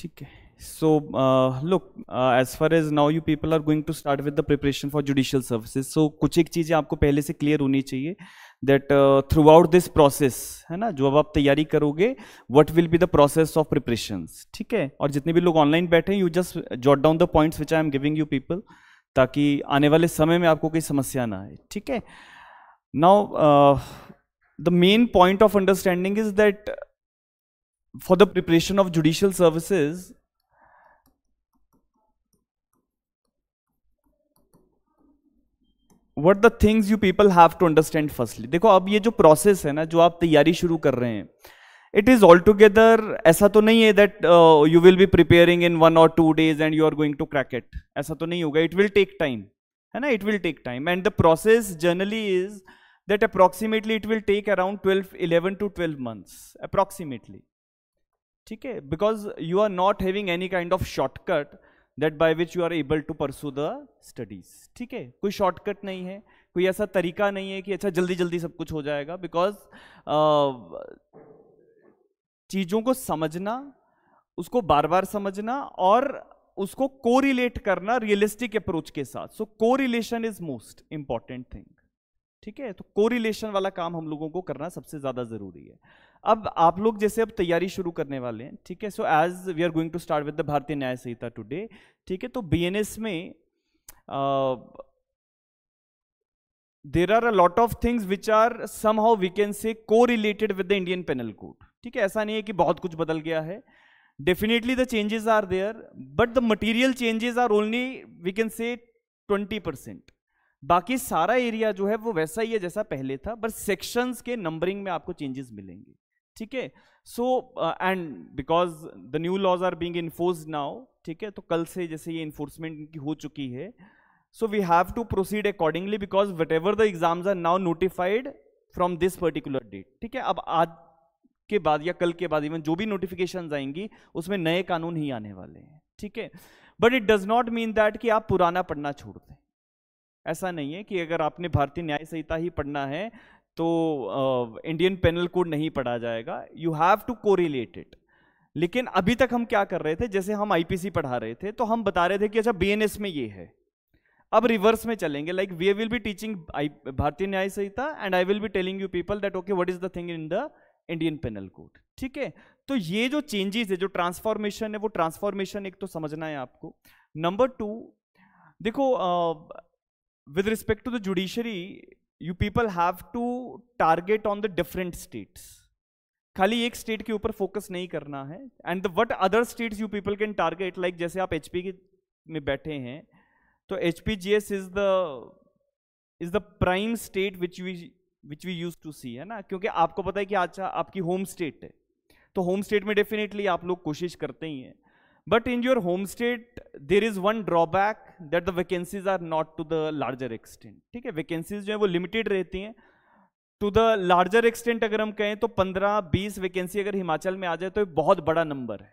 ठीक है so look as far as now you people are going to start with the preparation for judicial services so कुछ एक चीज़ें आपको पहले से क्लियर होनी चाहिए that throughout this process है ना जो अब आप तैयारी करोगे what will be the process of preparation ठीक है और जितने भी लोग ऑनलाइन बैठे हैं you just jot down the points which I am giving you people ताकि आने वाले समय में आपको कोई समस्या ना आए ठीक है now the main point of understanding is that for the preparation of judicial services what the things you people have to understand firstly देखो अब ये जो प्रोसेस है ना जो आप तैयारी शुरू कर रहे हैं इट इज ऑल टूगेदर ऐसा तो नहीं है that you will be preparing in one और two days and you are going to crack it ऐसा तो नहीं होगा इट विल टेक टाइम है ना it will take time and the process generally is that approximately it will take around twelve eleven to twelve months approximately ठीक है because you are not having any kind of shortcut that by which you are able to pursue the studies ठीक है कोई shortcut नहीं है कोई ऐसा तरीका नहीं है कि अच्छा जल्दी जल्दी सब कुछ हो जाएगा बिकॉज चीज़ों को समझना उसको बार बार समझना और उसको कोरिलेट करना रियलिस्टिक अप्रोच के साथ so correlation is most important thing ठीक है तो कोरिलेशन वाला काम हम लोगों को करना सबसे ज़्यादा ज़रूरी है अब आप लोग जैसे अब तैयारी शुरू करने वाले हैं ठीक है so as we are going to start with the Bharatiya Nyaya Sanhita today ठीक है तो बीएनएस में there are a lot of things which are somehow we can say correlated with the Indian Penal Code ठीक है ऐसा नहीं है कि बहुत कुछ बदल गया है definitely the changes are there but the material changes are only we can say twenty percent बाकी सारा एरिया जो है वो वैसा ही है जैसा पहले था बट सेक्शंस के नंबरिंग में आपको चेंजेस मिलेंगे ठीक है so and because the new laws are being enforce now ठीक है तो कल से जैसे ये इन्फोर्समेंट इनकी हो चुकी है so we have to proceed accordingly because whatever the exams are now notified from this particular date ठीक है अब आज के बाद या कल के बाद इवन जो भी नोटिफिकेशन आएंगी उसमें नए कानून ही आने वाले हैं ठीक है but it does not mean that कि आप पुराना पढ़ना छोड़ दें ऐसा नहीं है कि अगर आपने भारतीय न्याय संहिता ही पढ़ना है तो इंडियन पेनल कोड नहीं पढ़ा जाएगा you have to correlate it लेकिन अभी तक हम क्या कर रहे थे जैसे हम आईपीसी पढ़ा रहे थे तो हम बता रहे थे कि अच्छा बीएनएस में ये है अब रिवर्स में चलेंगे like we will be teaching Bharatiya Nyaya Sanhita and I will be telling you people that okay what is the thing in the Indian Penal Code ठीक है तो ये जो चेंजेस है जो ट्रांसफॉर्मेशन है वो ट्रांसफॉर्मेशन एक तो समझना है आपको नंबर टू देखो with respect to the judiciary you people have to target on the different states खाली एक स्टेट के ऊपर फोकस नहीं करना है and what other states you people can target like जैसे आप एच पी में बैठे हैं तो H P G S is the is the prime state which we which we use to see है ना क्योंकि आपको पता है कि अच्छा आपकी होम स्टेट है तो होम स्टेट में डेफिनेटली आप लोग कोशिश करते ही हैं But in your home state, there is one drawback that the vacancies are not to the larger extent. ठीक है vacancies जो है वो limited रहती हैं टू द लार्जर एक्सटेंट अगर हम कहें तो 15-20 वैकेंसी अगर हिमाचल में आ जाए तो बहुत बड़ा नंबर है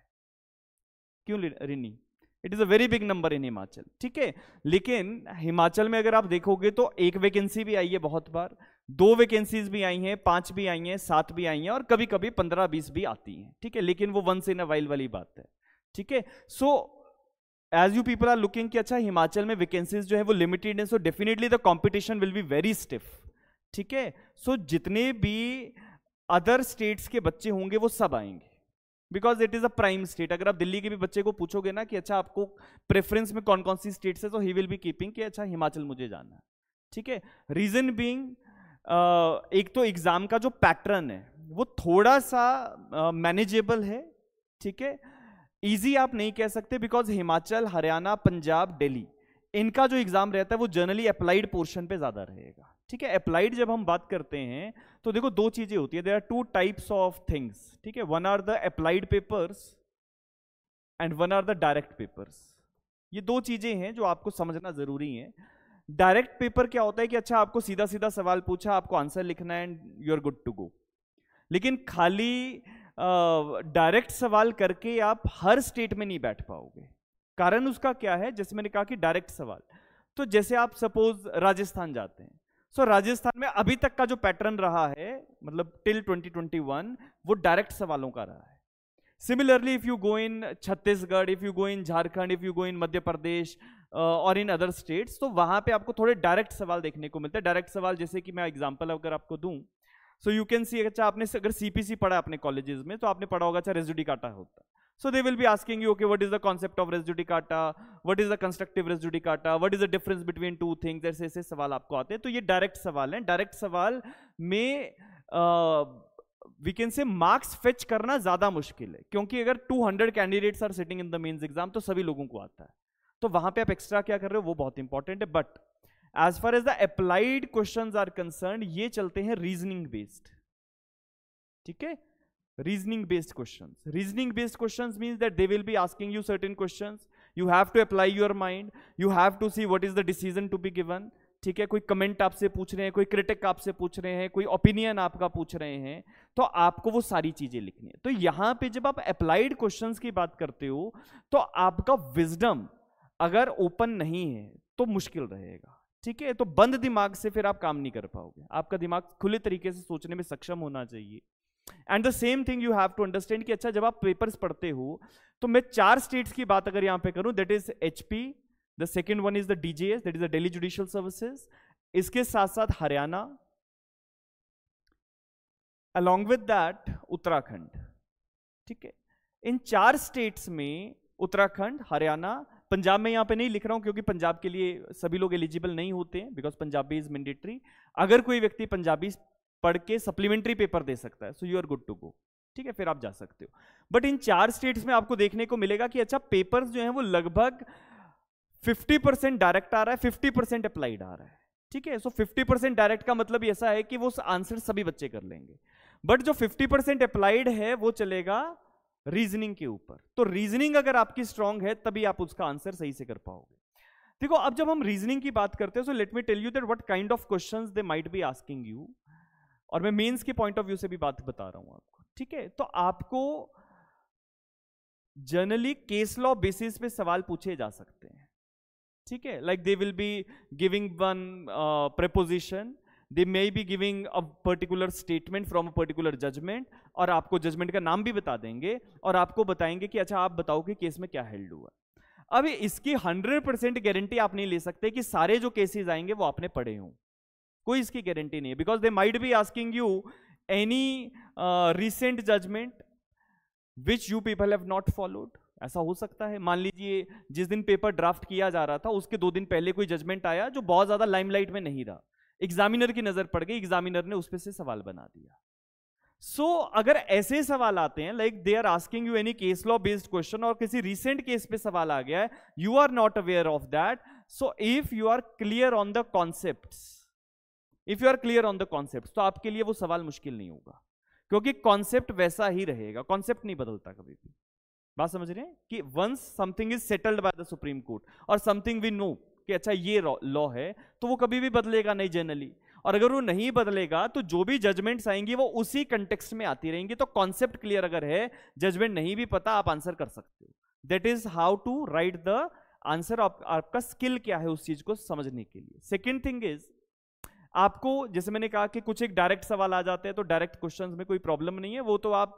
क्यों रिनी it is a very big number in Himachal ठीक है लेकिन हिमाचल में अगर आप देखोगे तो एक वैकेंसी भी आई है बहुत बार दो वैकेंसीज भी आई हैं पांच भी आई हैं सात भी आई हैं और कभी कभी पंद्रह बीस भी आती हैं ठीक है लेकिन वो वन से इन वाइल वाली बात है ठीक है so as you people are looking कि अच्छा हिमाचल में वैकेंसीज जो है वो लिमिटेड है so definitely the competition will be very stiff ठीक है सो जितने भी अदर स्टेट्स के बच्चे होंगे वो सब आएंगे because it is a prime state अगर आप दिल्ली के भी बच्चे को पूछोगे ना कि अच्छा आपको प्रेफरेंस में कौन कौन सी स्टेट्स है तो ही विल बी कीपिंग कि अच्छा हिमाचल मुझे जाना है ठीक है रीजन बींग एक तो एग्जाम का जो पैटर्न है वो थोड़ा सा मैनेजेबल uh, है ठीक है इजी आप नहीं कह सकते बिकॉज हिमाचल हरियाणा पंजाब दिल्ली इनका जो एग्जाम रहता है वो जनरली अप्लाइड पोर्शन पे ज्यादा रहेगा ठीक है अप्लाइड जब हम बात करते हैं तो देखो दो चीजें होती है there are two types of things ठीक है one are the applied papers and one are the direct papers ये दो चीजें हैं जो आपको समझना जरूरी है डायरेक्ट पेपर क्या होता है कि अच्छा आपको सीधा सीधा सवाल पूछा आपको आंसर लिखना है and you are good to go लेकिन खाली डायरेक्ट सवाल करके आप हर स्टेट में नहीं बैठ पाओगे कारण उसका क्या है जैसे मैंने कहा कि डायरेक्ट सवाल तो जैसे आप सपोज राजस्थान जाते हैं सो so, राजस्थान में अभी तक का जो पैटर्न रहा है मतलब टिल 2021 वो डायरेक्ट सवालों का रहा है similarly if you go in Chhattisgarh if you go in Jharkhand if you go in Madhya Pradesh और इन अदर स्टेट्स तो वहां पे आपको थोड़े डायरेक्ट सवाल देखने को मिलते हैं डायरेक्ट सवाल जैसे कि मैं एग्जांपल अगर आपको दूं सो यू कैन सी अच्छा आपने अगर सीपीसी पढ़ा अपने कॉलेजेस में तो आपने पढ़ा होगा अच्छा रेजुडी काटा होता है so they will be asking you okay what is the concept of res judicata what is the constructive res judicata what is the difference between two things ऐसे ऐसे सवाल आपको आते हैं तो ये डायरेक्ट सवाल हैं डायरेक्ट सवाल में we can say marks fetch करना ज़्यादा मुश्किल है क्योंकि अगर 200 candidates are sitting in the mains exam तो सभी लोगों को आता है तो वहां पे आप एक्स्ट्रा क्या कर रहे हो वो बहुत इंपॉर्टेंट है but as far as the applied question are concern ये चलते हैं रीजनिंग बेस्ड ठीक है reasoning based question reasoning based question means that they will be asking you certain question you have to apply your mind you have to see what is the decision to be given ठीक है कोई comment आपसे पूछ रहे हैं कोई critic आपसे पूछ रहे हैं कोई ओपिनियन आपका पूछ रहे हैं तो आपको वो सारी चीजें लिखनी है तो यहां पे जब आप अप्लाइड क्वेश्चंस की बात करते हो तो आपका विजडम अगर ओपन नहीं है तो मुश्किल रहेगा ठीक है तो बंद दिमाग से फिर आप काम नहीं कर पाओगे आपका दिमाग खुले तरीके से सोचने में सक्षम होना चाहिए and the same thing you have to understand कि अच्छा जब आप पेपर्स पढ़ते हो तो मैं चार स्टेट्स की बात अगर यहां पे करूं that is H the second one is the DJS that is the Delhi judicial services इसके साथ साथ Haryana along with that Uttarakhand ठीक है इन चार स्टेट्स में उत्तराखंड हरियाणा पंजाब में यहाँ पे नहीं लिख रहा हूँ क्योंकि पंजाब के लिए सभी लोग एलिजिबल नहीं होते हैं बिकॉज पंजाबी इज मैंडेटरी अगर कोई व्यक्ति पंजाबी पढ़ के सप्लीमेंट्री पेपर दे सकता है so you are good to go ठीक है फिर आप जा सकते हो बट इन चार स्टेट्स में आपको देखने को मिलेगा कि अच्छा पेपर जो है वो लगभग 50 परसेंट डायरेक्ट आ रहा है 50 परसेंट अप्लाइड आ रहा है ठीक है सो 50 परसेंट डायरेक्ट का मतलब ऐसा है कि वो आंसर सभी बच्चे कर लेंगे बट जो 50 परसेंट अप्लाइड है वो चलेगा रीजनिंग के ऊपर तो रीजनिंग अगर आपकी स्ट्रांग है तभी आप उसका आंसर सही से कर पाओगे देखो अब जब हम रीजनिंग की बात करते हैं so let me tell you that what kind of questions they might be asking you और मैं मेंस के पॉइंट ऑफ व्यू से भी बात बता रहा हूं आपको ठीक है तो आपको जनरली केस लॉ बेसिस पे सवाल पूछे जा सकते हैं ठीक है like they will be giving one proposition they may be giving a particular statement from a particular judgment और आपको जजमेंट का नाम भी बता देंगे और आपको बताएंगे कि अच्छा आप बताओ कि केस में क्या हेल्ड हुआ अब इसकी हंड्रेड परसेंट गारंटी आप नहीं ले सकते कि सारे जो केसेस आएंगे वो आपने पढ़े हों कोई इसकी गारंटी नहीं है because they might be asking you any recent judgment which you people have not followed ऐसा हो सकता है मान लीजिए जिस दिन पेपर ड्राफ्ट किया जा रहा था उसके दो दिन पहले कोई जजमेंट आया जो बहुत ज्यादा लाइमलाइट में नहीं रहा एग्जामिनर की नजर पड़ गई एग्जामिनर ने उस पर से सवाल बना दिया सो so, अगर ऐसे सवाल आते हैं like they are asking you any case law based question और किसी रिसेंट केस पे सवाल आ गया है you are not aware of that so if you are clear on the concept if you are clear on the concept तो आपके लिए वो सवाल मुश्किल नहीं होगा क्योंकि कॉन्सेप्ट वैसा ही रहेगा कॉन्सेप्ट नहीं बदलता कभी भी बात समझ रहे हैं कि once something is settled by the supreme court और समथिंग वी नो कि अच्छा ये लॉ है तो वो कभी भी बदलेगा नहीं जनरली और अगर वो नहीं बदलेगा तो जो भी जजमेंट्स आएंगी वो उसी कंटेक्स्ट में आती रहेंगी तो कॉन्सेप्ट क्लियर अगर है जजमेंट नहीं भी पता आप आंसर कर सकते हो that is how to write the answer आपका स्किल क्या है उस चीज को समझने के लिए सेकेंड थिंग इज आपको जैसे मैंने कहा कि कुछ एक डायरेक्ट सवाल आ जाते हैं तो डायरेक्ट क्वेश्चंस में कोई प्रॉब्लम नहीं है वो तो आप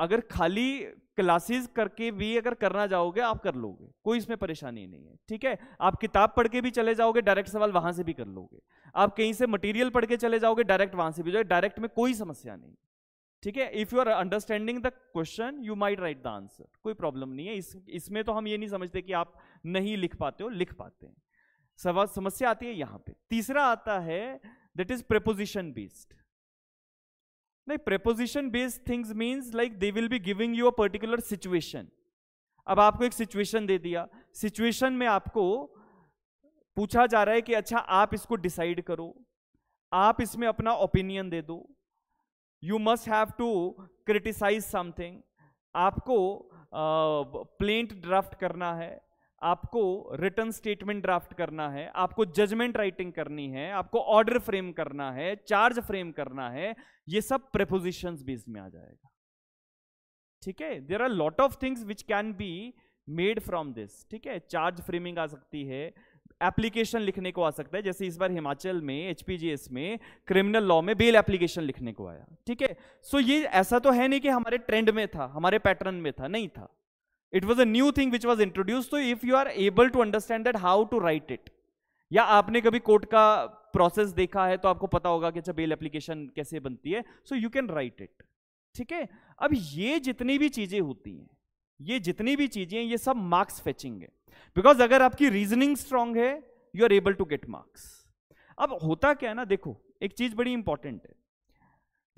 अगर खाली क्लासेस करके भी अगर करना जाओगे आप कर लोगे कोई इसमें परेशानी नहीं है ठीक है आप किताब पढ़ के भी चले जाओगे डायरेक्ट सवाल वहां से भी कर लोगे आप कहीं से मटेरियल पढ़ के चले जाओगे डायरेक्ट वहां से भी जाओगे डायरेक्ट में कोई समस्या नहीं ठीक है if you are understanding the question you might write the answer कोई प्रॉब्लम नहीं है इस इसमें तो हम ये नहीं समझते कि आप नहीं लिख पाते हो लिख पाते हैं सवाल समस्या आती है यहाँ पे तीसरा आता है दैट इज प्रपोजिशन बेस्ड नहीं preposition based things means like they will be giving you a particular situation अब आपको एक सिचुएशन दे दिया सिचुएशन में आपको पूछा जा रहा है कि अच्छा आप इसको डिसाइड करो आप इसमें अपना ओपिनियन दे दो you must have to criticise something आपको प्लेंट ड्राफ्ट करना है आपको रिटर्न स्टेटमेंट ड्राफ्ट करना है आपको जजमेंट राइटिंग करनी है आपको ऑर्डर फ्रेम करना है चार्ज फ्रेम करना है ये सब प्रेपोजिशन बेस में आ जाएगा ठीक है there are lot of things which can be made from this ठीक है चार्ज फ्रेमिंग आ सकती है एप्लीकेशन लिखने को आ सकता है जैसे इस बार हिमाचल में एचपीजीएस में क्रिमिनल लॉ में बेल एप्लीकेशन लिखने को आया ठीक है सो ये ऐसा तो है नहीं कि हमारे ट्रेंड में था हमारे पैटर्न में था नहीं था it was a new thing which was introduce तो if you are able to understand that how to write it या आपने कभी कोर्ट का प्रोसेस देखा है तो आपको पता होगा कि अच्छा बेल एप्लीकेशन कैसे बनती है so you can write it ठीक है अब ये जितनी भी चीजें होती हैं ये जितनी भी चीजें ये सब मार्क्स फेचिंग है बिकॉज अगर आपकी रीजनिंग स्ट्रांग है you are able to get marks अब होता क्या है ना देखो एक चीज बड़ी इंपॉर्टेंट है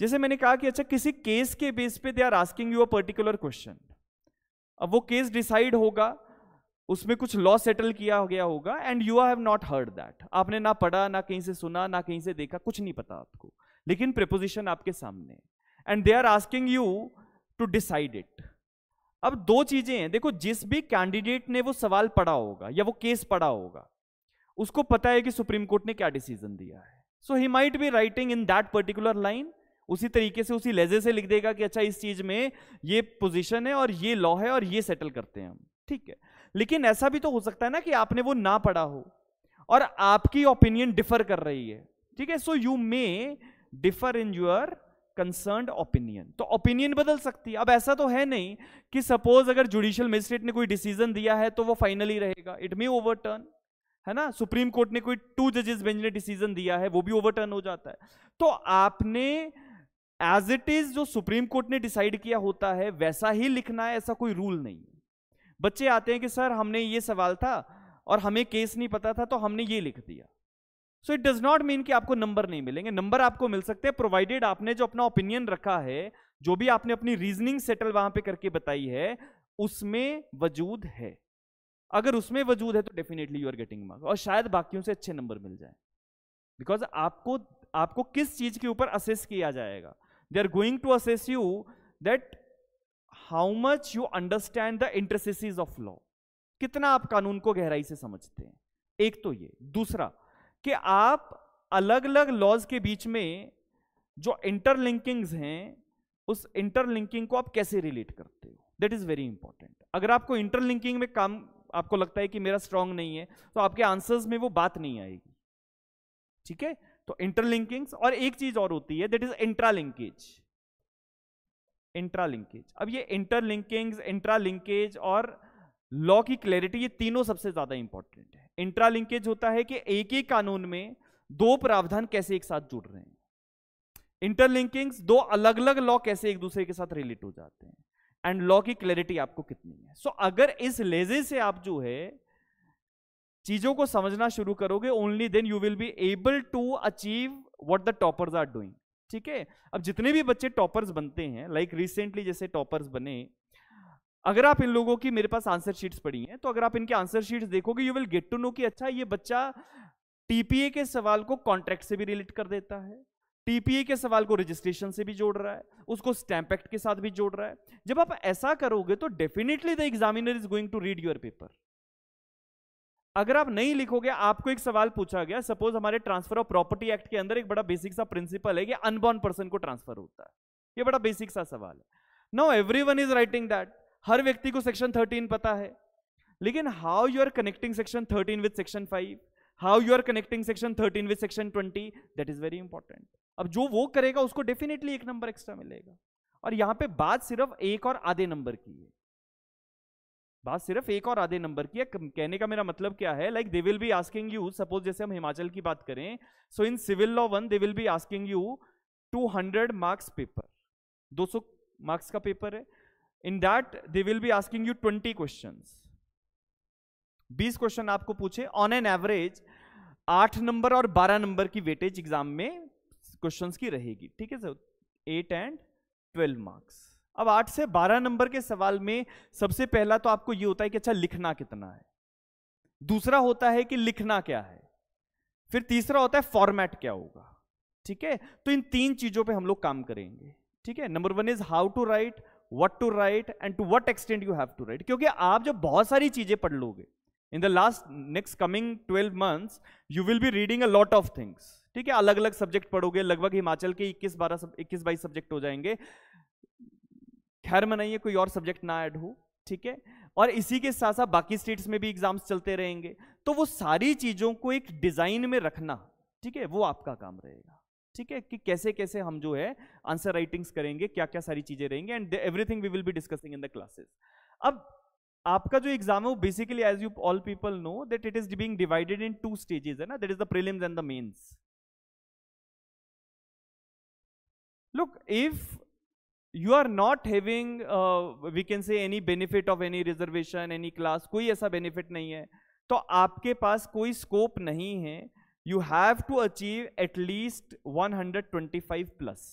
जैसे मैंने कहा कि अच्छा किसी केस के बेस पे they are asking you a particular question अब वो केस डिसाइड होगा उसमें कुछ लॉ सेटल किया गया होगा and you have not heard that आपने ना पढ़ा ना कहीं से सुना ना कहीं से देखा कुछ नहीं पता आपको लेकिन प्रिपोजिशन आपके सामने and they are asking you to decide it अब दो चीजें हैं देखो जिस भी कैंडिडेट ने वो सवाल पढ़ा होगा या वो केस पढ़ा होगा उसको पता है कि सुप्रीम कोर्ट ने क्या डिसीजन दिया है so he might be writing in that particular line उसी तरीके से उसी लहजे से लिख देगा कि अच्छा इस चीज में ये पोजिशन है और ये लॉ है और ये सेटल करते हैं हम ठीक है लेकिन ऐसा भी तो हो सकता है ना कि आपने वो ना पढ़ा हो और आपकी ओपिनियन डिफर कर रही है ठीक है so you may differ in your concern opinion तो ओपिनियन बदल सकती है अब ऐसा तो है नहीं कि सपोज अगर जुडिशियल मजिस्ट्रेट ने कोई डिसीजन दिया है तो वो फाइनल ही रहेगा इट मे ओवरटर्न है ना सुप्रीम कोर्ट ने कोई टू जजेस बेंच ने डिसीजन दिया है वो भी ओवरटर्न हो जाता है तो आपने एज इट इज जो सुप्रीम कोर्ट ने डिसाइड किया होता है वैसा ही लिखना है ऐसा कोई रूल नहीं है बच्चे आते हैं कि सर हमने ये सवाल था और हमें केस नहीं पता था तो हमने ये लिख दिया so it does not mean कि आपको नंबर नहीं मिलेंगे नंबर आपको मिल सकते हैं प्रोवाइडेड आपने जो अपना ओपिनियन रखा है जो भी आपने अपनी रीजनिंग सेटल वहां पे करके बताई है उसमें वजूद है अगर उसमें वजूद है तो definitely you are getting marks और शायद बाकियों से अच्छे नंबर मिल जाए बिकॉज आपको आपको किस चीज के ऊपर असेस किया जाएगा they are going to assess you that how much you understand the इंटरसेसिस of law कितना आप कानून को गहराई से समझते हैं एक तो ये दूसरा कि आप अलग अलग लॉज के बीच में जो इंटरलिंकिंग्स हैं उस इंटरलिंकिंग को आप कैसे रिलेट करते हो दैट इज वेरी इंपॉर्टेंट अगर आपको इंटरलिंकिंग में काम आपको लगता है कि मेरा स्ट्रांग नहीं है तो आपके आंसर्स में वो बात नहीं आएगी ठीक है तो इंटरलिंकिंग्स और एक चीज और होती है दैट इज इंट्रालिंकेज इंट्रालिंकेज अब ये इंटरलिंकिंग्स इंट्रालिंकेज और लॉ की क्लैरिटी ये तीनों सबसे ज्यादा इंपॉर्टेंट है इंट्रालिंकेज होता है कि एक ही कानून में दो प्रावधान कैसे एक साथ जुड़ रहे हैं इंटरलिंकिंग्स दो अलग अलग लॉ कैसे एक दूसरे के साथ रिलेट हो जाते हैं एंड लॉ की क्लैरिटी आपको कितनी है सो so, अगर इस लेजे से आप जो है चीजों को समझना शुरू करोगे only then you will be able to achieve what the toppers are doing ठीक है अब जितने भी बच्चे टॉपर्स बनते हैं लाइक like रिसेंटली जैसे टॉपर्स बने अगर आप इन लोगों की मेरे पास आंसर शीट्स पड़ी हैं तो अगर आप इनके आंसर शीट्स देखोगे you will get to know कि अच्छा ये बच्चा टीपीए के सवाल को कॉन्ट्रैक्ट से भी रिलेट कर देता है टीपीए के सवाल को रजिस्ट्रेशन से भी जोड़ रहा है उसको स्टैंप एक्ट के साथ भी जोड़ रहा है जब आप ऐसा करोगे तो definitely the examiner is going to read your paper अगर आप नहीं लिखोगे आपको एक सवाल पूछा गया सपोज हमारे ट्रांसफर ऑफ प्रॉपर्टी एक्ट के अंदर एक बड़ा बेसिक सा प्रिंसिपल है कि अनबॉर्न पर्सन को ट्रांसफर होता है ये बड़ा बेसिक सा सवाल है no every one is writing that हर व्यक्ति को सेक्शन थर्टीन पता है लेकिन how you are connecting section thirteen with section five how you are connecting section thirteen with section twenty that is very important अब जो वो करेगा उसको डेफिनेटली एक नंबर एक्स्ट्रा मिलेगा और यहां पे बात सिर्फ एक और आधे नंबर की है बात सिर्फ एक और आधे नंबर की है कहने का मेरा मतलब क्या है like they will be asking you suppose जैसे हम हिमाचल की बात करें so in civil law one they will be asking you 200 marks paper 200 marks का पेपर है in that they will be asking you 20 questions 20 question आपको पूछे ऑन एन एवरेज आठ नंबर और बारह नंबर की वेटेज एग्जाम में क्वेश्चन की रहेगी ठीक है sir eight and twelve marks अब आठ से बारह नंबर के सवाल में सबसे पहला तो आपको ये होता है कि अच्छा लिखना कितना है दूसरा होता है कि लिखना क्या है फिर तीसरा होता है फॉर्मेट क्या होगा ठीक है तो इन तीन चीजों पे हम लोग काम करेंगे ठीक है number one is how to write what to write and to what extent you have to write क्योंकि आप जब बहुत सारी चीजें पढ़ लोगे in the last next coming twelve months you will be reading a lot of things ठीक है अलग अलग सब्जेक्ट पढ़ोगे लगभग हिमाचल के इक्कीस बारह इक्कीस बाईस सब्जेक्ट हो जाएंगे खैर है कोई और सब्जेक्ट ना ऐड हो ठीक है और इसी के साथ साथ बाकी स्टेट्स में भी एग्जाम्स चलते रहेंगे तो वो सारी चीज़ों को एक डिज़ाइन में रखना ठीक है वो आपका काम रहेगा ठीक है कि कैसे कैसे हम जो है आंसर राइटिंग्स करेंगे क्या क्या सारी चीज़ें रहेंगे and everything we will be discussing in the classes अब आपका जो एग्जाम है वो basically as you all people know that it is being divided in two stages है ना that is the prelims and the mains look if you are not having we can say any benefit of any reservation any class कोई ऐसा benefit नहीं है तो आपके पास कोई scope नहीं है you have to achieve at least 125 plus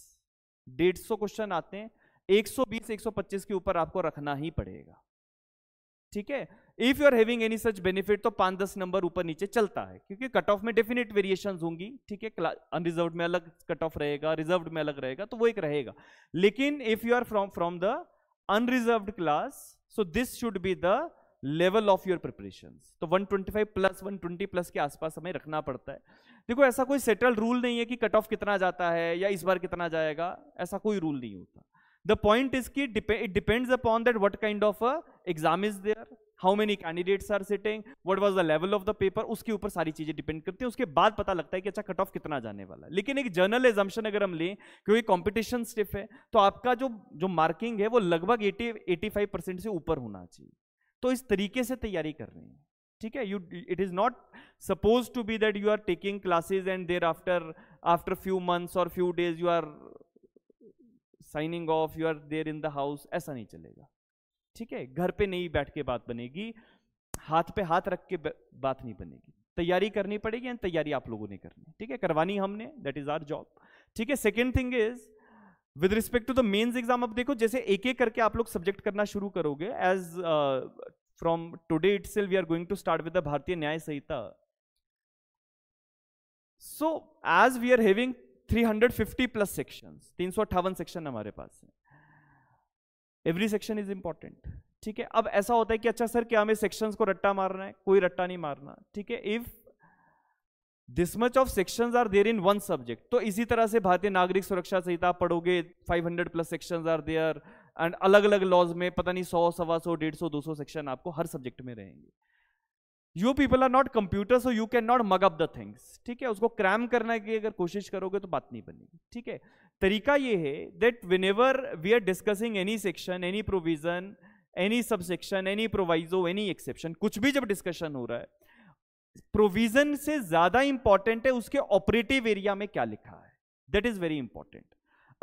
डेढ़ सौ क्वेश्चन आते हैं 120 125 के ऊपर आपको रखना ही पड़ेगा ठीक है if you are having any such benefit तो पांच दस नंबर ऊपर नीचे चलता है क्योंकि कट ऑफ में डेफिनेट वेरिएशन होंगी ठीक है अनरिजर्व में अलग कट ऑफ रहेगा रिजर्व में अलग रहेगा तो वो एक रहेगा लेकिन if you are from from the unreserve class so this should be the level of your preparation तो 125 प्लस 120 प्लस के आसपास हमें रखना पड़ता है देखो ऐसा कोई सेटल रूल नहीं है कि कट ऑफ कितना जाता है या इस बार कितना जाएगा ऐसा कोई रूल नहीं होता द पॉइंट इज की it depends upon that what kind of exam is there how many candidates are sitting what was the level of the paper उसके ऊपर सारी चीजें डिपेंड करती हैं उसके बाद पता लगता है कि अच्छा कट ऑफ कितना जाने वाला है लेकिन एक जर्नल एजम्पन अगर हम लें क्योंकि कॉम्पिटिशन स्टिफ है तो आपका जो जो मार्किंग है वो लगभग एटी एटी फाइव परसेंट से ऊपर होना चाहिए तो इस तरीके से तैयारी कर रहे हैं ठीक है you it is not suppose to be that you are taking classes and there after after few months और few days you are signing off you are there in the house ऐसा नहीं चलेगा ठीक है घर पे नहीं बैठ के बात बनेगी हाथ पे हाथ रख के बात नहीं बनेगी तैयारी करनी पड़ेगी एंड तैयारी आप लोगों ने करनी ठीक है करवानी हमने दैट इज आर जॉब ठीक है second thing is with respect to the mains exam अब देखो जैसे एक एक करके आप लोग सब्जेक्ट करना शुरू करोगे as from today itself we are going to start with Bharatiya Nyaya Sanhita so as we are having 350 plus sections तीन सेक्शन हमारे पास है एवरी सेक्शन इज इंपॉर्टेंट ठीक है अब ऐसा होता है कि अच्छा सर क्या हमें सेक्शंस को रट्टा मारना है कोई रट्टा नहीं मारना ठीक है if this much of sections are there in one subject तो इसी तरह से भारतीय नागरिक सुरक्षा संहिता पढ़ोगे पढ़ोगे 500 plus sections are there and अलग अलग लॉज में पता नहीं सौ सवा सौ डेढ़ सौ दो सौ सेक्शन आपको हर सब्जेक्ट में रहेंगे you people are not computer so you can not mug up the things ठीक है उसको क्रैम करने की अगर कोशिश करोगे तो बात नहीं बनेगी ठीक है तरीका ये है that whenever we are discussing any section any provision any sub section any proviso any exception कुछ भी जब डिस्कशन हो रहा है प्रोविजन से ज्यादा इंपॉर्टेंट है उसके ऑपरेटिव एरिया में क्या लिखा है दैट इज वेरी इंपॉर्टेंट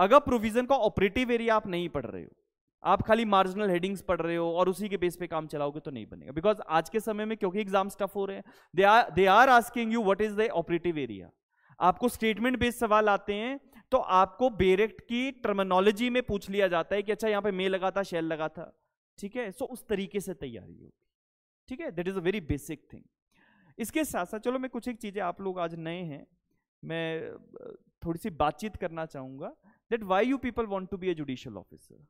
अगर प्रोविजन का ऑपरेटिव एरिया आप नहीं पढ़ रहे हो आप खाली मार्जिनल हेडिंग्स पढ़ रहे हो और उसी के बेस पे काम चलाओगे तो नहीं बनेगा बिकॉज आज के समय में क्योंकि एग्जाम टफ हो रहे हैं they are they are asking you what is the operative area आपको स्टेटमेंट बेस्ड सवाल आते हैं तो आपको बेरेक्ट की टर्मिनोलॉजी में पूछ लिया जाता है कि अच्छा यहां पे मे लगा था शेल लगा था ठीक है सो उस तरीके से तैयारी होगी ठीक है that is a very basic thing इसके साथ साथ चलो मैं कुछ एक चीज़ें आप लोग आज नए हैं मैं थोड़ी सी बातचीत करना चाहूंगा that why you people want to be a judicial officer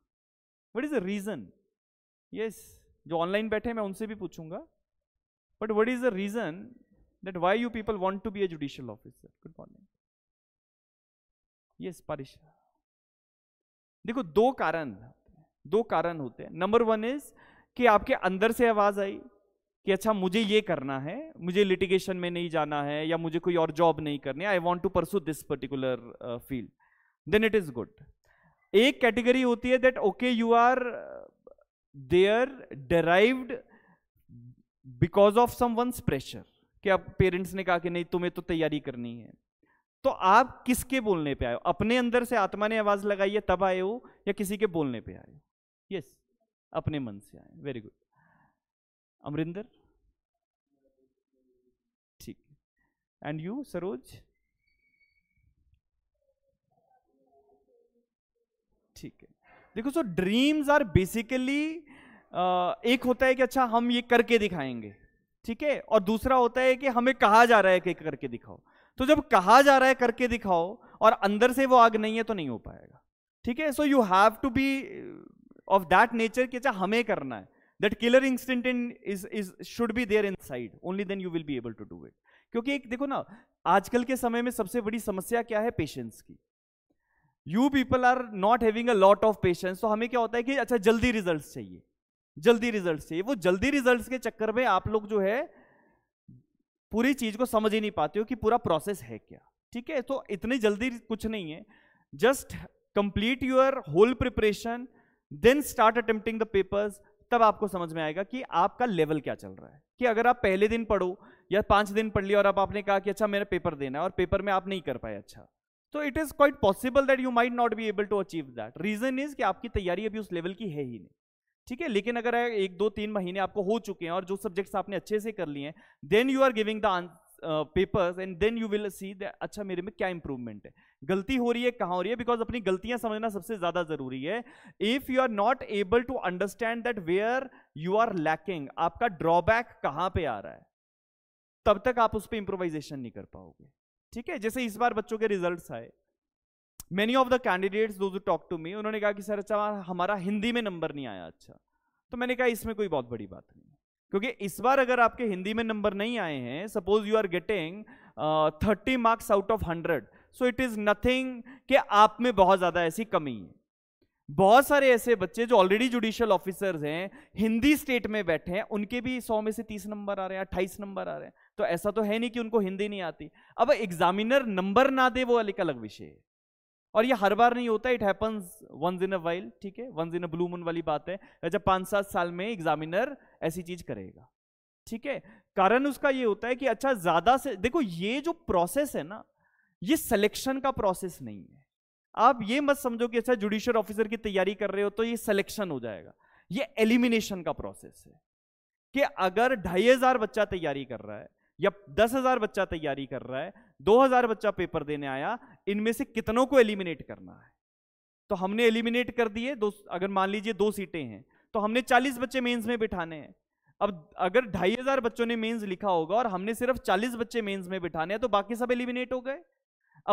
what is a reason yes जो ऑनलाइन बैठे मैं उनसे भी पूछूंगा but what is a reason that why you people want to be a judicial officer good morning ये स्पर्श देखो दो कारण दो कारण होते हैं नंबर वन इज कि आपके अंदर से आवाज आई कि अच्छा मुझे ये करना है मुझे लिटिगेशन में नहीं जाना है या मुझे कोई और जॉब नहीं करनी I want to pursue this particular field then it is good एक कैटेगरी होती है that okay you are there derived because of someone's pressure कि आप पेरेंट्स ने कहा कि नहीं तुम्हें तो तैयारी करनी है तो आप किसके बोलने पे आए हो अपने अंदर से आत्मा ने आवाज लगाई है तब आए हो या किसी के बोलने पे आए हो यस yes, अपने मन से आए वेरी गुड अमरिंदर ठीक एंड यू सरोज ठीक है देखो सो ड्रीम्स आर बेसिकली एक होता है कि अच्छा हम ये करके दिखाएंगे ठीक है और दूसरा होता है कि हमें कहा जा रहा है कि करके दिखाओ तो जब कहा जा रहा है करके दिखाओ और अंदर से वो आग नहीं है तो नहीं हो पाएगा ठीक है so you have to be of that nature कि अच्छा हमें करना है that killer instinct in is is should be there inside only then you will be able to do it क्योंकि एक देखो ना आजकल के समय में सबसे बड़ी समस्या क्या है पेशेंस की you people are not having a lot of patience तो हमें क्या होता है कि अच्छा जल्दी रिजल्ट चाहिए जल्दी रिजल्ट चाहिए वो जल्दी रिजल्ट के चक्कर में आप लोग जो है पूरी चीज को समझ ही नहीं पाते हो कि पूरा प्रोसेस है क्या ठीक है तो इतनी जल्दी कुछ नहीं है just complete your whole preparation then start attempting the papers तब आपको समझ में आएगा कि आपका लेवल क्या चल रहा है कि अगर आप पहले दिन पढ़ो या पांच दिन पढ़ लिया और अब आपने कहा कि अच्छा मेरा पेपर देना है और पेपर में आप नहीं कर पाए अच्छा तो it is quite possible that you might not be able to achieve that reason is कि आपकी तैयारी अभी उस लेवल की है ही नहीं ठीक है लेकिन अगर एक दो तीन महीने आपको हो चुके हैं और जो सब्जेक्ट्स आपने अच्छे से कर लिए हैं then you are giving the papers and then you will see अच्छा मेरे में क्या इंप्रूवमेंट है गलती हो रही है कहाँ हो रही है बिकॉज अपनी गलतियां समझना सबसे ज्यादा जरूरी है if you are not able to understand that where you are lacking आपका ड्रॉबैक कहाँ पे आ रहा है तब तक आप उस पर इंप्रोवाइजेशन नहीं कर पाओगे ठीक है जैसे इस बार बच्चों के रिजल्ट आए many of the candidates do talk to me उन्होंने कहा कि सर अच्छा हमारा हिंदी में नंबर नहीं आया अच्छा तो मैंने कहा इसमें कोई बहुत बड़ी बात नहीं क्योंकि इस बार अगर आपके हिंदी में नंबर नहीं आए हैं suppose you are getting thirty marks out of hundred so it is nothing कि आप में बहुत ज्यादा ऐसी कमी है बहुत सारे ऐसे बच्चे जो ऑलरेडी जुडिशियल ऑफिसर्स हैं हिंदी स्टेट में बैठे हैं उनके भी सौ में से तीस नंबर आ रहे हैं अट्ठाईस नंबर आ रहे हैं तो ऐसा तो है नहीं कि उनको हिंदी नहीं आती अब एग्जामिनर नंबर ना दे वो अलग अलग विषय है और ये हर बार नहीं होता it happens once in a while ठीक है once in a blue moon वाली बात है जब पांच सात साल में एग्जामिनर ऐसी चीज करेगा ठीक है कारण उसका ये होता है कि अच्छा ज्यादा से देखो ये जो प्रोसेस है ना ये सिलेक्शन का प्रोसेस नहीं है आप ये मत समझो कि अच्छा जुडिशियल ऑफिसर की तैयारी कर रहे हो तो ये सिलेक्शन हो जाएगा ये एलिमिनेशन का प्रोसेस है कि अगर ढाई हजार बच्चा तैयारी कर रहा है या दस हजार बच्चा तैयारी कर रहा है 2000 बच्चा पेपर देने आया इनमें से कितनों को एलिमिनेट करना है तो हमने एलिमिनेट कर दिए दो अगर मान लीजिए दो सीटें हैं तो हमने 40 बच्चे मेंस में बिठाने हैं अब अगर ढाई हजार बच्चों ने मेंस लिखा होगा और हमने सिर्फ 40 बच्चे मेंस में बिठाने हैं तो बाकी सब एलिमिनेट हो गए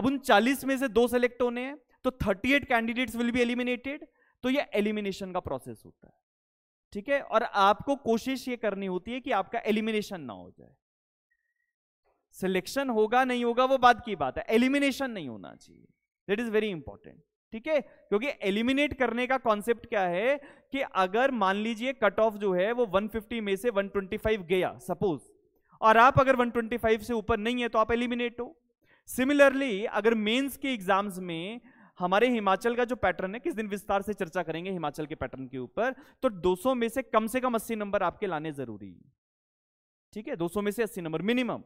अब उन 40 में से दो सेलेक्ट होने हैं तो 38 कैंडिडेट्स विल बी एलिमिनेटेड तो ये एलिमिनेशन का प्रोसेस होता है ठीक है और आपको कोशिश ये करनी होती है कि आपका एलिमिनेशन ना हो जाए सिलेक्शन होगा नहीं होगा वो बाद की बात है एलिमिनेशन नहीं होना चाहिए दैट इज वेरी इंपॉर्टेंट ठीक है क्योंकि एलिमिनेट करने का कॉन्सेप्ट क्या है कि अगर मान लीजिए कट ऑफ जो है वो 150 में से 125 गया सपोज और आप अगर 125 से ऊपर नहीं है तो आप एलिमिनेट हो सिमिलरली अगर मेंस के एग्जाम्स में हमारे हिमाचल का जो पैटर्न है किस दिन विस्तार से चर्चा करेंगे हिमाचल के पैटर्न के ऊपर तो 200 में से कम से कम 80 नंबर आपके लाने जरूरी है ठीक है 200 में से 80 नंबर मिनिमम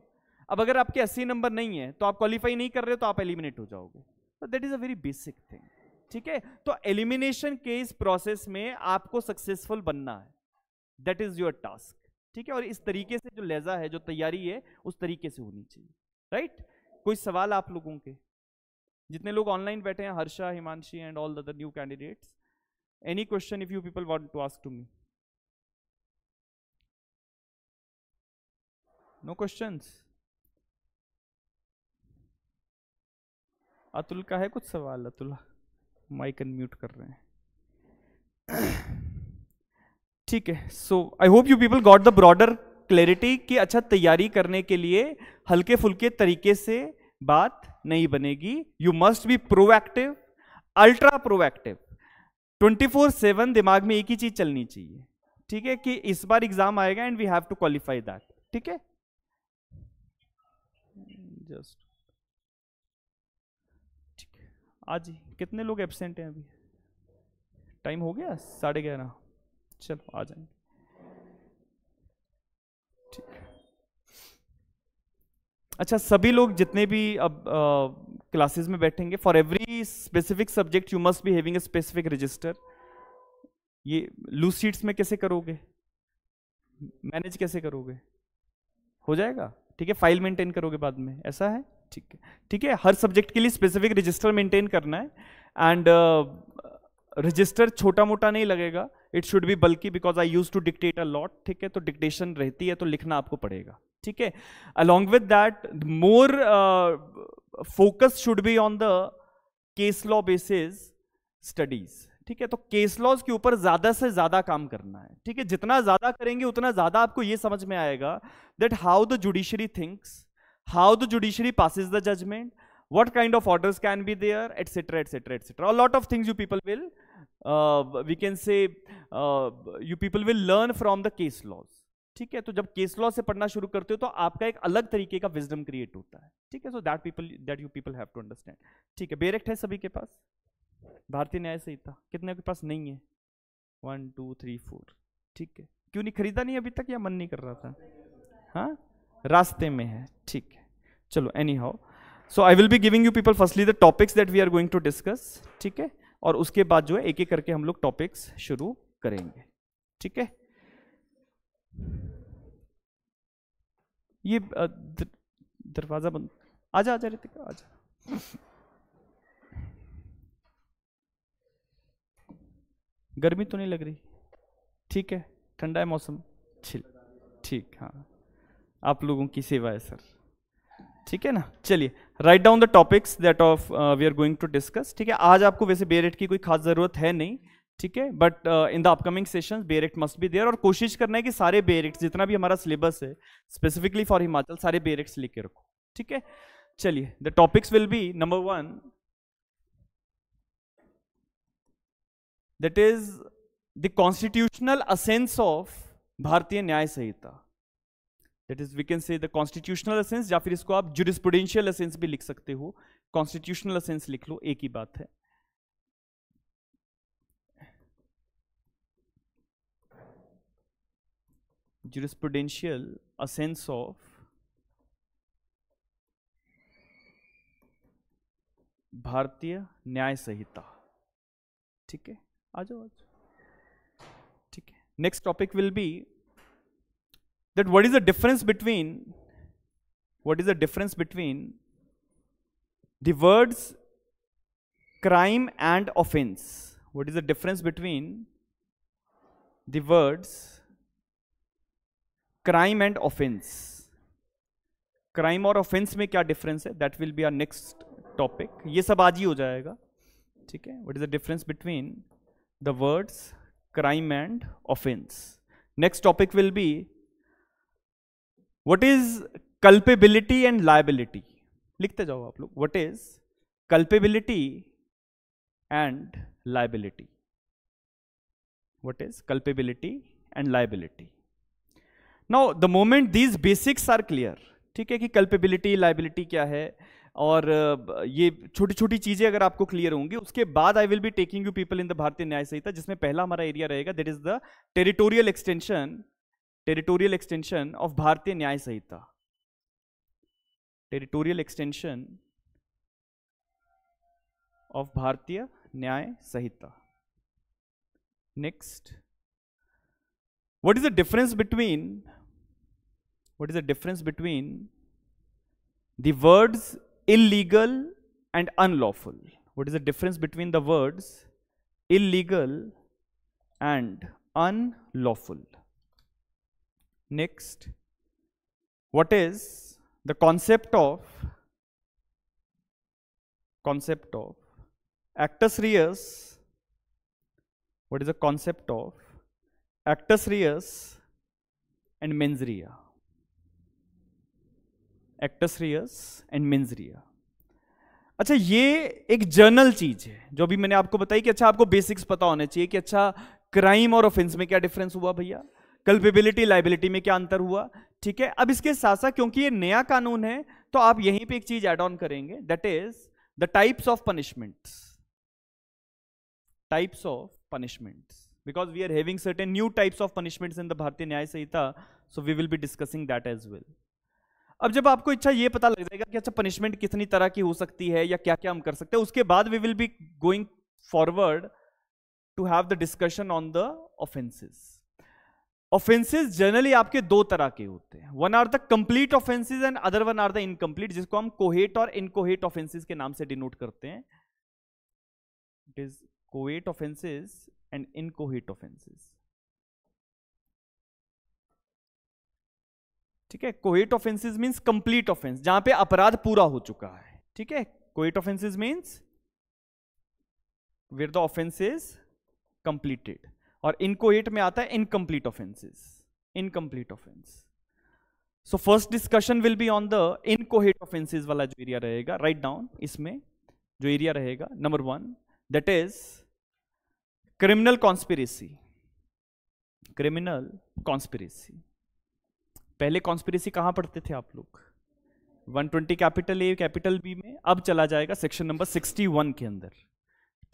अब अगर आपके 80 नंबर नहीं है तो आप क्वालिफाई नहीं कर रहे तो आप एलिमिनेट हो जाओगे तो that is a very basic thing ठीक है तो एलिमिनेशन के इस प्रोसेस में आपको सक्सेसफुल बनना है दैट इज योर टास्क ठीक है और इस तरीके से जो लहजा है जो तैयारी है उस तरीके से होनी चाहिए राइट कोई सवाल आप लोगों के जितने लोग ऑनलाइन बैठे हैं Harsha Himanshi and all the new candidates any question if you people want to ask to me no questions Atul का है कुछ सवाल अतुल माइक अनम्यूट कर रहे हैं ठीक है so I hope you people got the broader clarity की अच्छा तैयारी करने के लिए हल्के फुल्के तरीके से बात नहीं बनेगी you must be proactive ultra proactive 24 seven दिमाग में एक ही चीज चलनी चाहिए ठीक है कि इस बार एग्जाम आएगा and we have to qualify that ठीक है जस्ट hmm, आज कितने लोग एबसेंट हैं अभी टाइम हो गया साढ़े ग्यारह चलो आ जाएंगे ठीक अच्छा सभी लोग जितने भी अब क्लासेस में बैठेंगे for every specific subject you must be having a specific register ये लूज सीट्स में कैसे करोगे मैनेज कैसे करोगे हो जाएगा ठीक है फाइल मेंटेन करोगे बाद में ऐसा है ठीक है ठीक है हर सब्जेक्ट के लिए स्पेसिफिक रजिस्टर मेंटेन करना है एंड रजिस्टर छोटा मोटा नहीं लगेगा इट शुड बी बल्कि because I use to dictate a lot ठीक है तो डिक्टेशन रहती है तो लिखना आपको पड़ेगा ठीक है along with that more focus should be on the case law basis studies ठीक है तो केस लॉज के ऊपर ज्यादा से ज्यादा काम करना है ठीक है जितना ज्यादा करेंगे उतना ज्यादा आपको यह समझ में आएगा that how the judiciary thinks how the judiciary passes the judgment, what kind of orders can be there, etc., etc., etc. A lot of things you people will, uh, we can say, uh, you people will learn from the case laws. ठीक है तो जब case law से पढ़ना शुरू करते हो तो आपका एक अलग तरीके का विजडम क्रिएट होता है ठीक है so that people that you people have to understand ठीक है बेरेक्ट है सभी के पास भारतीय न्याय संहिता कितने के पास नहीं है वन टू थ्री फोर ठीक है क्यों नहीं खरीदा नहीं अभी तक या मन नहीं कर रहा था हाँ रास्ते में है ठीक है चलो anyhow so I will be giving you people firstly the topics that we are going to discuss ठीक है और उसके बाद जो है एक एक करके हम लोग टॉपिक्स शुरू करेंगे ठीक है ये दरवाज़ा बंद आजा आजा आ आजा गर्मी तो नहीं लग रही ठीक है ठंडा है मौसम ठीक ठीक हाँ आप लोगों की सेवा है सर ठीक है ना चलिए write down the topics that of we are going to discuss ठीक है आज आपको वैसे बेरेट की कोई खास जरूरत है नहीं ठीक है but in the upcoming session बेरेट मस्ट बी देयर और कोशिश करना है कि सारे बेरेट्स जितना भी हमारा सिलेबस है स्पेसिफिकली फॉर हिमाचल सारे बेरेट्स के रखो ठीक है चलिए the topics will be number one that is the constitutional essence of Bharatiya Nyaya Sanhita that is we can say the constitutional essence या फिर इसको आप जुडिस्प्रूडेंशियल असेंस भी लिख सकते हो कॉन्स्टिट्यूशनल असेंस लिख लो एक ही बात है jurisprudential a sense of भारतीय न्याय संहिता ठीक है आ जाओ आ जाओ ठीक है next topic will be that what is the difference between what is the difference between the words crime and offense what is the difference between the words crime and offense crime or offense mein kya difference hai that will be our next topic ye sab aaj hi ho jayega theek hai what is the difference between the words crime and offense next topic will be what is culpability and liability लिखते जाओ आप लोग what is culpability and liability what is culpability and liability now the moment these basics are clear ठीक है कि culpability liability क्या है और uh, ये छोटी छोटी चीज़ें अगर आपको क्लियर होंगी उसके बाद I will be taking you people in the Bharatiya Nyaya Sanhita जिसमें पहला हमारा एरिया रहेगा that is the territorial extension Territorial extension of Bharatiya Nyaya Sanhita Territorial extension of Bharatiya Nyaya Sanhita Next, what is the difference between what is the difference between the words illegal and unlawful what is the difference between the words illegal and unlawful Next, what is the concept of concept of actus reus? What is the concept of actus reus and mens rea? Actus reus and mens rea अच्छा ये एक journal चीज है जो भी मैंने आपको बताई कि अच्छा आपको बेसिक्स पता होने चाहिए कि अच्छा क्राइम और ऑफेंस में क्या डिफरेंस हुआ भैया कल्पेबिलिटी लाइबिलिटी में क्या अंतर हुआ ठीक है अब इसके साथ साथ क्योंकि ये नया कानून है तो आप यहीं पे एक चीज एड ऑन करेंगे that is the types of punishments types of punishment because we are having certain new types of punishments in the Bharatiya Nyaya Sanhita so we will be discussing that as well अब जब आपको इच्छा ये पता लग जाएगा कि अच्छा पनिशमेंट कितनी तरह की हो सकती है या क्या क्या हम कर सकते हैं उसके बाद we will be going forward to have the discussion on the offences offences generally आपके दो तरह के होते हैं one are the complete offences and other one are the incomplete जिसको हम कोहेट और इनकोहेट ऑफेंसेस के नाम से डिनोट करते हैं it is choate offences and inchoate offences ठीक है choate offences means complete offence जहां पे अपराध पूरा हो चुका है ठीक है choate offences means where the offences completed और एट में आता है incomplete offences incomplete offence so first discussion will be on the inchoate offences वाला जो एरिया रहेगा राइट डाउन इसमें जो एरिया रहेगा number one that is criminal conspiracy criminal conspiracy पहले कॉन्स्पिरेसी कहां पढ़ते थे आप लोग 120 कैपिटल ए कैपिटल बी में अब चला जाएगा सेक्शन नंबर 61 के अंदर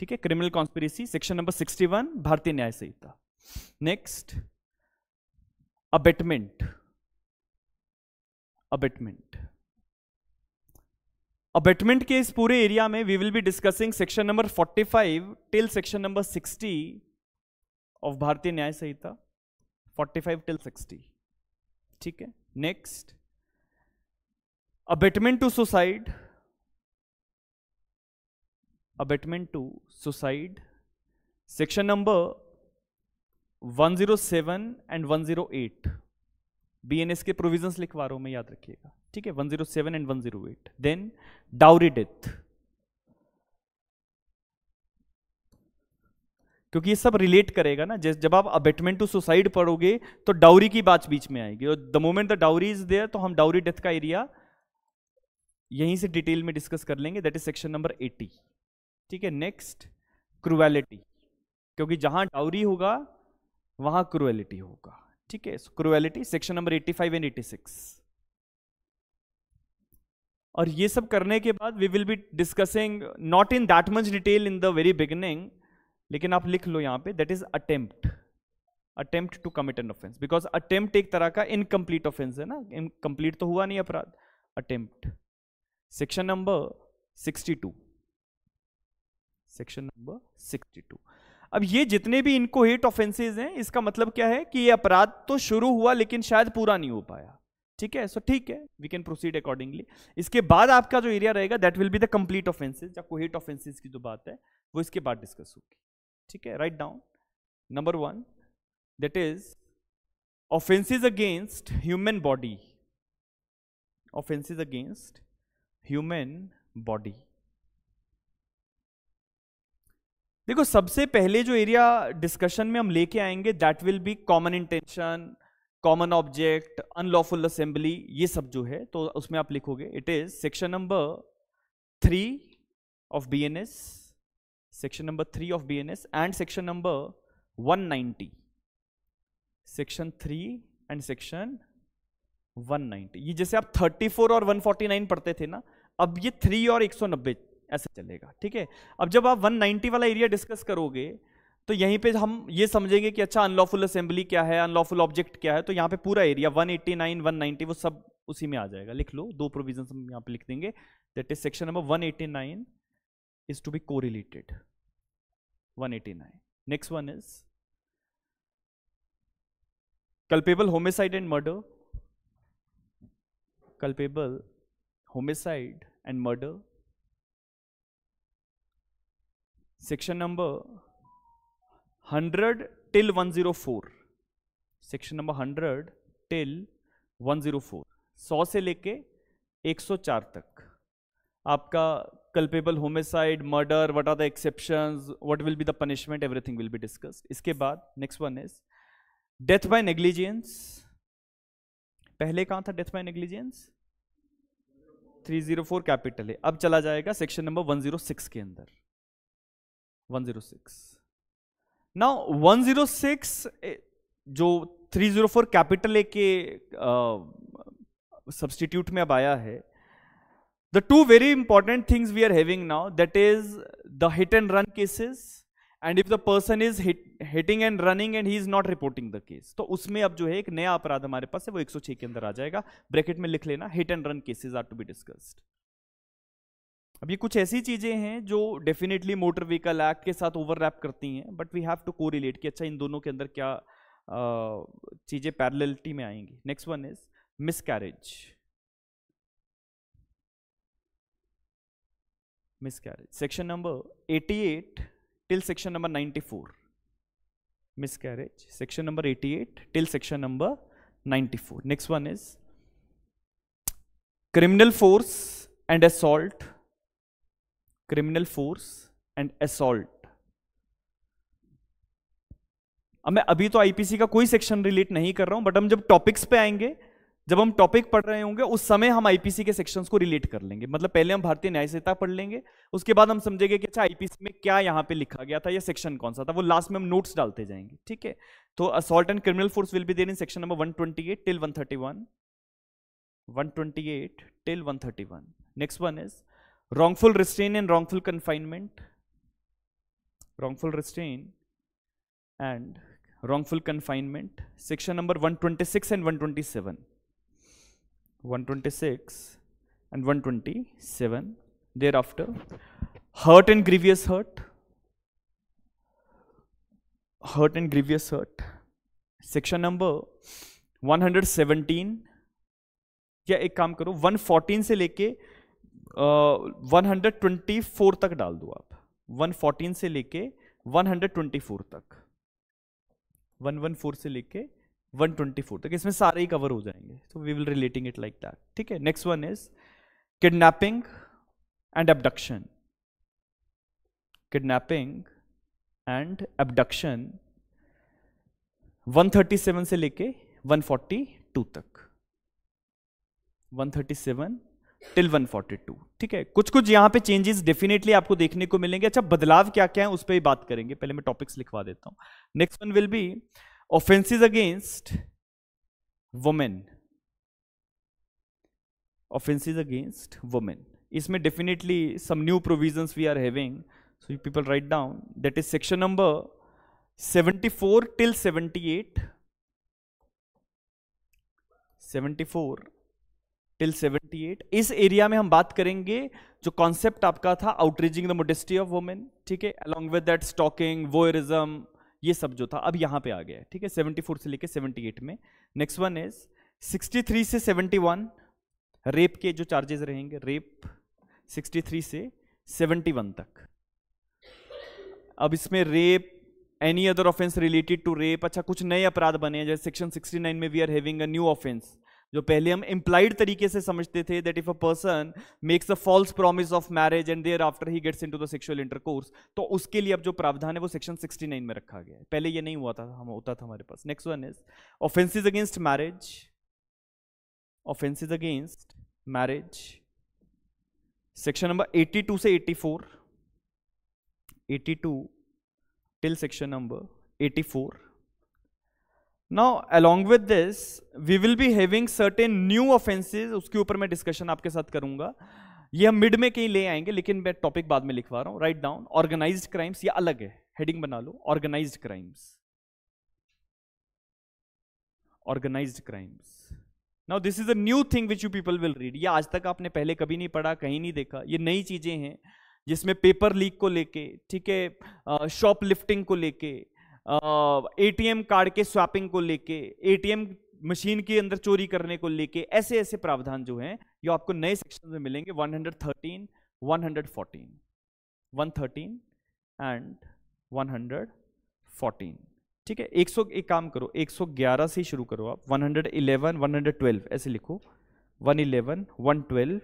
ठीक है criminal conspiracy section number 61 Bharatiya Nyaya Sanhita next abetment abetment abetment के इस पूरे एरिया में we will be discussing section number 45 till section number 60 of Bharatiya Nyaya Sanhita 45 till 60 ठीक है next abetment to suicide abetment to suicide section number 107 and 108 BNS के provisions लिखवा रहा हूं मैं याद रखिएगा ठीक है 107 एंड 108 देन डाउरी डेथ क्योंकि ये सब रिलेट करेगा ना जब आप अबेटमेंट टू सुसाइड पढ़ोगे तो डाउरी की बात बीच में आएगी और the moment the dowry is there तो हम डाउरी डेथ का एरिया यहीं से डिटेल में डिस्कस कर लेंगे दैट इज सेक्शन नंबर 80 ठीक है नेक्स्ट क्रुएलिटी क्योंकि जहां डाउरी होगा वहां क्रुएलिटी होगा ठीक है क्रुएलिटी सेक्शन नंबर 85 एंड 86 और ये सब करने के बाद we will be discussing not in that much detail in the very beginning लेकिन आप लिख लो यहां पे that is attempt attempt to commit an offence because attempt एक तरह का इनकम्प्लीट ऑफेंस है ना इनकम्प्लीट तो हुआ नहीं अपराध attempt section number 62 section number 62 अब ये जितने भी इनको हेट ऑफेंसेज हैं इसका मतलब क्या है कि ये अपराध तो शुरू हुआ लेकिन शायद पूरा नहीं हो पाया ठीक है सो ठीक है वी कैन प्रोसीड अकॉर्डिंगली इसके बाद आपका जो एरिया रहेगा that will be the complete offences या हेट ऑफेंसेज की जो बात है वो इसके बाद डिस्कस होगी ठीक है write down number one that is offences against human body offences against human body देखो सबसे पहले जो एरिया डिस्कशन में हम लेके आएंगे that will be common intention common object unlawful assembly ये सब जो है तो उसमें आप लिखोगे it is section number three of B N S section number three of B N S and section number one ninety section three and section one ninety ये जैसे आप थर्टी फोर और वन फोर्टी नाइन पढ़ते थे ना अब ये three और एक सौ नब्बे ऐसे चलेगा ठीक है अब जब आप 190 वाला एरिया डिस्कस करोगे तो यहीं पे हम ये समझेंगे कि अच्छा अनलॉफुल असेंबली क्या है अनलॉफुल ऑब्जेक्ट क्या है तो यहाँ पे पूरा एरिया 189 190 वो सब उसी में आ जाएगा लिख लो दो प्रोविजन हम यहाँ पे लिख देंगे that is section number 189 is to be corelated next one is culpable homicide and murder culpable homicide and murder section number 100 till 104 section number 100 till 104 100 से लेके 104 तक आपका culpable homicide murder what are the exceptions what will be the punishment everything will be discuss इसके बाद next one is death by negligence पहले कहां था death by negligence 304 capital है अब चला जाएगा सेक्शन नंबर 106 के अंदर 106 नाउ 106 जो 304 कैपिटल ए के सब्सटीट्यूट uh, में अब आया है the two very important things we are having now that is the hit and run cases and if the person is hitting and running and he is not reporting the case तो उसमें अब जो है एक नया अपराध हमारे पास है वो 106 के अंदर आ जाएगा ब्रैकेट में लिख लेना hit and run cases are to be discussed अब ये कुछ ऐसी चीजें हैं जो डेफिनेटली मोटर व्हीकल एक्ट के साथ ओवर रैप करती हैं but we have to corelate कि अच्छा इन दोनों के अंदर क्या चीजें पैरलिटी में आएंगी next one is miscarriage miscarriage section number eighty eight till section number 94 four miscarriage section number eighty eight till section number ninety four next one is criminal force and assault criminal force and assault अब मैं अभी तो IPC का कोई section relate नहीं कर रहा हूं बट हम जब टॉपिक्स पे आएंगे जब हम टॉपिक पढ़ रहे होंगे उस समय हम आईपीसी के सेक्शंस को रिलेट कर लेंगे मतलब पहले हम भारतीय न्याय संहिता पढ़ लेंगे उसके बाद हम समझेंगे कि अच्छा आईपीसी में क्या यहाँ पे लिखा गया था या सेक्शन कौन सा था वो लास्ट में हम नोट्स डालते जाएंगे ठीक है तो assault and criminal force will be there in section number 128 till 131 128 till one next one is wrongful restraint and wrongful confinement wrongful restraint and wrongful confinement section number 126 and 127 126 and 127 thereafter hurt and grievous hurt hurt and grievous hurt section number 117 या एक काम करो 114 से लेके 124 तक डाल दो आप 114 से लेके 124 तक 114 से लेके 124 तक इसमें सारे ही कवर हो जाएंगे तो we will relating it like that ठीक है next one is kidnapping and abduction kidnapping and abduction 137 से लेके 142 तक 137 टिल 142 ठीक है कुछ कुछ यहां पे चेंजेस डेफिनेटली आपको देखने को मिलेंगे अच्छा बदलाव क्या क्या है उस पर ही बात करेंगे पहले मैं टॉपिक्स लिखवा देता हूं next one will be offences against women offences against women इसमें definitely some new provision we are having so you people write down that is section number 74 till 78 74 till 78 इस एरिया में हम बात करेंगे जो कॉन्सेप्ट आपका था outraging the modesty of women ठीक है along with that stalking voyeurism ये सब जो था अब यहां पे आ गया ठीक है 74 से लेके 78 में नेक्स्ट वन इज 63 से 71 रेप के जो चार्जेस रहेंगे रेप 63 से 71 तक अब इसमें rape any other offence related to rape अच्छा कुछ नए अपराध बने हैं जैसे सेक्शन 69 में we are having a new offence जो पहले हम इम्प्लाइड तरीके से समझते थे that if a person makes a false promise of marriage and thereafter he gets into the sexual intercourse तो उसके लिए अब जो प्रावधान है वो सेक्शन 69 में रखा गया है पहले ये नहीं हुआ था हम होता था हमारे पास next one is offences against marriage offences against marriage section number 82 से 84 82 till section number 84 now along with this we will be having certain new offenses उसके ऊपर मैं डिस्कशन आपके साथ करूंगा ये हम मिड में कहीं ले आएंगे लेकिन मैं टॉपिक बाद में लिखवा रहा हूं राइट डाउन ऑर्गेनाइज क्राइम्स ये अलग है हेडिंग बना लो organise crimes organise crimes now this is a new thing which you people will read ये आज तक आपने पहले कभी नहीं पढ़ा कहीं नहीं देखा ये नई चीजें हैं जिसमें पेपर लीक को लेके ठीक है शॉप लिफ्टिंग को लेके एटीएम कार्ड के स्वैपिंग को लेके एटीएम मशीन के अंदर चोरी करने को लेके ऐसे ऐसे प्रावधान जो हैं ये आपको नए सेक्शन में मिलेंगे 113, 114, 113 एंड 114 ठीक है 100 एक काम करो 111 से शुरू करो आप 111, 112 ऐसे लिखो 111, 112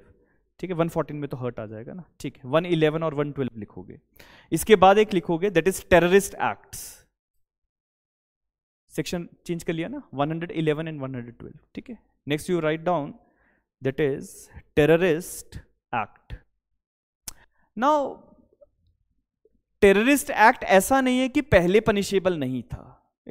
ठीक है 114 में तो हर्ट आ जाएगा ना ठीक है 111 और 112 लिखोगे इसके बाद एक लिखोगे that is terrorist acts section change कर लिया ना 111 एंड 112 ठीक है next you write down that is terrorist act now terrorist act ऐसा नहीं है कि पहले पनिशेबल नहीं था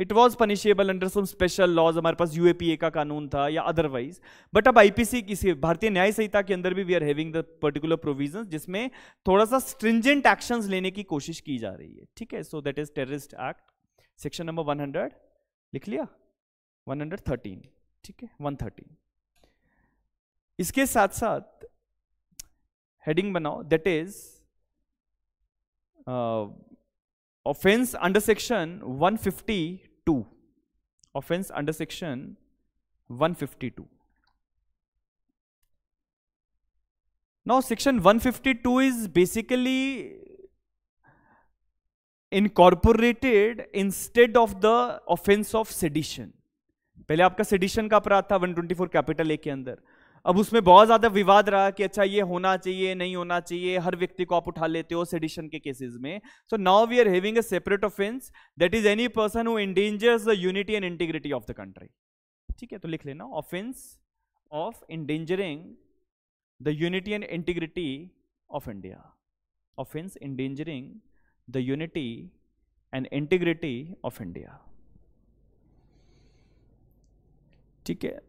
it was punishable under some special laws हमारे पास यूएपीए का कानून था या अदरवाइज बट अब आईपीसी किसी भारतीय न्याय संहिता के अंदर भी we are having the particular provision जिसमें थोड़ा सा स्ट्रिंजेंट एक्शन लेने की कोशिश की जा रही है ठीक है so that is terrorist act section number one hundred लिख लिया 113 ठीक है 113 इसके साथ साथ हेडिंग बनाओ that is offence under section 152 offence under section 152 now section 152 is basically incorporated instead of the offence of sedition पहले आपका सेडिशन का अपराध था 124 कैपिटल ए के अंदर अब उसमें बहुत ज्यादा विवाद रहा कि अच्छा ये होना चाहिए नहीं होना चाहिए हर व्यक्ति को आप उठा लेते हो सेडिशन के केसेस में so now we are having a separate offence that is any person who endangers the unity and integrity of the country ठीक है तो लिख लेना offence of endangering the unity and integrity of India offence endangering the unity and integrity of India. ठीक है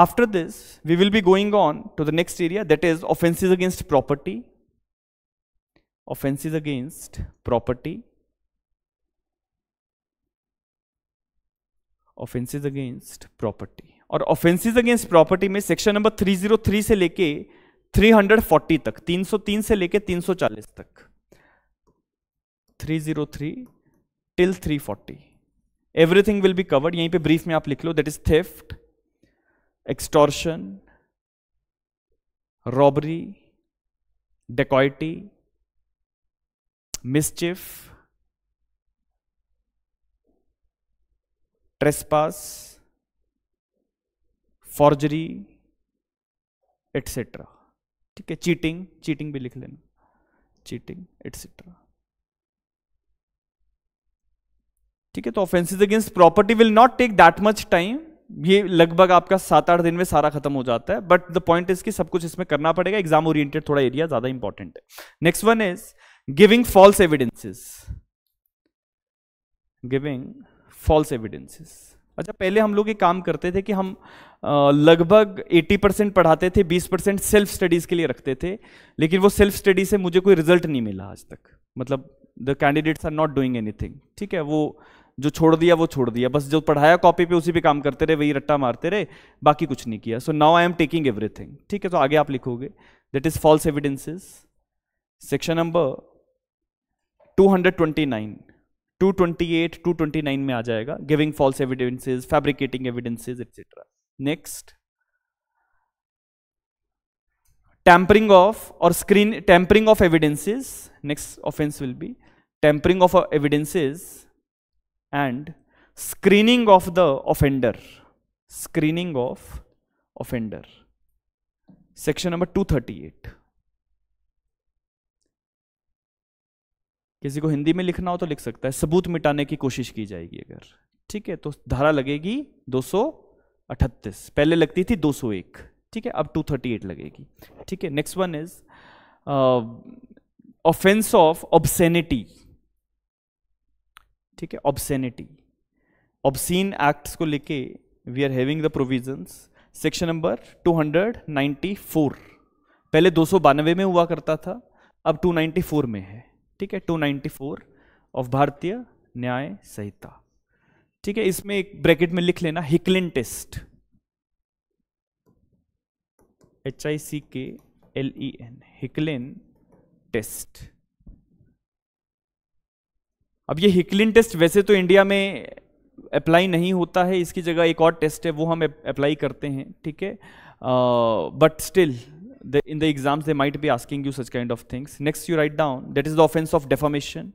after this we will be going on to the next area that is offenses against property offenses against property offenses against property और offenses against property में section number 303 से लेके 340 तक 303 से लेके 340 तक three zero three till three forty everything will be covered यहीं पे ब्रीफ में आप लिख लो that is theft extortion robbery dacoity mischief trespass forgery etcetera ठीक है चीटिंग चीटिंग भी लिख लेना चीटिंग एट्सेट्रा ठीक है तो offences against property will not take that much time ये लगभग आपका सात आठ दिन में सारा खत्म हो जाता है बट द पॉइंट इज कि सब कुछ इसमें करना पड़ेगा एग्जाम ओरिएंटेड थोड़ा एरिया ज्यादा इंपॉर्टेंट है next one is giving false evidences giving false evidences अच्छा पहले हम लोग ये काम करते थे कि हम लगभग 80 परसेंट पढ़ाते थे 20 परसेंट सेल्फ स्टडीज के लिए रखते थे लेकिन वो सेल्फ स्टडी से मुझे कोई रिजल्ट नहीं मिला आज तक मतलब the candidates are not doing anything ठीक है वो जो छोड़ दिया वो छोड़ दिया बस जो पढ़ाया कॉपी पे उसी पे काम करते रहे वही रट्टा मारते रहे बाकी कुछ नहीं किया so now I am taking everything ठीक है तो आगे आप लिखोगे that is false evidences section number 229 228 229 में आ जाएगा giving false evidences fabricating evidences etcetera next tampering of और screen tampering of evidences next offence will be tampering of evidences and screening of the offender screening of offender section number 238 किसी को हिंदी में लिखना हो तो लिख सकता है सबूत मिटाने की कोशिश की जाएगी अगर ठीक है तो धारा लगेगी 238 पहले लगती थी 201 ठीक है अब 238 लगेगी ठीक है next one is offence of obscenity ठीक है ऑब्सेनिटी ऑब्सीन एक्ट्स को लेके we are having the provisions section number 294 पहले दो में हुआ करता था अब 294 में है ठीक है 294 ऑफ भारतीय न्याय संहिता ठीक है इसमें एक ब्रैकेट में लिख लेना Hicklin test H I C K L E N Hicklin test अब ये हिकलिन टेस्ट वैसे तो इंडिया में अप्लाई नहीं होता है इसकी जगह एक और टेस्ट है वो हम अप्लाई करते हैं ठीक है but still in the exams they might be asking you such kind of things next you write down that is the offence of defamation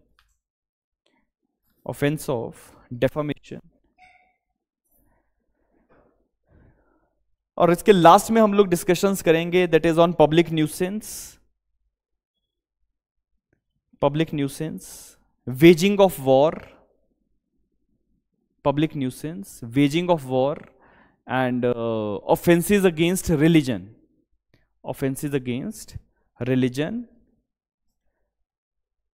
offence of defamation और इसके लास्ट में हम लोग डिस्कशंस करेंगे that is on public nuisance public nuisance waging of war public nuisance waging of war and uh, against religion religion. Against religion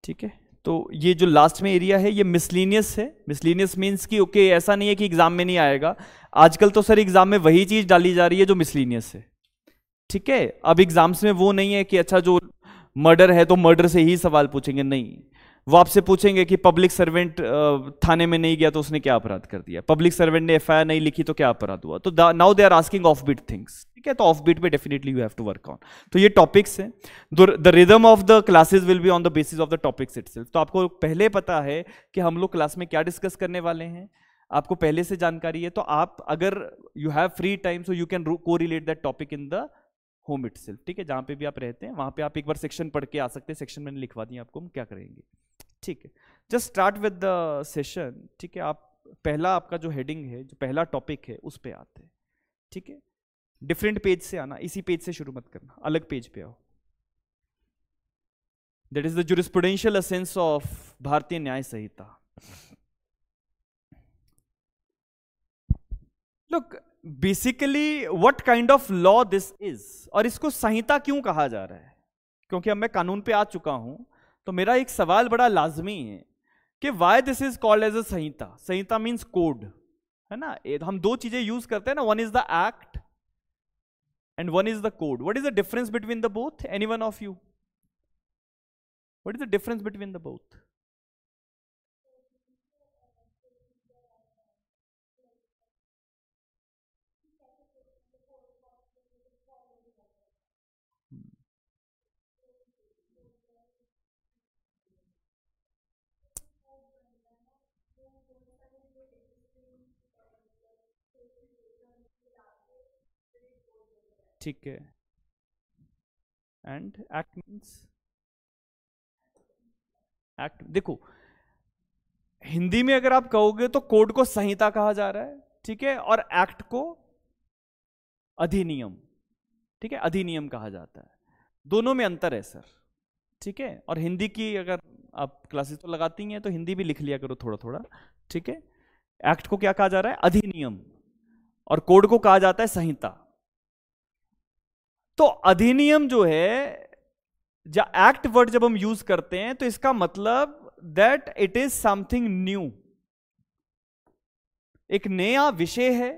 ठीक है तो ये जो लास्ट में एरिया है ये मिसलिनियस है मिसलिनियस मीन्स कि ओके okay, ऐसा नहीं है कि एग्जाम में नहीं आएगा आजकल तो सर एग्जाम में वही चीज डाली जा रही है जो मिसलिनियस है ठीक है अब एग्जाम्स में वो नहीं है कि अच्छा जो मर्डर है तो मर्डर से ही सवाल पूछेंगे नहीं वो आपसे पूछेंगे कि पब्लिक सर्वेंट थाने में नहीं गया तो उसने क्या अपराध कर दिया पब्लिक सर्वेंट ने एफ नहीं लिखी तो क्या अपराध हुआ तो now they are asking offbeat things ठीक है तो ऑफ बीट में definitely you have to work on तो ये टॉपिक्स हैं the rhythm of the classes will be on the basis of the topics it तो आपको पहले पता है कि हम लोग क्लास में क्या डिस्कस करने वाले हैं आपको पहले से जानकारी है तो आप अगर you have free time so you can correlate that topic in the home it ठीक है जहां पे भी आप रहते हैं वहां पे आप एक बार सेक्शन पढ़ के आ सकते हैं सेक्शन मैंने लिखवा दिया आपको हम क्या करेंगे ठीक है just start with the session ठीक है आप पहला आपका जो हेडिंग है जो पहला टॉपिक है उस पर आते हैं ठीक है डिफरेंट पेज से आना इसी पेज से शुरू मत करना अलग पेज पे आओ that is the jurisprudential essence of Bharatiya Nyaya Sanhita look basically what kind of law this is और इसको संहिता क्यों कहा जा रहा है क्योंकि अब मैं कानून पे आ चुका हूं तो मेरा एक सवाल बड़ा लाजमी है कि why this is called as a Sanhita Sanhita means code है ना हम दो चीजें यूज करते हैं ना one is the act and one is the code what is the difference between the both any one of you what is the difference between the both ठीक है एंड एक्ट मीन्स एक्ट देखो हिंदी में अगर आप कहोगे तो code को संहिता कहा जा रहा है ठीक है और एक्ट को अधिनियम ठीक है अधिनियम कहा जाता है दोनों में अंतर है सर ठीक है और हिंदी की अगर आप क्लासेस तो लगाती हैं तो हिंदी भी लिख लिया करो थोड़ा थोड़ा ठीक है एक्ट को क्या कहा जा रहा है अधिनियम और कोड को कहा जाता है संहिता तो अधिनियम जो है एक्ट वर्ड जब हम यूज करते हैं तो इसका मतलब that it is something new एक नया विषय है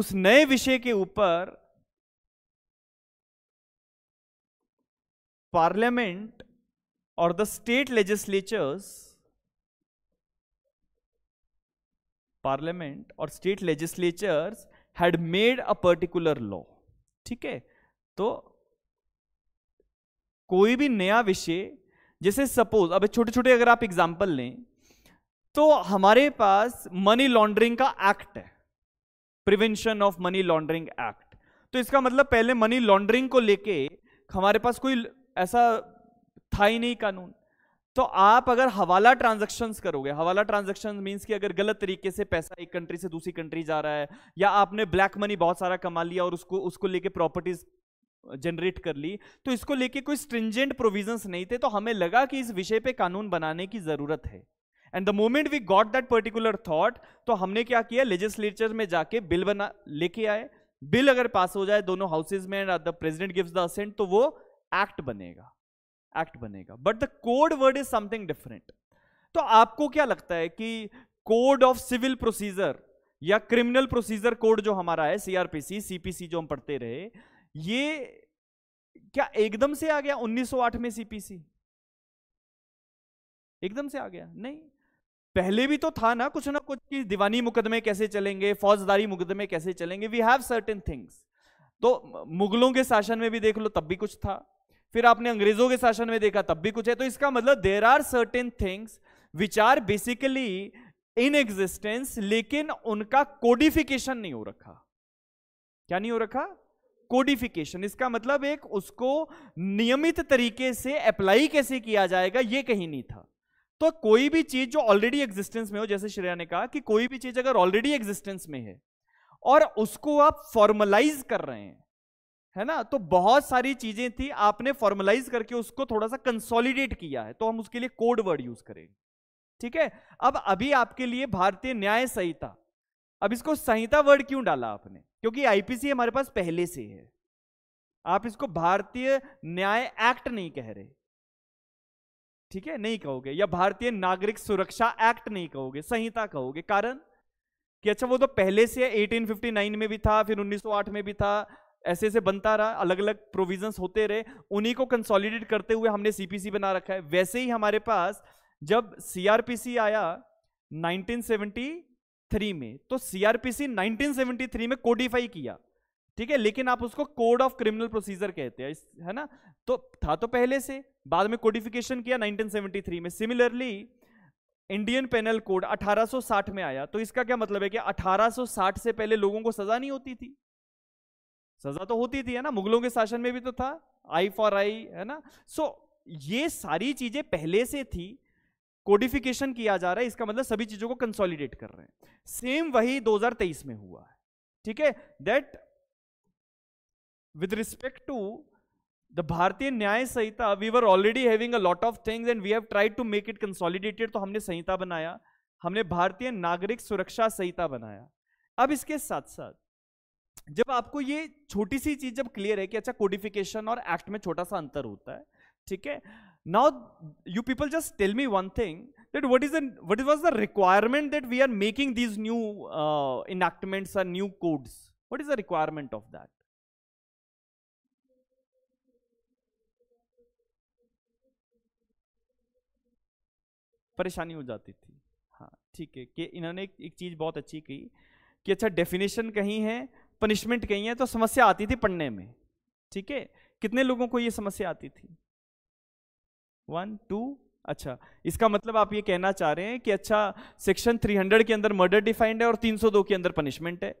उस नए विषय के ऊपर पार्लियामेंट और द स्टेट लेजिस्लेचर्स पार्लियामेंट और state legislatures had made a particular law ठीक है तो कोई भी नया विषय जैसे सपोज अब छोटे छोटे अगर आप एग्जाम्पल लें तो हमारे पास मनी लॉन्ड्रिंग का एक्ट है prevention of money laundering act तो इसका मतलब पहले मनी लॉन्ड्रिंग को लेके हमारे पास कोई ऐसा था ही नहीं कानून तो आप अगर हवाला ट्रांजैक्शंस करोगे हवाला ट्रांजैक्शंस मींस कि अगर गलत तरीके से पैसा एक कंट्री से दूसरी कंट्री जा रहा है या आपने ब्लैक मनी बहुत सारा कमा लिया और उसको उसको लेके प्रॉपर्टीज जनरेट कर ली तो इसको लेके कोई स्ट्रिंजेंट प्रोविजंस नहीं थे तो हमें लगा कि इस विषय पे कानून बनाने की जरूरत है and the moment we got that particular thought तो हमने क्या किया लेजिस्लेचर में जाके बिल बना लेके आए बिल अगर पास हो जाए दोनों हाउसेज में and the president gives the assent तो वो एक्ट बनेगा एक्ट बनेगा but the code word is something different तो आपको क्या लगता है कि कोड ऑफ सिविल प्रोसीजर या क्रिमिनल प्रोसीजर कोड जो हमारा है सीआरपीसी सीपीसी जो हम पढ़ते रहे ये क्या एकदम से आ गया 1908 में सीपीसी एकदम से आ गया नहीं पहले भी तो था ना कुछ ना कुछ कि दीवानी मुकदमे कैसे चलेंगे फौजदारी मुकदमे कैसे चलेंगे वी हैव सर्टेन थिंग्स तो मुगलों के शासन में भी देख लो तब भी कुछ था फिर आपने अंग्रेजों के शासन में देखा तब भी कुछ है तो इसका मतलब there are certain things which are basically in existence लेकिन उनका कोडिफिकेशन नहीं हो रखा क्या नहीं हो रखा कोडिफिकेशन इसका मतलब एक उसको नियमित तरीके से अप्लाई कैसे किया जाएगा ये कहीं नहीं था तो कोई भी चीज जो ऑलरेडी एग्जिस्टेंस में हो जैसे श्रेया ने कहा कि कोई भी चीज अगर ऑलरेडी एग्जिस्टेंस में है और उसको आप फॉर्मलाइज कर रहे हैं है ना तो बहुत सारी चीजें थी आपने फॉर्मलाइज करके उसको थोड़ा सा कंसोलिडेट किया है तो हम उसके लिए कोड वर्ड यूज करेंगे ठीक है अब अभी आपके लिए भारतीय न्याय संहिता अब इसको संहिता वर्ड क्यों डाला आपने क्योंकि आईपीसी हमारे पास पहले से है आप इसको भारतीय न्याय एक्ट नहीं कह रहे ठीक है नहीं कहोगे या भारतीय नागरिक सुरक्षा एक्ट नहीं कहोगे संहिता कहोगे कारण कि अच्छा वो तो पहले से 1859 में भी था फिर 1908 में भी था ऐसे ऐसे बनता रहा अलग अलग प्रोविजंस होते रहे उन्हीं को कंसोलिडेट करते हुए हमने सीपीसी बना रखा है वैसे ही हमारे पास जब सीआरपीसी आया 1973 में तो सीआरपीसी 1973 में कोडिफाई किया ठीक है लेकिन आप उसको कोड ऑफ क्रिमिनल प्रोसीजर कहते हैं है ना तो था तो पहले से बाद में कोडिफिकेशन किया 1973 में सिमिलरली इंडियन पेनल कोड 1860 में आया तो इसका क्या मतलब है कि 1860 से पहले लोगों को सजा नहीं होती थी सजा तो होती थी है ना मुगलों के शासन में भी तो था आई फॉर आई है ना सो so, ये सारी चीजें पहले से थी कोडिफिकेशन किया जा रहा है इसका मतलब सभी चीजों को कंसोलिडेट कर रहे हैं सेम वही 2023 में हुआ है ठीक है that with respect to the Bharatiya Nyaya Sanhita we were already having a lot of things and we have tried to make it consolidated तो हमने संहिता बनाया हमने भारतीय नागरिक सुरक्षा संहिता बनाया अब इसके साथ साथ जब आपको ये छोटी सी चीज जब क्लियर है कि अच्छा कोडिफिकेशन और एक्ट में छोटा सा अंतर होता है ठीक है Now, you people just tell me one thing that what is the what was the requirement that we are making these new uh, enactments or new codes? What is the requirement of that? परेशानी हो जाती थी हाँ ठीक है कि इन्होंने एक, एक चीज़ बहुत अच्छी कही कि अच्छा डेफिनेशन कहीं है पनिशमेंट कहीं है तो समस्या आती थी पढ़ने में ठीक है कितने लोगों को ये समस्या आती थी वन टू अच्छा इसका मतलब आप ये कहना चाह रहे हैं कि अच्छा सेक्शन 300 के अंदर मर्डर डिफाइंड है और 302 के अंदर पनिशमेंट है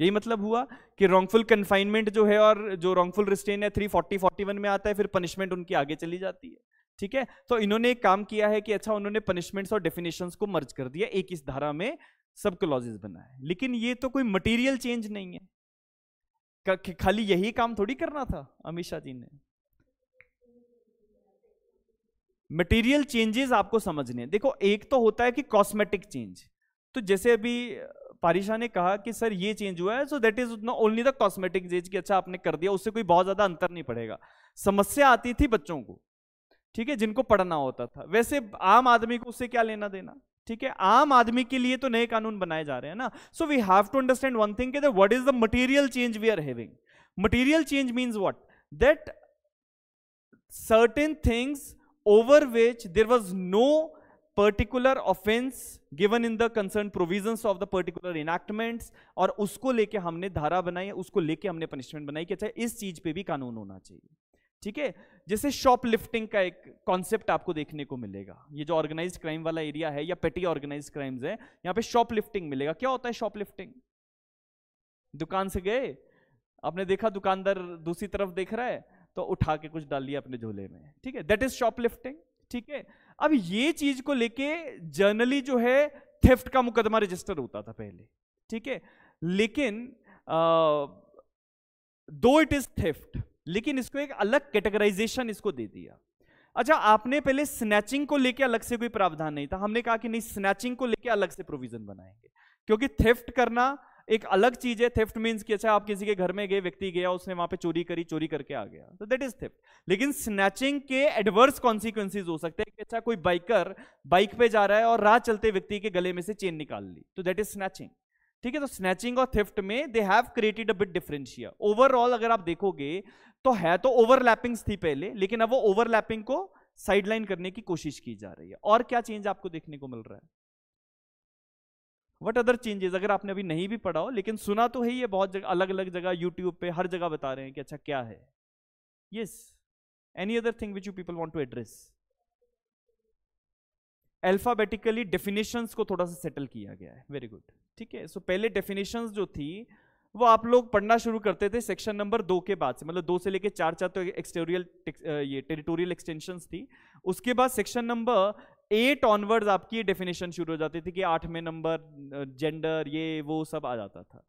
यही मतलब हुआ कि रॉन्गफुल कन्फाइनमेंट जो है और जो रॉन्गफुल रिस्टेन है 340 41 में आता है फिर पनिशमेंट उनकी आगे चली जाती है ठीक है तो इन्होंने एक काम किया है कि अच्छा उन्होंने पनिशमेंट्स और डेफिनेशन को मर्ज कर दिया एक इस धारा में सब क्लॉजेस बना है लेकिन ये तो कोई मटीरियल चेंज नहीं है खाली यही काम थोड़ी करना था अमित शाह जी ने मटेरियल चेंजेस आपको समझने देखो एक तो होता है कि कॉस्मेटिक चेंज तो जैसे अभी पारिशा ने कहा कि सर ये चेंज हुआ है so that is not only the cosmetic change कि अच्छा आपने कर दिया उससे कोई बहुत ज्यादा अंतर नहीं पड़ेगा समस्या आती थी बच्चों को ठीक है जिनको पढ़ना होता था वैसे आम आदमी को उससे क्या लेना देना ठीक है आम आदमी के लिए तो नए कानून बनाए जा रहे हैं ना so we have to understand one thing what is the material change we are having material change means what that certain things over which there was no particular offence given in the concern provision of the particular enactment और उसको लेके हमने धारा बनाई उसको लेके हमने punishment बनाई कि अच्छा इस चीज पे भी कानून होना चाहिए ठीक है जैसे शॉप लिफ्टिंग का एक कॉन्सेप्ट आपको देखने को मिलेगा ये जो ऑर्गेनाइज क्राइम वाला एरिया है या पेटी ऑर्गेनाइज क्राइम्स है यहाँ पे शॉप लिफ्टिंग मिलेगा क्या होता है शॉप लिफ्टिंग दुकान से गए आपने देखा दुकानदार दूसरी तरफ देख रहा है तो उठा के कुछ डाल लिया अपने झोले में ठीक है दैट इज शॉप लिफ्टिंग ठीक है अब ये चीज को लेके जर्नली जो है थेफ्ट का मुकदमा रजिस्टर होता था पहले ठीक है लेकिन दो इट इज थेफ्ट लेकिन इसको एक अलग कैटेगराइजेशन इसको दे दिया अच्छा आपने पहले स्नैचिंग को लेके अलग से कोई प्रावधान नहीं था हमने कहा कि नहीं स्नैचिंग को लेके अलग से प्रोविजन बनाएंगे क्योंकि थेफ्ट करना एक अलग चीज है थिफ्ट मीन्स कि अच्छा आप किसी के घर में गए व्यक्ति गया उसने वहां पे चोरी करी चोरी करके आ गया तो दैट इज थिफ्ट लेकिन स्नैचिंग के एडवर्स कॉन्सिक्वेंसिस हो सकते हैं कि अच्छा कोई बाइकर बाइक पे जा रहा है और राह चलते व्यक्ति के गले में से चेन निकाल ली तो दैट इज स्नैचिंग ठीक है तो स्नैचिंग और थिफ्ट में they have created a bit differentia overall अगर आप देखोगे तो है तो ओवरलैपिंग्स थी पहले लेकिन अब वो ओवरलैपिंग को साइडलाइन करने की कोशिश की जा रही है और क्या चेंज आपको देखने को मिल रहा है वट अदर चेंजेस अगर आपने अभी नहीं भी पढ़ा हो लेकिन सुना तो है ये बहुत जगह अलग अलग जगह यूट्यूब पे हर जगह बता रहे हैं कि अच्छा क्या है yes any other thing which you people want to address alphabetically definition को थोड़ा सा सेटल किया गया है वेरी गुड ठीक है सो पहले डेफिनेशन जो थी वो आप लोग पढ़ना शुरू करते थे सेक्शन नंबर दो के बाद से मतलब दो से लेके चार चार तो एक्सटेरियल ये टेरिटोरियल एक्सटेंशन थी उसके बाद सेक्शन नंबर एट ऑनवर्ड्स आपकी डेफिनेशन शुरू हो जाती थी कि आठवें नंबर जेंडर ये वो सब आ जाता था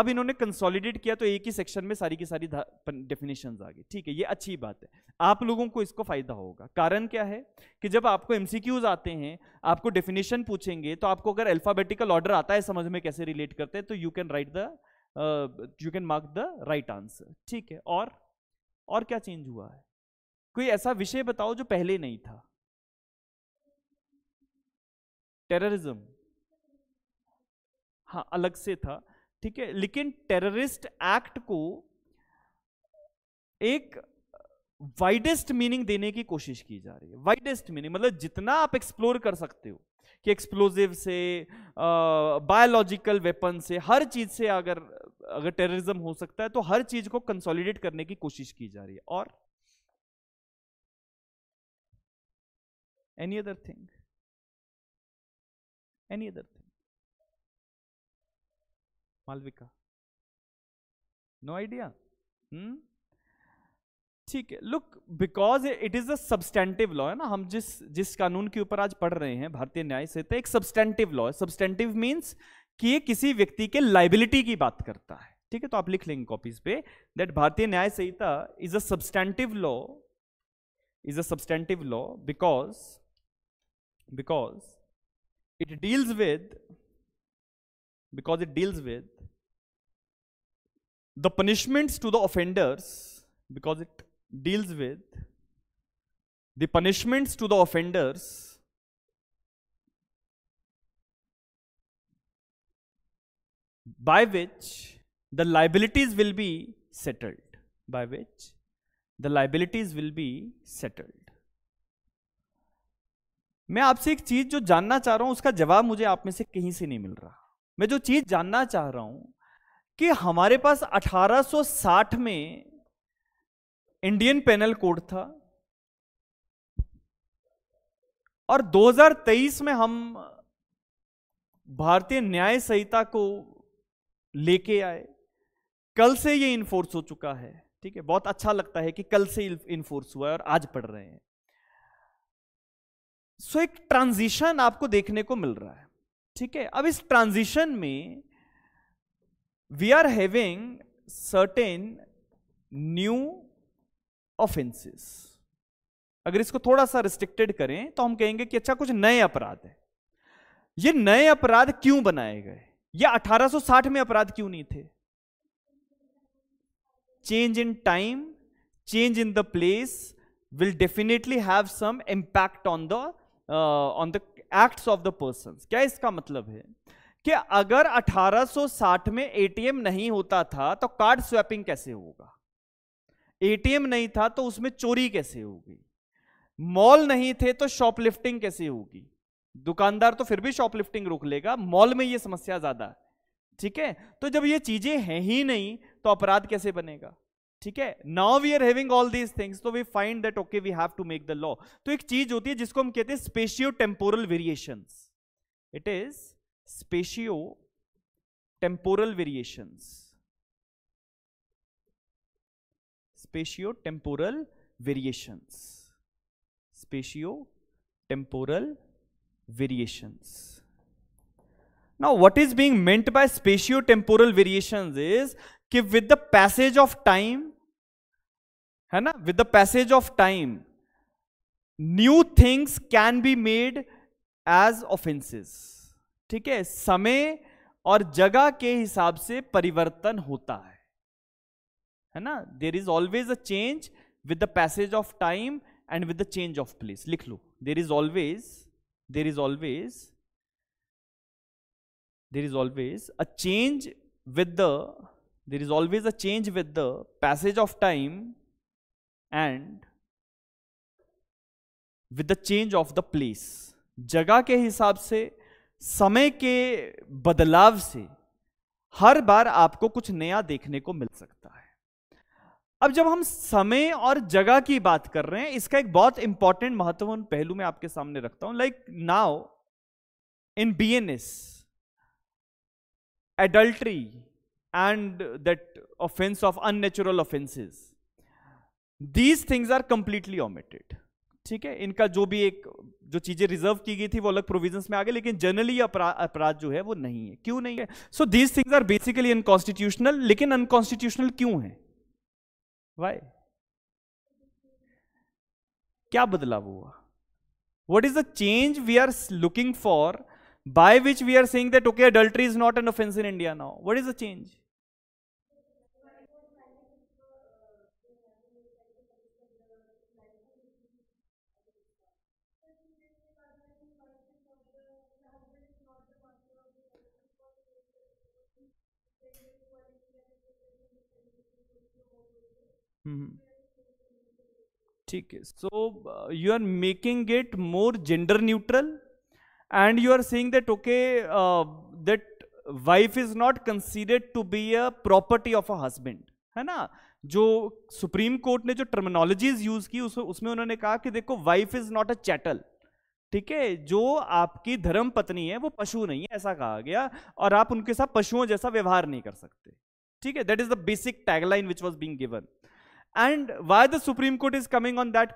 अब इन्होंने कंसोलिडेट किया तो एक ही सेक्शन में सारी की सारी डेफिनेशन आ गई ठीक है ये अच्छी बात है आप लोगों को इसको फायदा होगा कारण क्या है कि जब आपको एमसीक्यूज आते हैं आपको डेफिनेशन पूछेंगे तो आपको अगर अल्फाबेटिकल ऑर्डर आता है समझ में कैसे रिलेट करते हैं तो you can write the you can mark the right answer ठीक है और और क्या चेंज हुआ है कोई ऐसा विषय बताओ जो पहले नहीं था टेररिज्म हाँ अलग से था ठीक है लेकिन टेररिस्ट एक्ट को एक वाइडेस्ट मीनिंग देने की कोशिश की जा रही है वाइडेस्ट मीनिंग मतलब जितना आप एक्सप्लोर कर सकते हो कि एक्सप्लोजिव से बायोलॉजिकल वेपन से हर चीज से अगर अगर टेररिज्म हो सकता है तो हर चीज को कंसोलिडेट करने की कोशिश की जा रही है और any other thing any other thing Malavika no idea hmm ठीक है look because it is a substantive law है ना हम जिस जिस कानून के ऊपर आज पढ़ रहे हैं भारतीय न्याय संहिता एक सब्सटेंटिव लॉ है सब्सटेंटिव मीन्स कि ये किसी व्यक्ति के लाइबिलिटी की बात करता है ठीक है तो आप लिख लेंगे कॉपीज पे that Bharatiya Nyaya Sanhita is a substantive law is a substantive law because because it deals with because it deals with the punishments to the offenders because it deals with the punishments to the offenders by which the liabilities will be settled by which the liabilities will be settled मैं आपसे एक चीज जो जानना चाह रहा हूं उसका जवाब मुझे आप में से कहीं से नहीं मिल रहा मैं जो चीज जानना चाह रहा हूं कि हमारे पास 1860 में इंडियन पेनल कोड था और 2023 में हम भारतीय न्याय संहिता को लेके आए कल से ये इन्फोर्स हो चुका है ठीक है बहुत अच्छा लगता है कि कल से इन्फोर्स हुआ है और आज पढ़ रहे हैं सो एक ट्रांजिशन आपको देखने को मिल रहा है ठीक है अब इस ट्रांजिशन में we are having certain new offences अगर इसको थोड़ा सा रिस्ट्रिक्टेड करें तो हम कहेंगे कि अच्छा कुछ नए अपराध है ये नए अपराध क्यों बनाए गए ये 1860 में अपराध क्यों नहीं थे change in time change in the place will definitely have some impact on the on the acts of the person क्या इसका मतलब है कि अगर 1860 में एटीएम नहीं होता था तो कार्ड स्वैपिंग कैसे होगा एटीएम नहीं था तो उसमें चोरी कैसे होगी मॉल नहीं थे तो शॉपलिफ्टिंग कैसे होगी दुकानदार तो फिर भी शॉपलिफ्टिंग रोक लेगा मॉल में ये समस्या ज्यादा है ठीक है तो जब ये चीजें हैं ही नहीं तो अपराध कैसे बनेगा ठीक है now we are having all these things तो we find that okay we have to make the law तो एक चीज होती है जिसको हम कहते हैं spatio temporal variation it is spatio temporal variation spatio temporal variation spatio temporal variation now what is being meant by spatio temporal variation is कि with the passage of time है ना with the passage of time new things can be made as offences ठीक है समय और जगह के हिसाब से परिवर्तन होता है है ना there is always a change with the passage of time and with the change of place लिख लो there is always there is always there is always a change with the there is always a change with the passage of time and with the change of the place जगह के हिसाब से समय के बदलाव से हर बार आपको कुछ नया देखने को मिल सकता है अब जब हम समय और जगह की बात कर रहे हैं इसका एक बहुत इंपॉर्टेंट महत्वपूर्ण पहलू मैं आपके सामने रखता हूं like now in B N S adultery and that offence of unnatural offences these things are completely omitted ठीक है इनका जो भी एक जो चीजें रिजर्व की गई थी वो अलग प्रोविजंस में आ गए लेकिन जनरली अपराध जो है वो नहीं है क्यों नहीं है so these things are basically unconstitutional लेकिन अनकॉन्स्टिट्यूशनल क्यों है वाई क्या बदलाव हुआ what is the change we are looking for by which we are seeing that okay adultery is not an offence in India now what is the change hmm. ठीक है so you are making it more gender neutral and you are saying that okay that wife is not considered to be a property of a husband है ना जो supreme court ने जो terminologies use की उस, उसमें उन्होंने कहा कि देखो wife is not a chattel ठीक है जो आपकी धर्म पत्नी है वो पशु नहीं है ऐसा कहा गया और आप उनके साथ पशुओं जैसा व्यवहार नहीं कर सकते ठीक है that is the basic tagline which was being given and why the supreme court is coming on that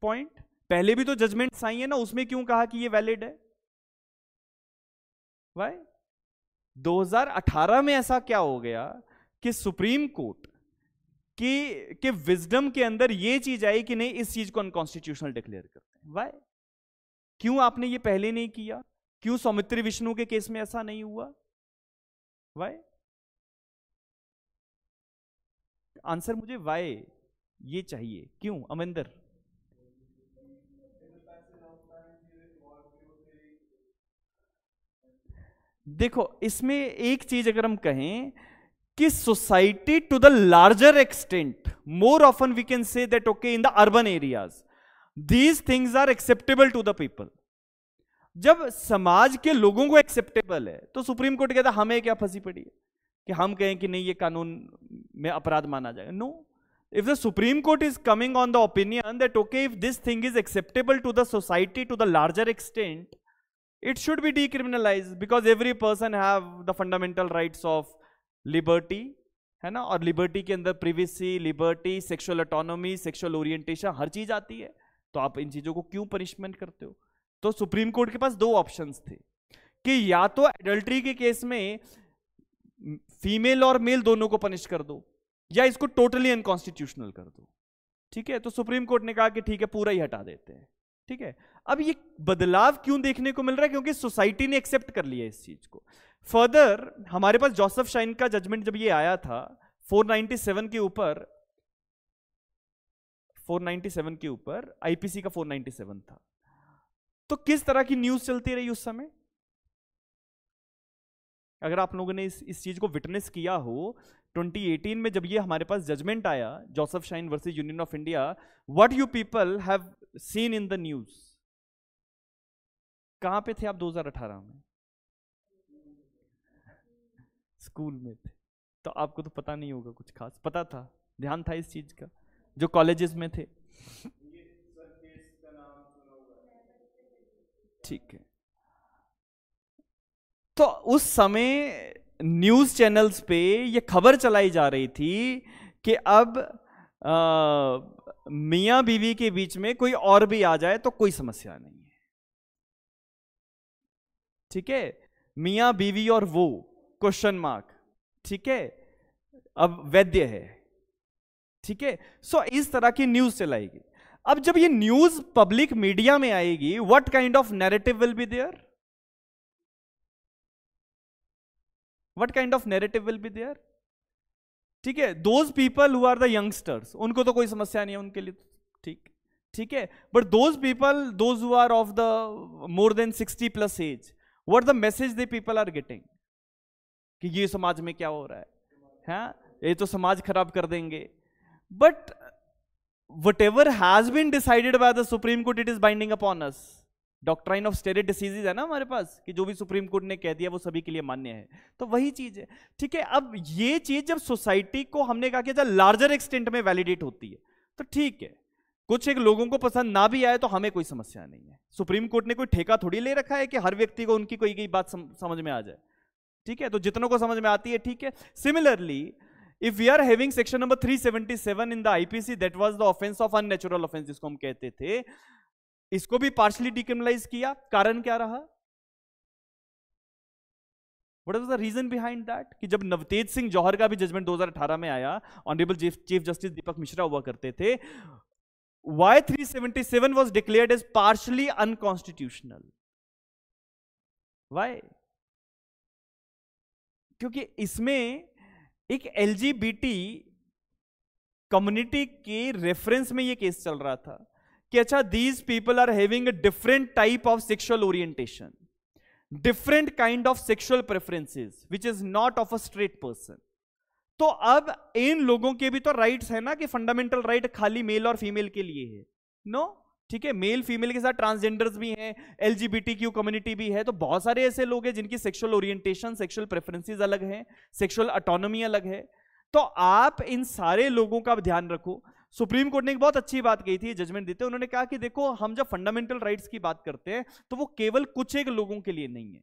point पहले भी तो जजमेंट आई है ना उसमें क्यों कहा कि ये वैलिड है वाई 2018 में ऐसा क्या हो गया कि सुप्रीम कोर्ट की के विजडम के अंदर ये चीज आई कि नहीं इस चीज को अनकॉन्स्टिट्यूशनल डिक्लेयर करते हैं वाई क्यों आपने ये पहले नहीं किया क्यों सौमित्री विष्णु के केस में ऐसा नहीं हुआ वाई आंसर मुझे वाई ये चाहिए क्यों अमेंदर देखो इसमें एक चीज अगर हम कहें कि society to the larger extent more often we can say that okay in the urban areas these things are acceptable to the people जब समाज के लोगों को एक्सेप्टेबल है तो सुप्रीम कोर्ट कहता हमें क्या फंसी पड़ी है कि हम कहें कि नहीं ये कानून में अपराध माना जाएगा no if the supreme court is coming on the opinion that okay if this thing is acceptable to the society to the larger extent it should be decriminalized because every person have the fundamental right of liberty है ना और liberty के अंदर privacy liberty sexual autonomy sexual orientation हर चीज आती है तो आप इन चीजों को क्यों पनिशमेंट करते हो तो सुप्रीम कोर्ट के पास दो ऑप्शंस थे कि या तो एडल्ट्री के केस में फीमेल और मेल दोनों को पनिश कर दो या इसको टोटली अनकॉन्स्टिट्यूशनल कर दो ठीक है तो सुप्रीम कोर्ट ने कहा कि ठीक है पूरा ही हटा देते हैं ठीक है अब ये बदलाव क्यों देखने को मिल रहा है क्योंकि सोसाइटी ने एक्सेप्ट कर लिया इस चीज को फर्दर हमारे पास जोसेफ शाइन का जजमेंट जब ये आया था 497 के ऊपर 497 के ऊपर आईपीसी का 497 था तो किस तरह की न्यूज चलती रही उस समय अगर आप लोगों ने इस इस चीज़ को विटनेस किया हो 2018 में जब ये हमारे पास जजमेंट आया Joseph Shine versus Union of India what you people have seen in the news कहाँ पे थे आप 2018 में स्कूल में थे तो आपको तो पता नहीं होगा कुछ खास पता था ध्यान था इस चीज़ का जो कॉलेजेस में थे ठीक है तो उस समय न्यूज़ चैनल्स पे ये खबर चलाई जा रही थी कि अब मियाँ बीवी के बीच में कोई और भी आ जाए तो कोई समस्या नहीं है ठीक है मियाँ बीवी और वो क्वेश्चन मार्क ठीक है अब वैद्य है ठीक है सो इस तरह की न्यूज चलाएगी अब जब ये न्यूज पब्लिक मीडिया में आएगी what kind of narrative will be there what kind of narrative will be there ठीक है those people who are the youngsters उनको तो कोई समस्या नहीं है उनके लिए तो ठीक ठीक है but those people those who are of the more than sixty plus age what the message they people are getting कि ये समाज में क्या हो रहा है हैं हाँ? ये तो समाज खराब कर देंगे but whatever has been decided by the supreme court it is binding upon us doctrine of stare decisis है ना हमारे पास कि जो भी सुप्रीम कोर्ट ने कह दिया वो सभी के लिए मान्य है तो वही चीज है ठीक है अब ये चीज जब सोसाइटी को हमने कहा कि जब लार्जर एक्सटेंट में वैलिडेट होती है तो ठीक है कुछ एक लोगों को पसंद ना भी आए तो हमें कोई समस्या नहीं है सुप्रीम कोर्ट ने कोई ठेका थोड़ी ले रखा है कि हर व्यक्ति को उनकी कोई कोई बात समझ में आ जाए ठीक है तो जितनों को समझ में आती है ठीक है similarly if we are having section number 377 in the IPC that was the offence of unnatural offence जिसको हम कहते थे इसको भी पार्शली डिक्रिमिनलाइज किया कारण क्या रहा what is the reason behind that कि जब नवतेज सिंह जौहर का भी जजमेंट 2018 में आया honourable chief justice Deepak Mishra हुआ करते थे why three seventy seven was declared as partially unconstitutional why क्योंकि इसमें एक एलजीबीटी कम्युनिटी के रेफरेंस में यह केस चल रहा था कि अच्छा these people are having different type of sexual orientation different kind of sexual preferences which is not of a straight person तो अब इन लोगों के भी तो राइट्स है ना कि फंडामेंटल राइट खाली मेल और फीमेल के लिए है नो no? ठीक है मेल फीमेल के साथ ट्रांसजेंडर्स भी हैं एल क्यू कम्युनिटी भी है तो बहुत सारे ऐसे लोग हैं जिनकी सेक्सुअल ओरिएंटेशन सेक्सुअल प्रेफरेंसेस अलग हैं सेक्सुअल अटोनोमी अलग है तो आप इन सारे लोगों का ध्यान रखो सुप्रीम कोर्ट ने एक बहुत अच्छी बात कही थी जजमेंट देते उन्होंने कहा कि देखो हम जब फंडामेंटल राइट्स की बात करते हैं तो वो केवल कुछ एक लोगों के लिए नहीं है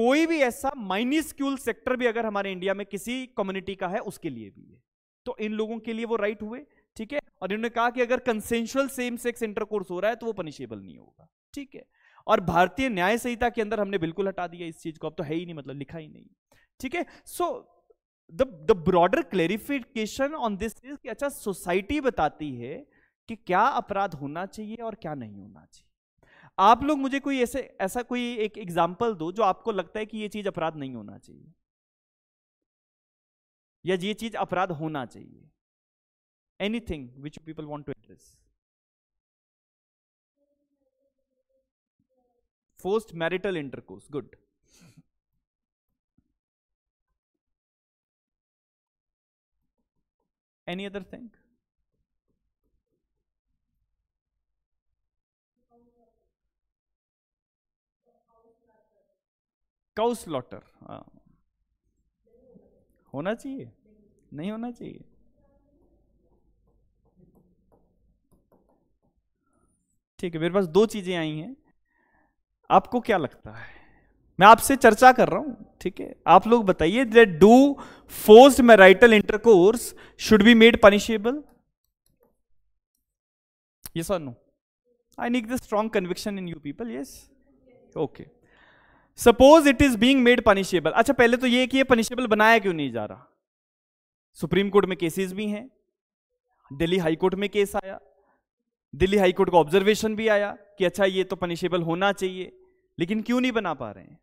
कोई भी ऐसा माइनिस्क्यूल सेक्टर भी अगर हमारे इंडिया में किसी कम्युनिटी का है उसके लिए भी है तो इन लोगों के लिए वो राइट हुए ठीक है और इन्होंने कहा कि अगर कंसेंशुअल सेम सेक्स इंटरकोर्स हो रहा है तो वो पनिशेबल नहीं होगा ठीक है और भारतीय न्याय संहिता के अंदर हमने बिल्कुल हटा दिया इस चीज को अब तो है ही नहीं मतलब लिखा ही नहीं ठीक है so so, the the broader clarification on this is कि अच्छा सोसाइटी बताती है कि क्या अपराध होना चाहिए और क्या नहीं होना चाहिए आप लोग मुझे कोई ऐसे ऐसा कोई एक एग्जाम्पल दो जो आपको लगता है कि ये चीज अपराध नहीं होना चाहिए या ये चीज अपराध होना चाहिए anything which people want to address forced marital intercourse good Any other thing? Cow slaughter hona chahiye nahi hona chahiye ठीक है मेरे पास दो चीजें आई हैं आपको क्या लगता है मैं आपसे चर्चा कर रहा हूं ठीक है आप लोग बताइए that do force marital intercourse should be made punishable yes और no I need the strong conviction in you people yes okay suppose it is being made punishable अच्छा पहले तो ये कि ये पनिशेबल बनाया क्यों नहीं जा रहा सुप्रीम कोर्ट में केसेस भी हैं दिल्ली हाई कोर्ट में केस आया दिल्ली हाई कोर्ट का ऑब्जर्वेशन भी आया कि अच्छा ये तो पनिशेबल होना चाहिए लेकिन क्यों नहीं बना पा रहे हैं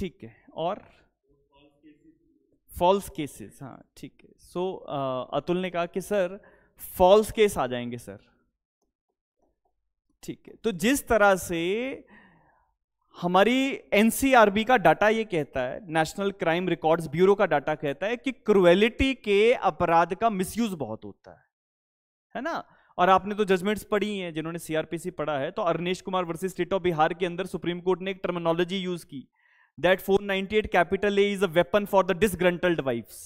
ठीक है और फॉल्स केसेस हाँ ठीक है सो अतुल ने कहा कि सर फॉल्स केस आ जाएंगे सर ठीक है तो जिस तरह से हमारी एनसीआरबी का डाटा ये कहता है नेशनल क्राइम रिकॉर्ड्स ब्यूरो का डाटा कहता है कि क्रुएलिटी के अपराध का मिसयूज बहुत होता है है ना और आपने तो जजमेंट्स पढ़ी हैं जिन्होंने सीआरपीसी पढ़ा है तो Arnesh Kumar versus state of Bihar के अंदर सुप्रीम कोर्ट ने एक टर्मिनोलॉजी यूज की that 498 capital A is a weapon for the disgruntled wifes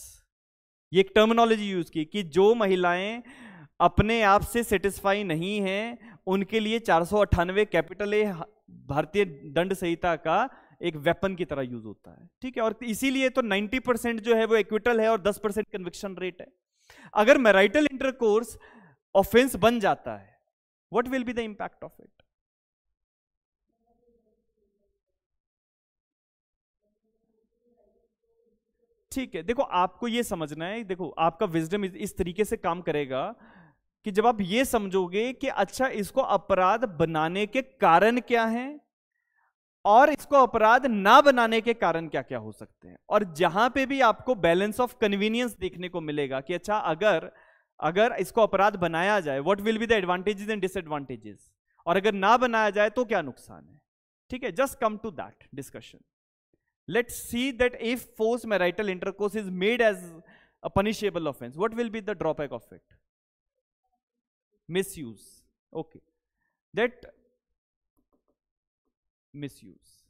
ये एक टर्मिनोलॉजी यूज की कि जो महिलाएं अपने आप से सेटिस्फाई नहीं हैं उनके लिए चार कैपिटल ए भारतीय दंड संहिता का एक वेपन की तरह यूज होता है ठीक है और इसीलिए तो 90 परसेंट जो है वो इक्विटल है और 10 परसेंट कन्विक्शन रेट है अगर मैराइटल इंटरकोर्स ऑफेंस बन जाता है what will be the impact of it ठीक है देखो आपको ये समझना है देखो आपका विजडम इस तरीके से काम करेगा कि जब आप ये समझोगे कि अच्छा इसको अपराध बनाने के कारण क्या हैं और इसको अपराध ना बनाने के कारण क्या क्या हो सकते हैं और जहां पे भी आपको बैलेंस ऑफ कन्वीनियंस देखने को मिलेगा कि अच्छा अगर अगर इसको अपराध बनाया जाए what will be the advantages and disadvantages और अगर ना बनाया जाए तो क्या नुकसान है ठीक है just come to that discussion Let's see that if forced marital intercourse is made as a punishable offense, what will be the drawback of it? Misuse. Okay. That misuse.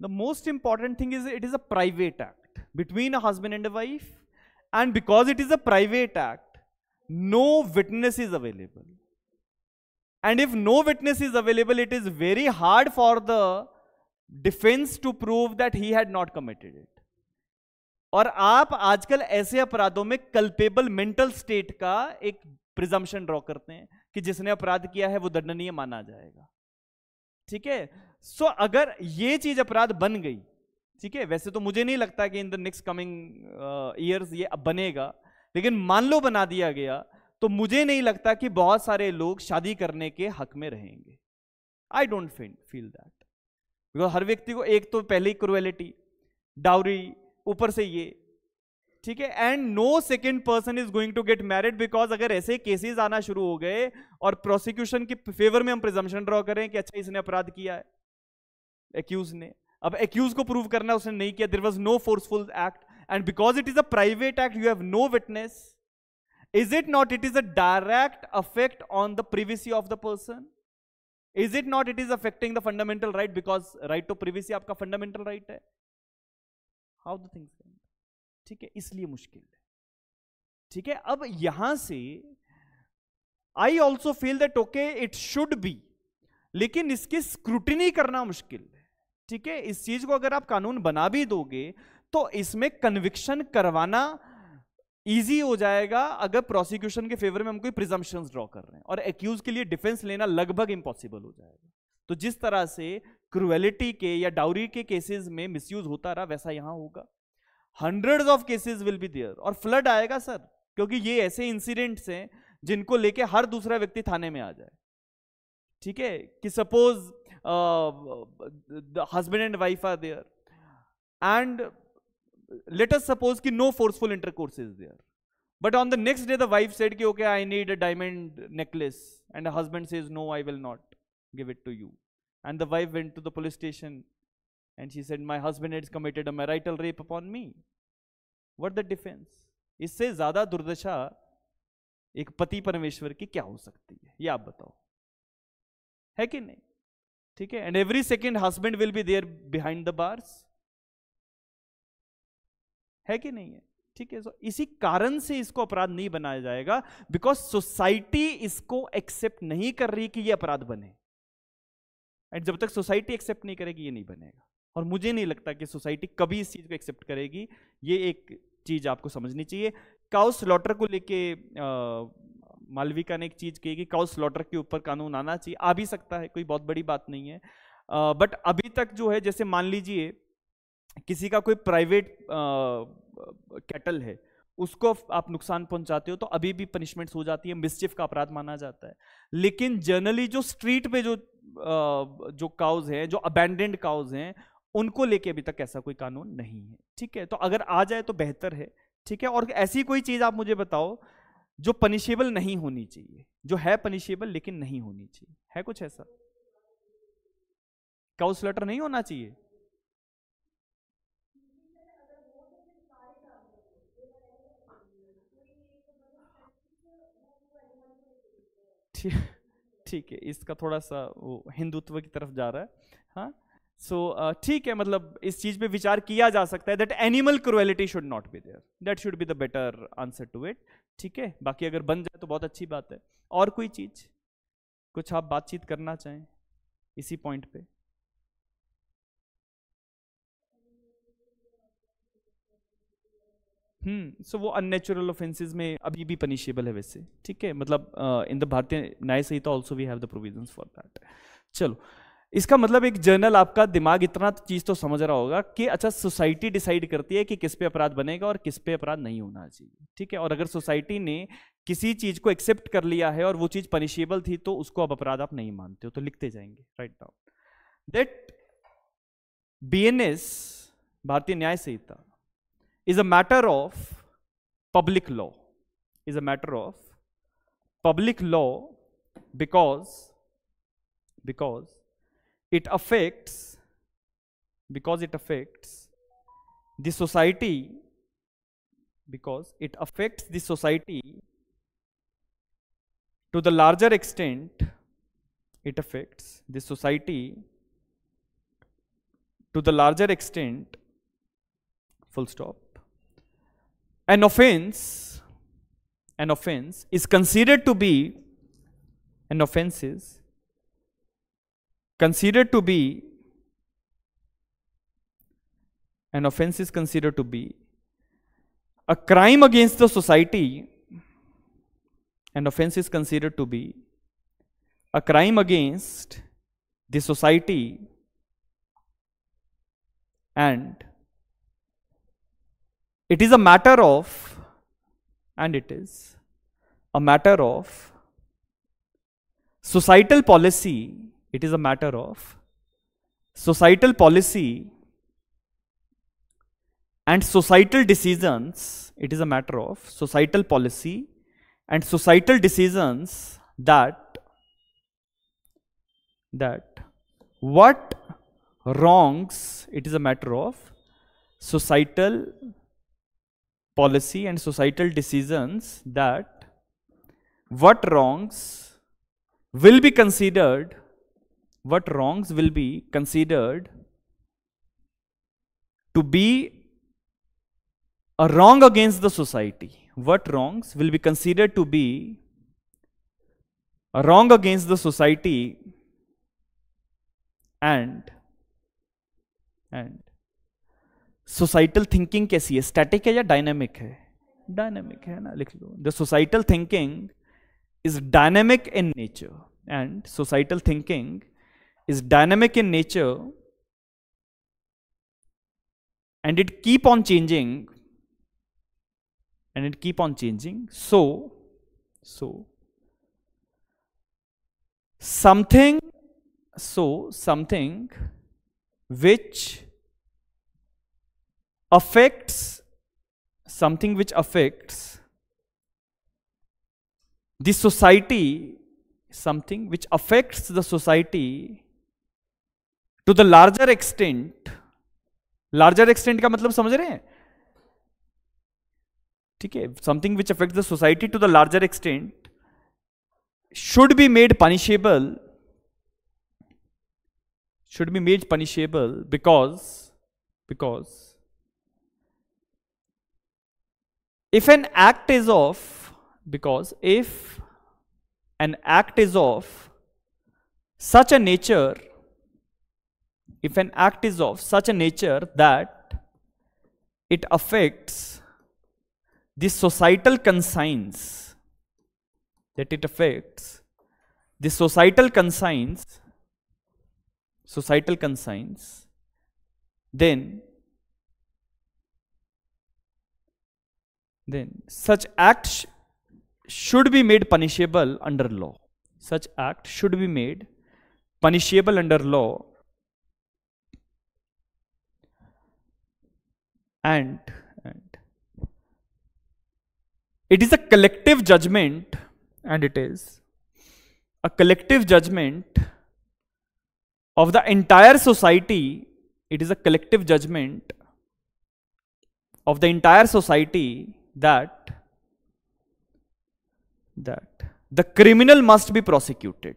The most important thing is it is a private act. between a husband and a wife and because it is a private act no witness is available and if no witness is available it is very hard for the defence to prove that he had not committed it और आप आजकल ऐसे अपराधों में culpable mental state का एक presumption draw करते हैं कि जिसने अपराध किया है वो दंडनीय माना जाएगा ठीक है सो अगर ये चीज अपराध बन गई ठीक है वैसे तो मुझे नहीं लगता कि in the next coming years ये अब बनेगा लेकिन मान लो बना दिया गया तो मुझे नहीं लगता कि बहुत सारे लोग शादी करने के हक में रहेंगे I don't feel that because हर व्यक्ति को एक तो पहले ही क्रुएलिटी डाउरी ऊपर से ये ठीक है and no second person is going to get married because अगर ऐसे केसेस आना शुरू हो गए और प्रोसिक्यूशन के फेवर में हम प्रिजम्पन ड्रॉ करें कि अच्छा इसने अपराध किया है एक्यूज ने अब एक्यूज को प्रूव करना उसने नहीं किया there was no forceful act and because it is a private act you have no witness is it not it is a direct affect on the privacy of the person is it not it is affecting the fundamental right because right to privacy आपका fundamental right right है how the things ठीक है इसलिए मुश्किल है ठीक है अब यहां से I also feel that okay it should be लेकिन इसकी स्क्रूटनी करना मुश्किल है ठीक है इस चीज को अगर आप कानून बना भी दोगे तो इसमें कन्विक्शन करवाना इजी हो जाएगा अगर प्रोसिक्यूशन के फेवर में हम कोई प्रिजम्पन ड्रॉ कर रहे हैं और एक्यूज के लिए डिफेंस लेना लगभग इम्पॉसिबल हो जाएगा तो जिस तरह से क्रुएलिटी के या डाउरी के केसेस में मिसयूज होता रहा वैसा यहां होगा hundred of cases will be there और फ्लड आएगा सर क्योंकि ये ऐसे इंसिडेंट्स हैं जिनको लेके हर दूसरा व्यक्ति थाने में आ जाए ठीक है कि suppose uh, the husband and wife are there and let us suppose ki no forceful intercourse is there but on the next day the wife said ki okay I need a diamond necklace and the husband says no I will not give it to you and the wife went to the police station and she said my husband has committed a marital rape upon me what the defense इससे ज़्यादा दुर्दशा एक पति परमेश्वर की क्या हो सकती है ये आप बताओ है कि नहीं ठीक है and every second husband will be there behind the bars है कि नहीं है ठीक है सो इसी कारण से इसको अपराध नहीं बनाया जाएगा बिकॉज सोसाइटी इसको एक्सेप्ट नहीं कर रही कि ये अपराध बने एंड जब तक सोसाइटी एक्सेप्ट नहीं करेगी ये नहीं बनेगा और मुझे नहीं लगता कि सोसाइटी कभी इस चीज को एक्सेप्ट करेगी ये एक चीज आपको समझनी चाहिए काउ स्लॉटर को लेके मालविका ने एक चीज़ कही कि काउ स्लॉटर के ऊपर कानून आना चाहिए आ भी सकता है कोई बहुत बड़ी बात नहीं है आ, बट अभी तक जो है जैसे मान लीजिए किसी का कोई प्राइवेट कैटल है उसको आप नुकसान पहुंचाते हो तो अभी भी पनिशमेंट्स हो जाती है मिस्चिफ का अपराध माना जाता है लेकिन जनरली जो स्ट्रीट पे जो आ, जो काउज है जो अबेंडेंड काउज हैं उनको लेके अभी तक ऐसा कोई कानून नहीं है ठीक है तो अगर आ जाए तो बेहतर है ठीक है और ऐसी कोई चीज़ आप मुझे बताओ जो पनिशेबल नहीं होनी चाहिए जो है पनिशेबल लेकिन नहीं होनी चाहिए है कुछ ऐसा उस लेटर नहीं होना चाहिए ठीक है इसका थोड़ा सा वो हिंदुत्व की तरफ जा रहा है हाँ सो so, ठीक uh, है मतलब इस चीज पे विचार किया जा सकता है that animal cruelty should not be there that should be the better answer to it ठीक है बाकी अगर बन जाए तो बहुत अच्छी बात है और कोई चीज कुछ आप बातचीत करना चाहें इसी पॉइंट पे हम्म सो वो अननेचुरल ऑफेंसेज में अभी भी पनिशेबल है वैसे ठीक है मतलब इन the Bharatiya Nyaya Sanhita also we have the provision for that चलो इसका मतलब एक जर्नल आपका दिमाग इतना चीज तो समझ रहा होगा कि अच्छा सोसाइटी डिसाइड करती है कि किस पे अपराध बनेगा और किस पे अपराध नहीं होना चाहिए ठीक है और अगर सोसाइटी ने किसी चीज को एक्सेप्ट कर लिया है और वो चीज पनिशेबल थी तो उसको अब अपराध आप नहीं मानते हो तो लिखते जाएंगे right down that BNS Bharatiya Nyaya Sanhita is a matter of public law is a matter of public law because because it affects because it affects the society because it affects the society to the larger extent it affects the society to the larger extent full stop an offense an offense is considered to be an offense is considered to be an offense is considered to be a crime against the society an offense is considered to be a crime against the society and it is a matter of and it is a matter of societal policy it is a matter of societal policy and societal decisions. It is a matter of societal policy and societal decisions that that what wrongs it is a matter of societal policy and societal decisions that what wrongs will be considered what wrongs will be considered to be a wrong against the society what wrongs will be considered to be a wrong against the society and and societal thinking kaisi hai static hai ya dynamic hai dynamic hai na likh the societal thinking is dynamic in nature and societal thinking is dynamic in nature and it keep on changing and it keep on changing so so something so something which affects something which affects the society something which affects the society to the larger extent larger extent का मतलब समझ रहे हैं ठीक है something which affect the society to the larger extent should be made punishable should be made punishable because because if an act is of because if an act is of such a nature if an act is of such a nature that it affects the societal consigns, that it affects the societal consigns, societal consigns, then then such act sh should be made punishable under law. Such act should be made punishable under law and, and it is a collective judgment and it is a collective judgment of the entire society it is a collective judgment of the entire society that that the criminal must be prosecuted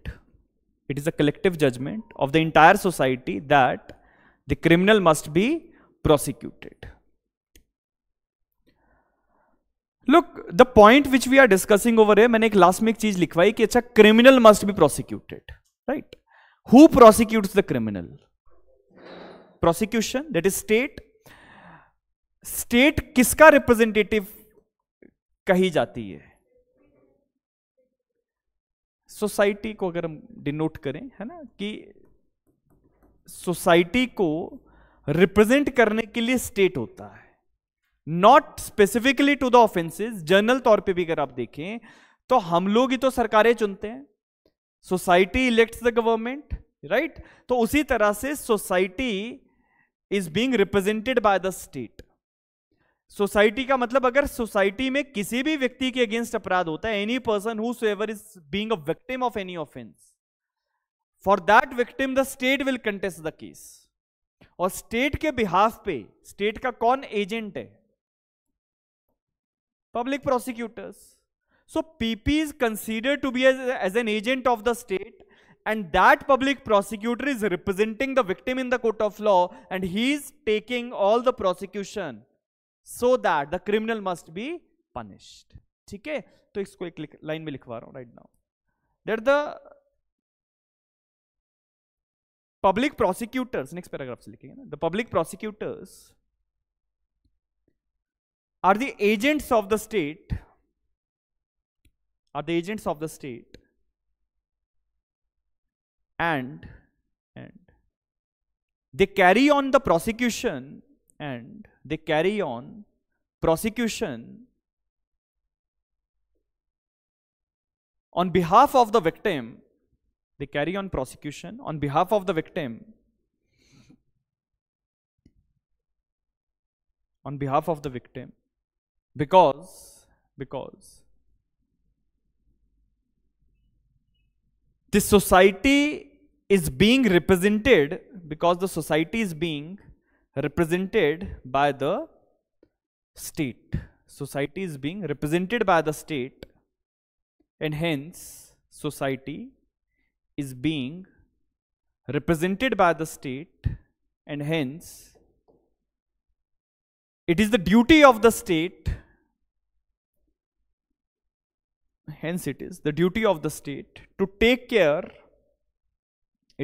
it is a collective judgment of the entire society that the criminal must be prosecuted look the point which we are discussing over है मैंने एक last में एक चीज लिखवाई कि अच्छा criminal must be prosecuted right who prosecute the criminal prosecution that is state state किसका रिप्रेजेंटेटिव कही जाती है सोसाइटी को अगर हम डिनोट करें है ना कि सोसाइटी को रिप्रेजेंट करने के लिए स्टेट होता है not specifically to the offences general तौर पे भी अगर आप देखें तो हम लोग ही तो सरकारें चुनते हैं society elects the government right तो उसी तरह से society is being represented by the state society का मतलब अगर सोसाइटी में किसी भी व्यक्ति के अगेंस्ट अपराध होता है any person who is being victim of any offence for that victim the state will contest the case और स्टेट के बिहाफ पे स्टेट का कौन एजेंट है public prosecutors. So PP is considered to be as, as an agent of the state and that public prosecutor is representing the victim in the court of law and he is taking all the prosecution so that the criminal must be punished. Okay, so I इसको एक line में लिखवा रहा हूं right the public prosecutors. Next paragraph, next paragraph से लिखेंगे ना the public are the agents of the state are the agents of the state and and they carry on the prosecution and they carry on prosecution on behalf of the victim they carry on prosecution on behalf of the victim on behalf of the victim because because this society is being represented because the society is being represented by the state society is being represented by the state and hence society is being represented by the state and hence it is the duty of the state hence it is the duty of the state to take care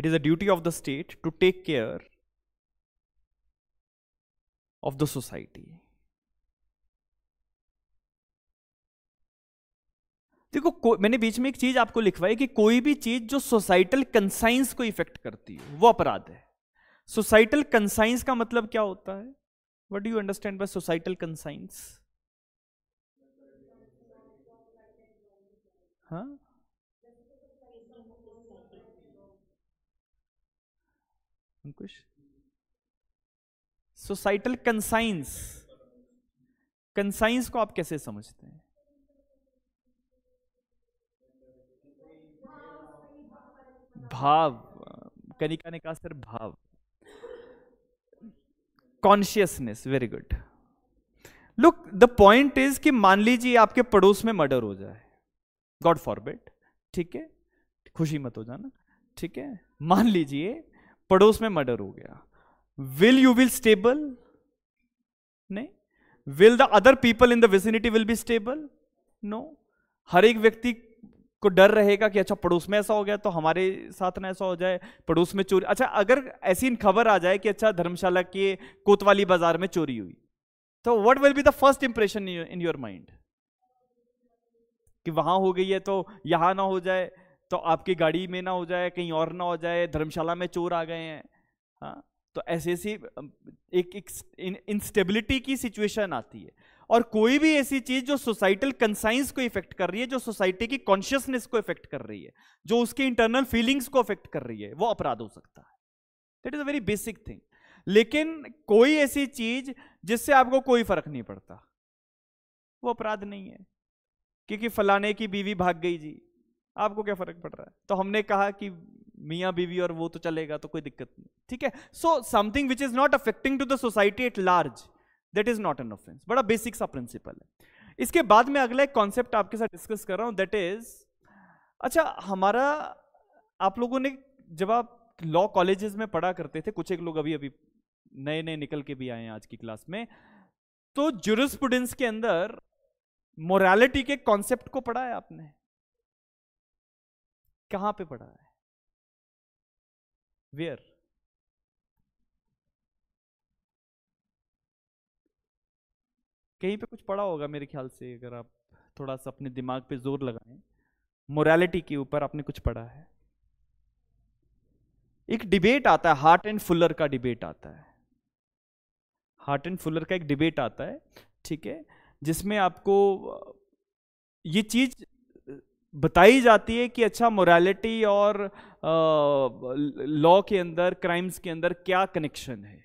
it is a duty of the state to take care of the society देखो मैंने बीच में एक चीज आपको लिखवाई कि कोई भी चीज जो सोसाइटल कंसाइंस को इफेक्ट करती है वो अपराध है सोसाइटल कंसाइंस का मतलब क्या होता है what do you understand by societal consigns huh ankush societal conscience conscience को आप कैसे समझते हैं भाव कनिका ने कहा सर भाव consciousness very good look the point is कि मान लीजिए आपके पड़ोस में मर्डर हो जाए गॉड फॉरबिट ठीक है खुशी मत हो जाना ठीक है मान लीजिए पड़ोस में मर्डर हो गया विल यू विल स्टेबल नहीं will the other people in the vicinity will be stable no हर एक व्यक्ति को डर रहेगा कि अच्छा पड़ोस में ऐसा हो गया तो हमारे साथ ना ऐसा हो जाए पड़ोस में चोरी अच्छा अगर ऐसी खबर आ जाए कि अच्छा धर्मशाला के कोतवाली बाजार में चोरी हुई तो what will be the first impression in your mind कि वहां हो गई है तो यहां ना हो जाए तो आपकी गाड़ी में ना हो जाए कहीं और ना हो जाए धर्मशाला में चोर आ गए हैं हाँ तो ऐसी ऐसी एक, इंस्टेबिलिटी की सिचुएशन आती है और कोई भी ऐसी चीज जो सोसाइटल कंसाइंस को इफेक्ट कर रही है जो सोसाइटी की कॉन्शियसनेस को इफेक्ट कर रही है जो उसकी इंटरनल फीलिंग्स को इफेक्ट कर रही है वो अपराध हो सकता है that is a very basic thing लेकिन कोई ऐसी चीज जिससे आपको कोई फर्क नहीं पड़ता वो अपराध नहीं है क्योंकि फलाने की बीवी भाग गई जी आपको क्या फर्क पड़ रहा है तो हमने कहा कि मियाँ बीवी और वो तो चलेगा तो कोई दिक्कत नहीं ठीक है so something which is not affecting to the society at large that is not an offence बड़ा बेसिक सा प्रिंसिपल है इसके बाद में अगला एक कॉन्सेप्ट आपके साथ डिस्कस कर रहा हूं दैट इज अच्छा हमारा आप लोगों ने जब आप लॉ कॉलेजेस में पढ़ा करते थे कुछ एक लोग अभी अभी नए नए निकल के भी आए हैं आज की क्लास में तो जुरुस्पुडेंस के अंदर मोरालिटी के कॉन्सेप्ट को पढ़ा है आपने कहां पे पढ़ा है वेयर कहीं पे कुछ पढ़ा होगा मेरे ख्याल से अगर आप थोड़ा सा अपने दिमाग पे जोर लगाएं मोरालिटी के ऊपर आपने कुछ पढ़ा है एक डिबेट आता है हार्ट एंड फुलर का डिबेट आता है हार्ट एंड फुलर का एक डिबेट आता है ठीक है जिसमें आपको ये चीज बताई जाती है कि अच्छा मोरालिटी और लॉ के अंदर क्राइम्स के अंदर क्या कनेक्शन है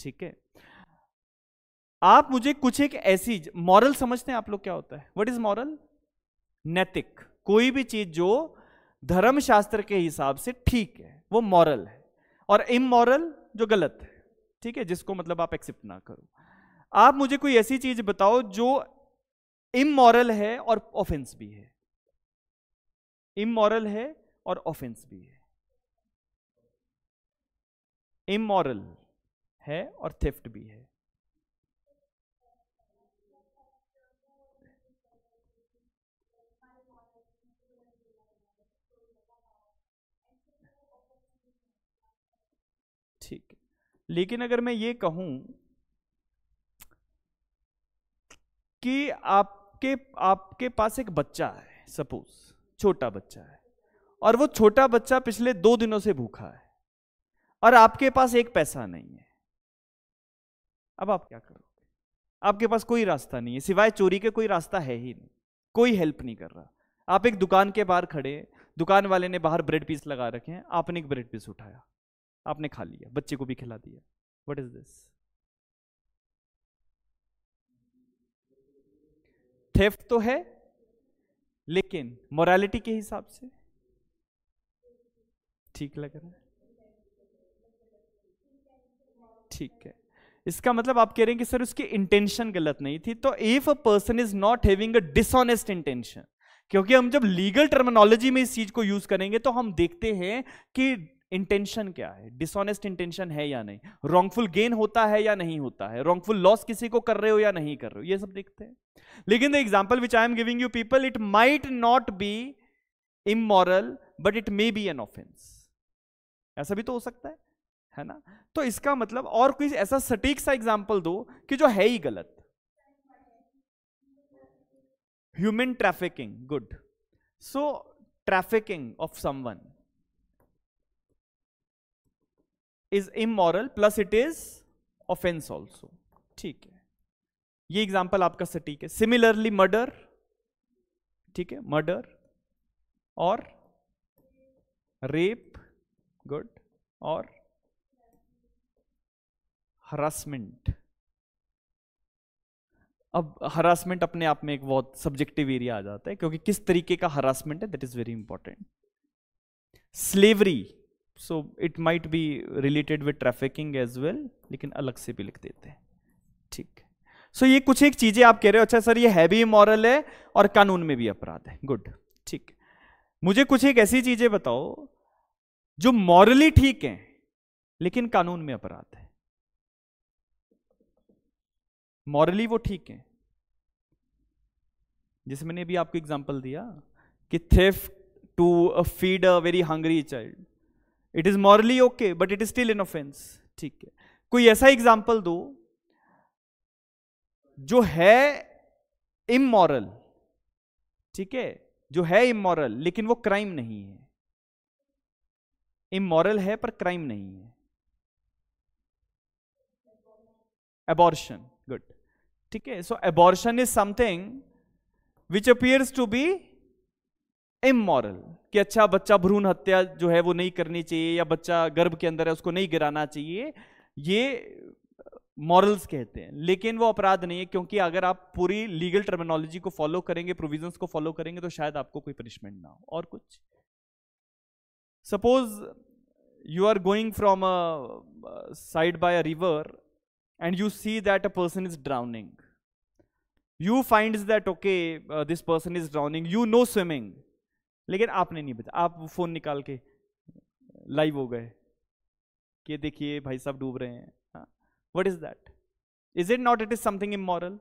ठीक है आप मुझे कुछ एक ऐसी मॉरल समझते हैं आप लोग क्या होता है वट इज मॉरल नैतिक कोई भी चीज जो धर्मशास्त्र के हिसाब से ठीक है वो मॉरल है और इमोरल जो गलत है ठीक है जिसको मतलब आप एक्सेप्ट ना करो आप मुझे कोई ऐसी चीज बताओ जो इमोरल है और ऑफेंस भी है इमोरल है और ऑफेंस भी है इमोरल है और थिफ्ट भी है लेकिन अगर मैं ये कहूं कि आपके आपके पास एक बच्चा है सपोज छोटा बच्चा है और वो छोटा बच्चा पिछले दो दिनों से भूखा है और आपके पास एक पैसा नहीं है अब आप क्या करोगे आपके पास कोई रास्ता नहीं है सिवाय चोरी के कोई रास्ता है ही नहीं कोई हेल्प नहीं कर रहा आप एक दुकान के बाहर खड़े दुकान वाले ने बाहर ब्रेड पीस लगा रखे हैं आपने एक ब्रेड पीस उठाया आपने खा लिया बच्चे को भी खिला दिया वट इज दिस थेफ्ट तो है लेकिन मोरालिटी के हिसाब से ठीक लग रहा है ठीक है इसका मतलब आप कह रहे हैं कि सर उसकी इंटेंशन गलत नहीं थी तो if a person is not having a dishonest intention क्योंकि हम जब लीगल टर्मिनोलॉजी में इस चीज को यूज करेंगे तो हम देखते हैं कि इंटेंशन क्या है डिसऑनेस्ट इंटेंशन है या नहीं रॉन्गफुल गेन होता है या नहीं होता है रॉन्गफुल लॉस किसी को कर रहे हो या नहीं कर रहे हो ये सब देखते हैं लेकिन the example which I am giving you people it might not be immoral but it may be an offence ऐसा भी तो हो सकता है है ना तो इसका मतलब और कोई ऐसा सटीक सा एग्जाम्पल दो कि जो है ही गलत human trafficking good so trafficking of someone is immoral plus it is offence also ठीक है ये एग्जाम्पल आपका सटीक है सिमिलरली मर्डर ठीक है मर्डर और रेप गुड और हरासमेंट अब हरासमेंट अपने आप में एक बहुत सब्जेक्टिव एरिया आ जाता है क्योंकि किस तरीके का हरासमेंट है that is very important slavery so it might be related with trafficking as well लेकिन अलग से भी लिख देते हैं ठीक सो so, ये कुछ एक चीजें आप कह रहे हो अच्छा सर ये हैवी मॉरल है और कानून में भी अपराध है गुड ठीक मुझे कुछ एक ऐसी चीजें बताओ जो मॉरली ठीक है लेकिन कानून में अपराध है मॉरली वो ठीक है जिसमें मैंने भी आपको एग्जांपल दिया कि theft to feed a very hungry child it is morally okay but it is still in offence ठीक है कोई ऐसा एग्जाम्पल दो जो है इमोरल ठीक है जो है इमोरल लेकिन वो क्राइम नहीं है इमोरल है पर क्राइम नहीं है एबॉर्शन गुड ठीक है so abortion is something which appears to be immoral कि अच्छा बच्चा भ्रूण हत्या जो है वो नहीं करनी चाहिए या बच्चा गर्भ के अंदर है उसको नहीं गिराना चाहिए ये मॉरल्स कहते हैं लेकिन वो अपराध नहीं है क्योंकि अगर आप पूरी लीगल टर्मिनोलॉजी को फॉलो करेंगे प्रोविजंस को फॉलो करेंगे तो शायद आपको कोई पनिशमेंट ना हो और कुछ suppose you are going from a side by a river and you see that a person is drowning you find that okay this person is drowning you know swimming लेकिन आपने नहीं बचा आप फ़ोन निकाल के लाइव हो गए कि देखिए भाई साहब डूब रहे हैं what is that is it not it is something immoral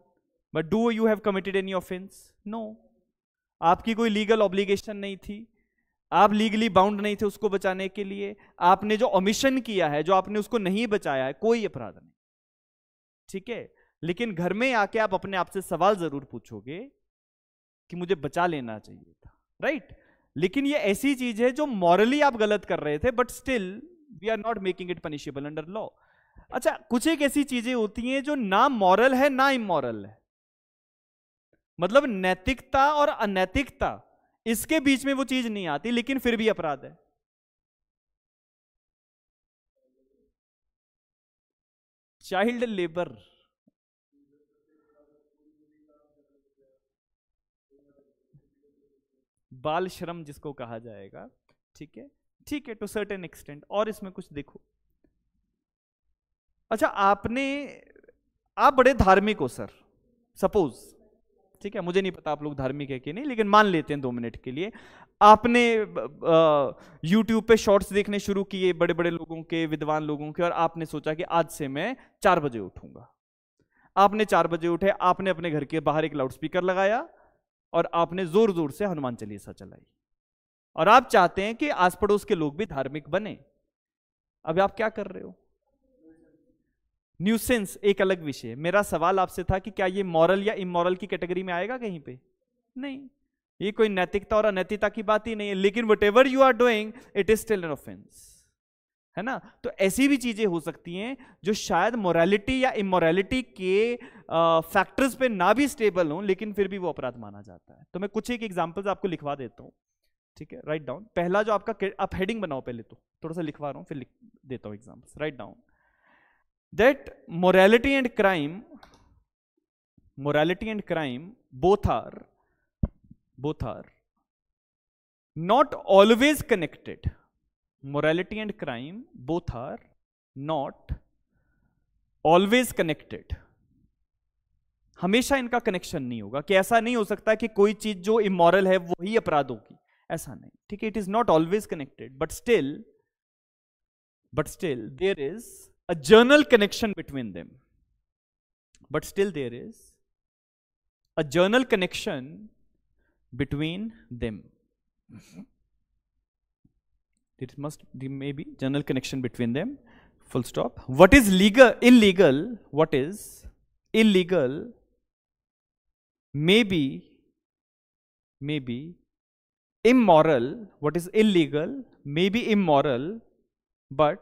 but do you have committed any offence no आपकी कोई लीगल ऑब्लिगेशन नहीं थी आप लीगली बाउंड नहीं थे उसको बचाने के लिए आपने जो ऑमिशन किया है जो आपने उसको नहीं बचाया है कोई अपराध नहीं ठीक है लेकिन घर में आके आप अपने आप से सवाल जरूर पूछोगे कि मुझे बचा लेना चाहिए था राइट लेकिन ये ऐसी चीज है जो मॉरली आप गलत कर रहे थे but still we are not making it punishable under law अच्छा कुछ एक ऐसी चीजें होती हैं जो ना मॉरल है ना इमोरल है मतलब नैतिकता और अनैतिकता इसके बीच में वो चीज नहीं आती लेकिन फिर भी अपराध है चाइल्ड लेबर बाल श्रम जिसको कहा जाएगा ठीक है ठीक है टू सर्टेन एक्सटेंट और इसमें कुछ देखो अच्छा आपने आप बड़े धार्मिक हो सर सपोज ठीक है मुझे नहीं पता आप लोग धार्मिक है कि नहीं लेकिन मान लेते हैं दो मिनट के लिए आपने यूट्यूब पे शॉर्ट्स देखने शुरू किए बड़े बड़े लोगों के विद्वान लोगों के और आपने सोचा कि आज से मैं चार बजे उठूंगा आपने चार बजे उठे आपने अपने घर के बाहर एक लाउडस्पीकर लगाया और आपने जोर जोर से हनुमान चालीसा चलाई और आप चाहते हैं कि आस पड़ोस के लोग भी धार्मिक बने अब आप क्या कर रहे हो न्यूसेंस एक अलग विषय मेरा सवाल आपसे था कि क्या ये मॉरल या इमोरल की कैटेगरी में आएगा कहीं पे नहीं ये कोई नैतिकता और अनैतिकता की बात ही नहीं है लेकिन whatever you are doing it is still an offence है ना तो ऐसी भी चीज़ें हो सकती हैं जो शायद मोरालिटी या इमोरालिटी के फैक्टर्स पे ना भी स्टेबल हों लेकिन फिर भी वो अपराध माना जाता है तो मैं कुछ एक एग्जांपल्स आपको लिखवा देता हूँ ठीक है राइट डाउन पहला जो आपका आप हेडिंग बनाओ पहले तो थोड़ा सा लिखवा रहा हूँ फिर लिख देता हूँ examples write down that morality and crime morality and crime both are both are not always connected morality and crime both are not always connected हमेशा इनका कनेक्शन नहीं होगा कि ऐसा नहीं हो सकता कि कोई चीज जो इमोरल है वो ही अपराध होगी ऐसा नहीं ठीक है it is not always connected but still but still there is a general connection between them but still there is a general connection between them It must may be general connection between them. Full stop. What is legal, illegal, what is illegal Maybe. Maybe. immoral, what is illegal Maybe immoral. immoral, but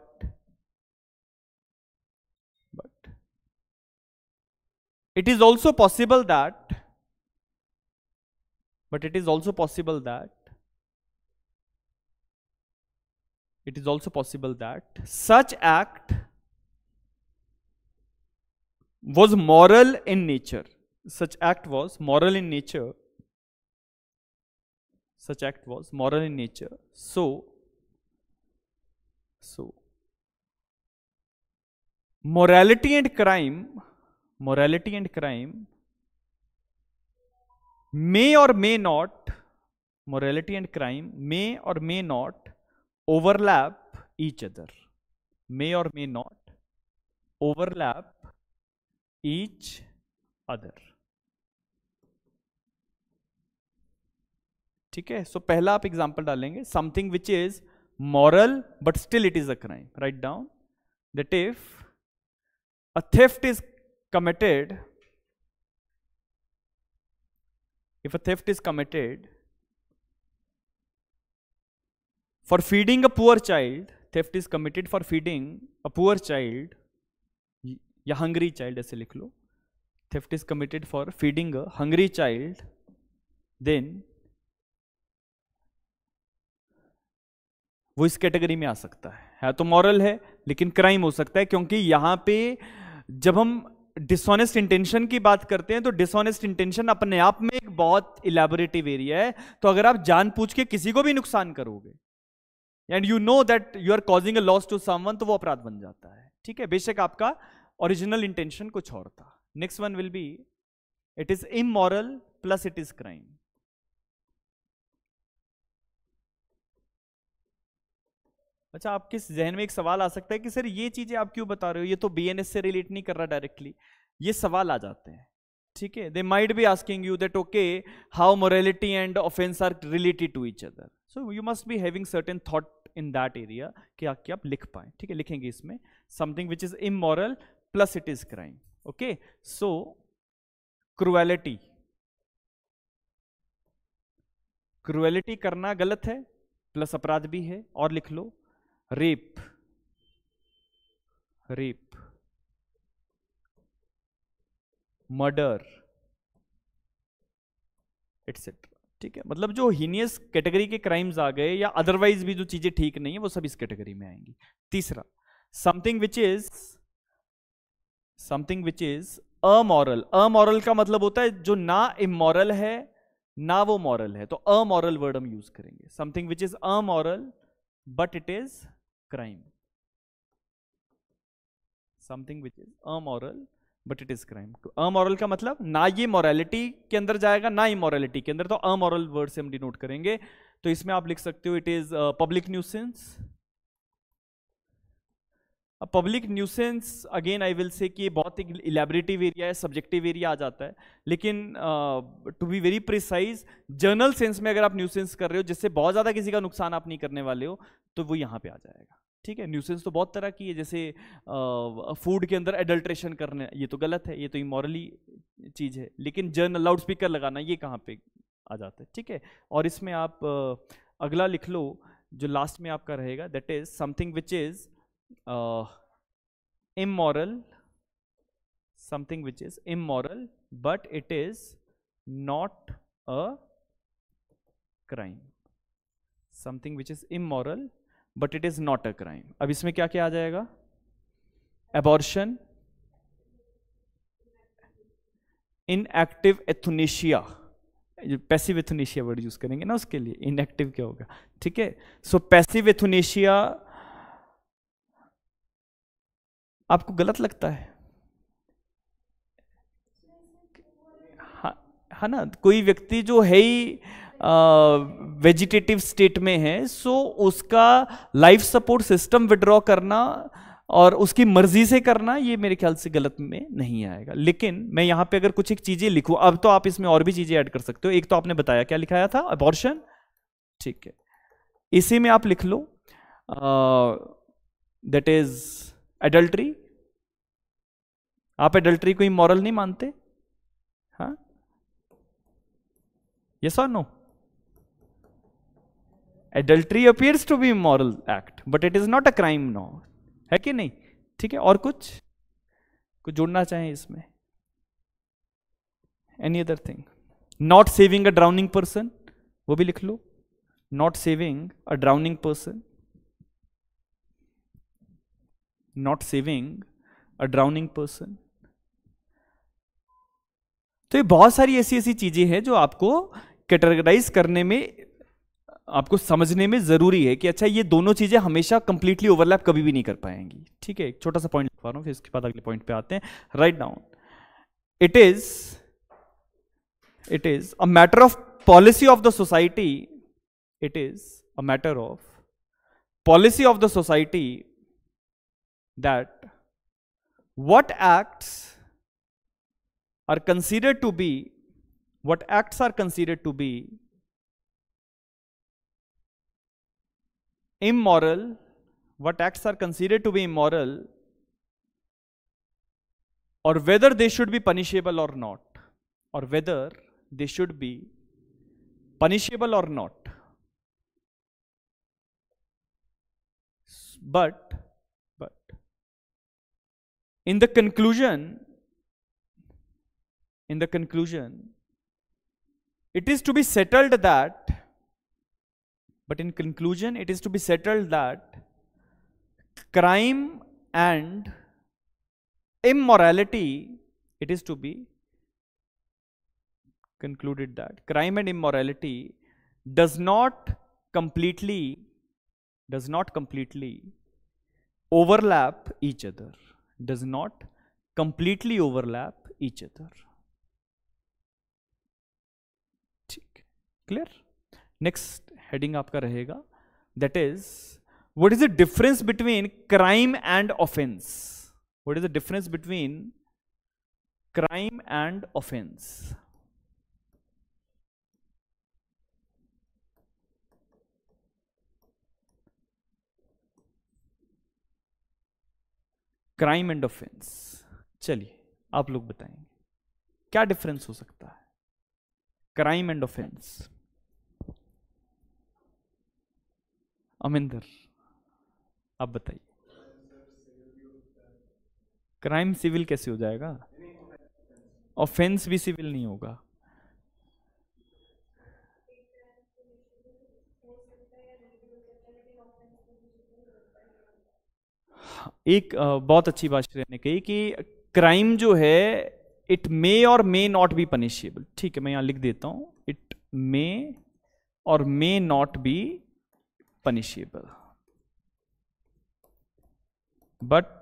it is also possible that but it is also possible that it is also possible that such act was moral in nature such act was moral in nature such act was moral in nature so so morality and crime morality and crime may or may not morality and crime may or may not overlap each other may or may not overlap each other ठीक है सो पहला आप example डालेंगे something which is moral but still it is a crime write down that if a theft is committed if a theft is committed for feeding a poor child theft is committed for feeding a poor child या hungry child ऐसे लिख लो theft is committed for feeding a hungry child then वो इस category में आ सकता है है तो मॉरल है लेकिन क्राइम हो सकता है क्योंकि यहां पे जब हम डिसऑनेस्ट इंटेंशन की बात करते हैं तो डिसऑनेस्ट इंटेंशन अपने आप में एक बहुत इलेबोरेटिव एरिया है तो अगर आप पूछ के किसी को भी नुकसान करोगे and you know that you are causing a loss to someone तो वो अपराध बन जाता है ठीक है बेशक आपका ओरिजिनल इंटेंशन कुछ और था next one will be it is immoral plus it is crime अच्छा आपके जहन में एक सवाल आ सकता है कि सर ये चीजें आप क्यों बता रहे हो ये तो बीएनएस से रिलेट नहीं कर रहा डायरेक्टली ये सवाल आ जाते हैं ठीक है they might be asking you that okay how morality and offence are related to each other so you must be having certain thought in that area कि आपकी आप लिख पाए ठीक है लिखेंगे इसमें something which is immoral plus it is crime okay so cruelty cruelty करना गलत है प्लस अपराध भी है और लिख लो रेप रेप मर्डर एटसेट्रा ठीक है मतलब जो हीनियस कैटेगरी के क्राइम्स आ गए या अदरवाइज भी जो चीज़ें ठीक नहीं है वो सब इस कैटेगरी में आएंगी तीसरा something which is something which is amoral amoral का मतलब होता है जो ना इमोरल है ना वो मॉरल है तो अमोरल वर्ड हम यूज करेंगे something which is amoral but it is crime something which is amoral but it is crime तो अमोरल का मतलब ना ये मॉरलिटी के अंदर जाएगा ना इमोरलिटी के अंदर तो अमोरल वर्ड से हम डिनोट करेंगे तो इसमें आप लिख सकते हो it is public nuisance public nuisance again I will say कि बहुत एक इलेबरेटिव एरिया है सब्जेक्टिव एरिया आ जाता है लेकिन to be very precise general sense में अगर आप न्यूसेंस कर रहे हो जिससे बहुत ज़्यादा किसी का नुकसान आप नहीं करने वाले हो तो वो यहां पे आ जाएगा ठीक है न्यूसेंस तो बहुत तरह की है जैसे फूड के अंदर एडल्ट्रेशन करना ये तो गलत है ये तो इमोरली चीज़ है लेकिन जर्न लाउड स्पीकर लगाना ये कहाँ पे आ जाता है ठीक है और इसमें आप आ, अगला लिख लो जो लास्ट में आपका रहेगा that is something which is immoral something which is immoral but it is not a crime something which is immoral but it is not a crime अब इसमें क्या क्या आ जाएगा abortion in active euthanasia passive euthanasia word use करेंगे ना उसके लिए इनएक्टिव क्या होगा ठीक है सो पैसिव एथुनेशिया आपको गलत लगता है हाँ हा ना कोई व्यक्ति जो है ही वेजिटेटिव स्टेट में है सो उसका लाइफ सपोर्ट सिस्टम विड्रॉ करना और उसकी मर्जी से करना ये मेरे ख्याल से गलत में नहीं आएगा लेकिन मैं यहाँ पे अगर कुछ एक चीज़ें लिखूँ अब तो आप इसमें और भी चीज़ें ऐड कर सकते हो एक तो आपने बताया क्या लिखाया था अबॉर्शन ठीक है इसी में आप लिख लो दैट इज एडल्ट्री आप एडल्ट्री को इमोरल नहीं मानते हाँ यस और no adultery appears to be moral act but it is not a crime no है कि नहीं ठीक है और कुछ कुछ जोड़ना चाहें इसमें any other thing not saving a drowning person वो भी लिख लो not saving a drowning person not saving a drowning person तो ये बहुत सारी ऐसी ऐसी चीजें हैं जो आपको कैटेगराइज करने में आपको समझने में ज़रूरी है कि अच्छा ये दोनों चीज़ें हमेशा कंप्लीटली ओवरलैप कभी भी नहीं कर पाएंगी ठीक है एक छोटा सा पॉइंट लिखवा रहा हूं फिर इसके बाद अगले पॉइंट पे आते हैं write down it is it is a matter of policy of the society it is a matter of policy of the society that what acts are considered to be what acts are consider to be immoral, what acts are considered to be immoral, or whether they should be punishable or not, or whether they should be punishable or not. But, but, in the conclusion, in the conclusion, it is to be settled that but in conclusion, it is to be settled that crime and immorality, it is to be concluded that crime and immorality does not completely does not completely overlap each other does not completely overlap each other clear next heading आपका रहेगा that is what is the difference between crime and offence what is the difference between crime and offence crime and offence चलिए आप लोग बताएंगे क्या difference हो सकता है क्राइम एंड ऑफेंस अमिंदर आप बताइए क्राइम सिविल कैसे हो जाएगा ऑफेंस भी सिविल नहीं होगा एक बहुत अच्छी बात श्रेया ने कही कि क्राइम जो है इट मे और मे नॉट बी पनिशेबल ठीक है मैं यहां लिख देता हूं इट मे और may not be punishable but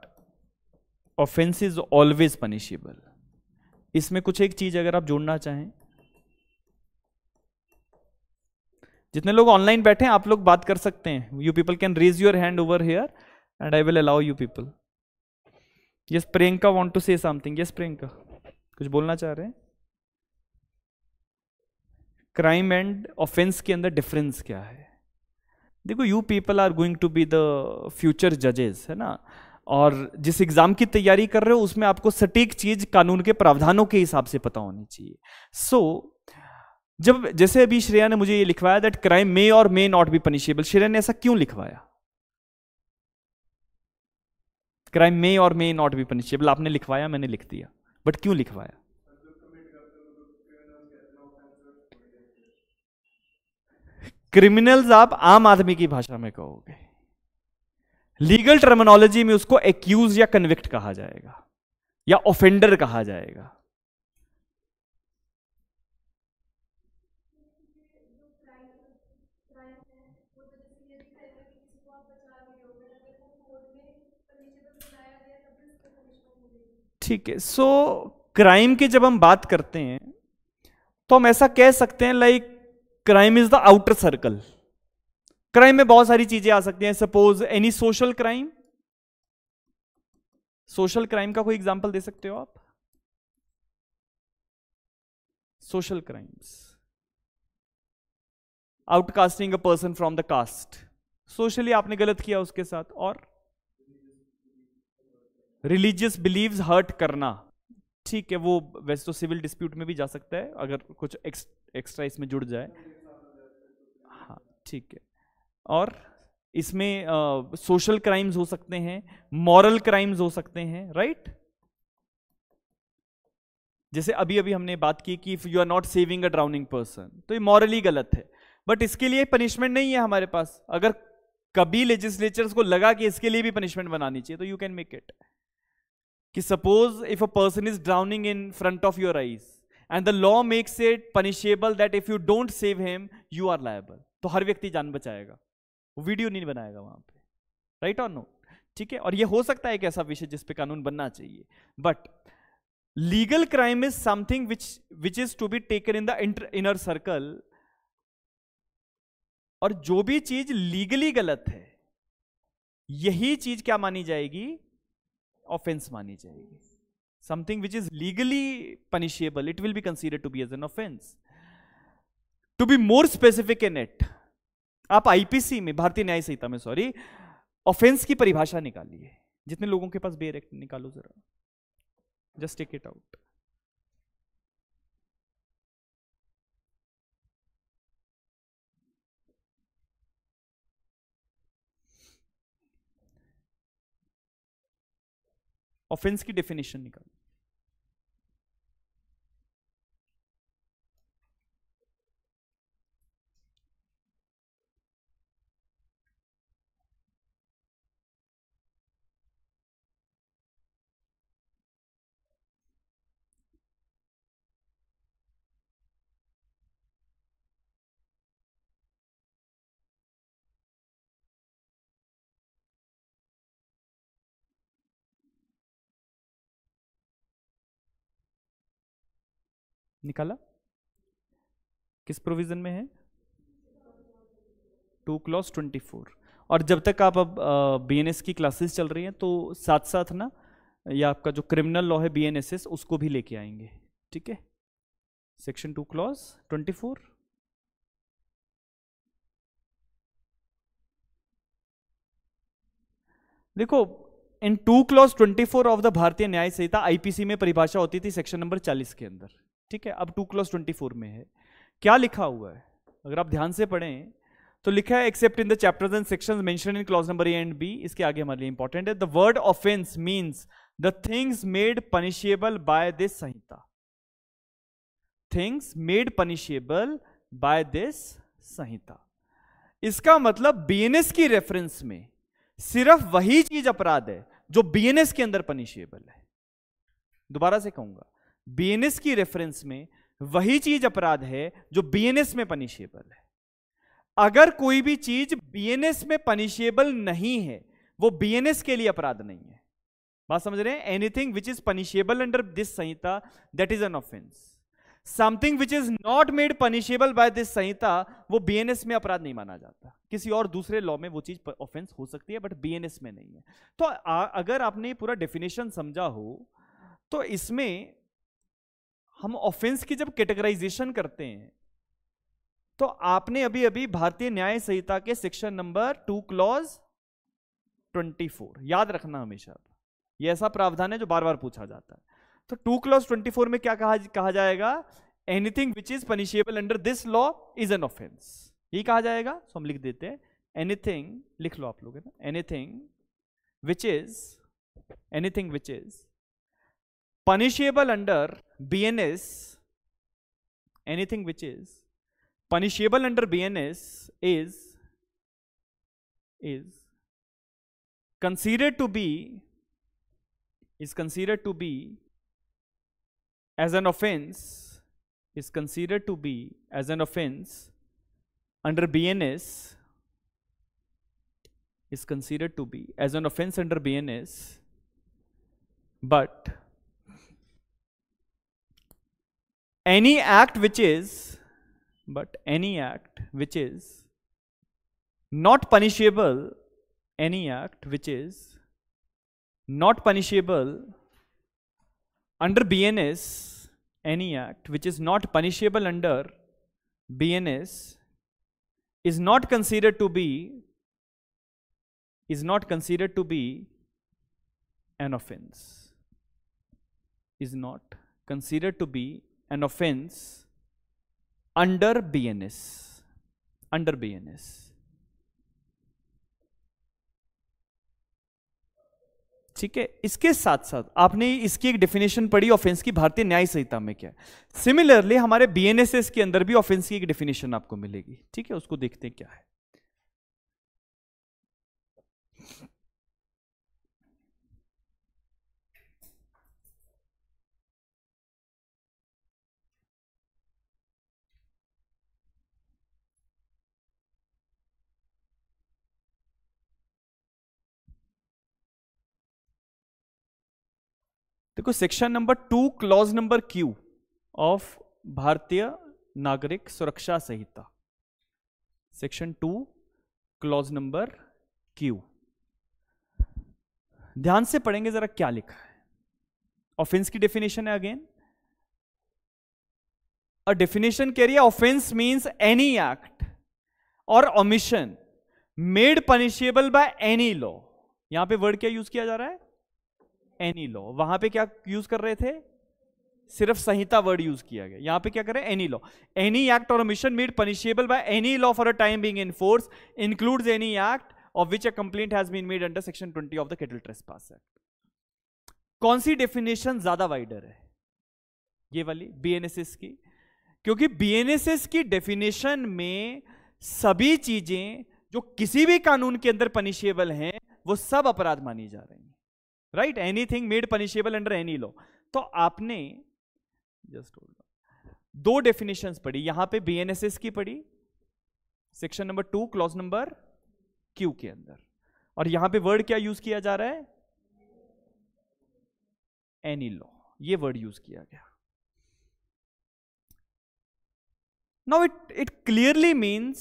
offence is always punishable इसमें कुछ एक चीज अगर आप जोड़ना चाहें जितने लोग ऑनलाइन बैठे हैं आप लोग बात कर सकते हैं you people can raise your hand over here and I will allow you people yes Priyanka want to say something yes Priyanka कुछ बोलना चाह रहे हैं क्राइम एंड ऑफेंस के अंदर डिफरेंस क्या है देखो you people are going to be the future जजेस है ना और जिस एग्ज़ाम की तैयारी कर रहे हो उसमें आपको सटीक चीज़ कानून के प्रावधानों के हिसाब से पता होनी चाहिए सो so, जब जैसे अभी श्रेया ने मुझे ये लिखवाया दैट क्राइम मे और may not be punishable Shreya ने ऐसा क्यों लिखवाया क्राइम मे और मे नॉट बी पनिशेबल आपने लिखवाया मैंने लिख दिया बट क्यों लिखवाया क्रिमिनल्स आप आम आदमी की भाषा में कहोगे लीगल टर्मिनोलॉजी में उसको एक्यूज या कन्विक्ट कहा जाएगा या ऑफेंडर कहा जाएगा ठीक है सो क्राइम की जब हम बात करते हैं तो हम ऐसा कह सकते हैं like crime is the outer circle crime में बहुत सारी चीजें आ सकती हैं suppose any social crime social crime का कोई एग्जाम्पल दे सकते हो आप social crimes outcasting a person from the caste socially आपने गलत किया उसके साथ और रिलीजियस बिलीव्स हर्ट करना ठीक है वो वैसे तो सिविल डिस्प्यूट में भी जा सकता है अगर कुछ एक्स्ट्रा इसमें जुड़ जाए ठीक है और इसमें सोशल क्राइम्स हो सकते हैं मॉरल क्राइम्स हो सकते हैं राइट जैसे अभी अभी हमने बात की कि if you are not saving a drowning person तो ये मॉरली गलत है बट इसके लिए पनिशमेंट नहीं है हमारे पास अगर कभी लेजिस्लेचर्स को लगा कि इसके लिए भी पनिशमेंट बनानी चाहिए तो यू कैन मेक इट कि suppose if a person is drowning in front of your eyes and the law makes it punishable that if you don't save him you are liable तो हर व्यक्ति जान बचाएगा वो वीडियो नहीं बनाएगा वहां पे राइट और नो ठीक है और ये हो सकता है एक ऐसा विषय जिसपे कानून बनना चाहिए but legal crime is something which which is to be taken in the inner circle और जो भी चीज लीगली गलत है यही चीज क्या मानी जाएगी ऑफेंस मानी जाएगी something which is legally punishable it will be consider to be as an offence to be more specific in it आप आईपीसी में भारतीय न्याय संहिता में सॉरी ऑफेंस की परिभाषा निकालिए जितने लोगों के पास बेर एक्ट निकालो जरा just take it out offence की डेफिनेशन निकालो निकाला किस प्रोविजन में है टू क्लॉस ट्वेंटी फोर और जब तक आप अब बी एन एस की क्लासेस चल रही हैं तो साथ साथ ना या आपका जो क्रिमिनल लॉ है बीएनएसएस उसको भी लेके आएंगे ठीक है section two clause twenty four देखो in two twenty four of the Bharatiya Nyaya Samhita IPC में परिभाषा होती थी सेक्शन नंबर चालीस के अंदर ठीक है अब टू क्लॉस ट्वेंटी फोर में है क्या लिखा हुआ है अगर आप ध्यान से पढ़ें तो लिखा है except in the chapters and sections mention in clause number A and B इसके आगे हमारे लिए इंपॉर्टेंट है the word offence means the things made punishable by this Sanhita things made punishable by this Sanhita इसका मतलब बीएनएस की रेफरेंस में सिर्फ वही चीज अपराध है जो बीएनएस के अंदर पनिशेबल है दोबारा से कहूंगा बीएनएस की रेफरेंस में वही चीज अपराध है जो बीएनएस में पनिशेबल है अगर कोई भी चीज बीएनएस में पनिशेबल नहीं है वो बीएनएस के लिए अपराध नहीं है बात समझ रहे हैं anything which is punishable under this Sanhita that is an offence something which is not made punishable by this Sanhita वो बीएनएस में अपराध नहीं माना जाता किसी और दूसरे लॉ में वो चीज ऑफेंस हो सकती है बट बीएनएस में नहीं है तो आ, अगर आपने पूरा डेफिनेशन समझा हो तो इसमें हम ऑफेंस की जब कैटेगराइजेशन करते हैं तो आपने अभी अभी भारतीय न्याय संहिता के सेक्शन नंबर टू क्लॉज 24 याद रखना हमेशा ये ऐसा प्रावधान है जो बार बार पूछा जाता है तो टू क्लॉज 24 में क्या कहा कहा जाएगा anything which is punishable under this law is an offence यही कहा जाएगा तो हम लिख देते हैं एनीथिंग लिख लो आप लोग है ना anything which is anything which is punishable under BNS, anything which is punishable under BNS is is considered to be is considered to be as an offense is considered to be as an offense under BNS is considered to be as an offense under BNS but any act which is, but any act which is not punishable, any act which is not punishable under BNS, any act which is not punishable under BNS is not considered to be is not considered to be an offense is not considered to be an offense under BNS. Under BNS. ठीक है इसके साथ साथ आपने इसकी एक definition पढ़ी offence की भारतीय न्याय संहिता में क्या सिमिलरली हमारे बीएनएसएस के अंदर भी ऑफेंस की एक डेफिनेशन आपको मिलेगी ठीक है उसको देखते हैं क्या है देखो section number two clause number Q of Bharatiya Nagarik Suraksha Sanhita section two clause number Q ध्यान से पढ़ेंगे जरा क्या लिखा है ऑफेंस की डेफिनेशन है अगेन अ डेफिनेशन कह रही है ऑफेंस मीन्स एनी एक्ट और omission made punishable by any law यहां पे वर्ड क्या यूज किया जा रहा है एनी लॉ वहां पे क्या यूज कर रहे थे सिर्फ संहिता वर्ड यूज किया गया यहां पे क्या करें एनी लॉ एनी एक्ट और omission made punishable by any law for a time being in force includes any act of which a complaint has been made under section 20 of the trespass act कौन सी definition ज्यादा wider है ये वाली BNSS की क्योंकि BNSS की definition में सभी चीजें जो किसी भी कानून के अंदर पनिशेबल हैं वो सब अपराध मानी जा रही हैं right anything made punishable under any law तो आपने जस्ट दो डेफिनेशन पढ़ी यहां पे बीएनएसएस की पढ़ी section number two clause number Q के अंदर और यहां पे वर्ड क्या यूज किया जा रहा है एनी लॉ ये वर्ड यूज किया गया now it it clearly means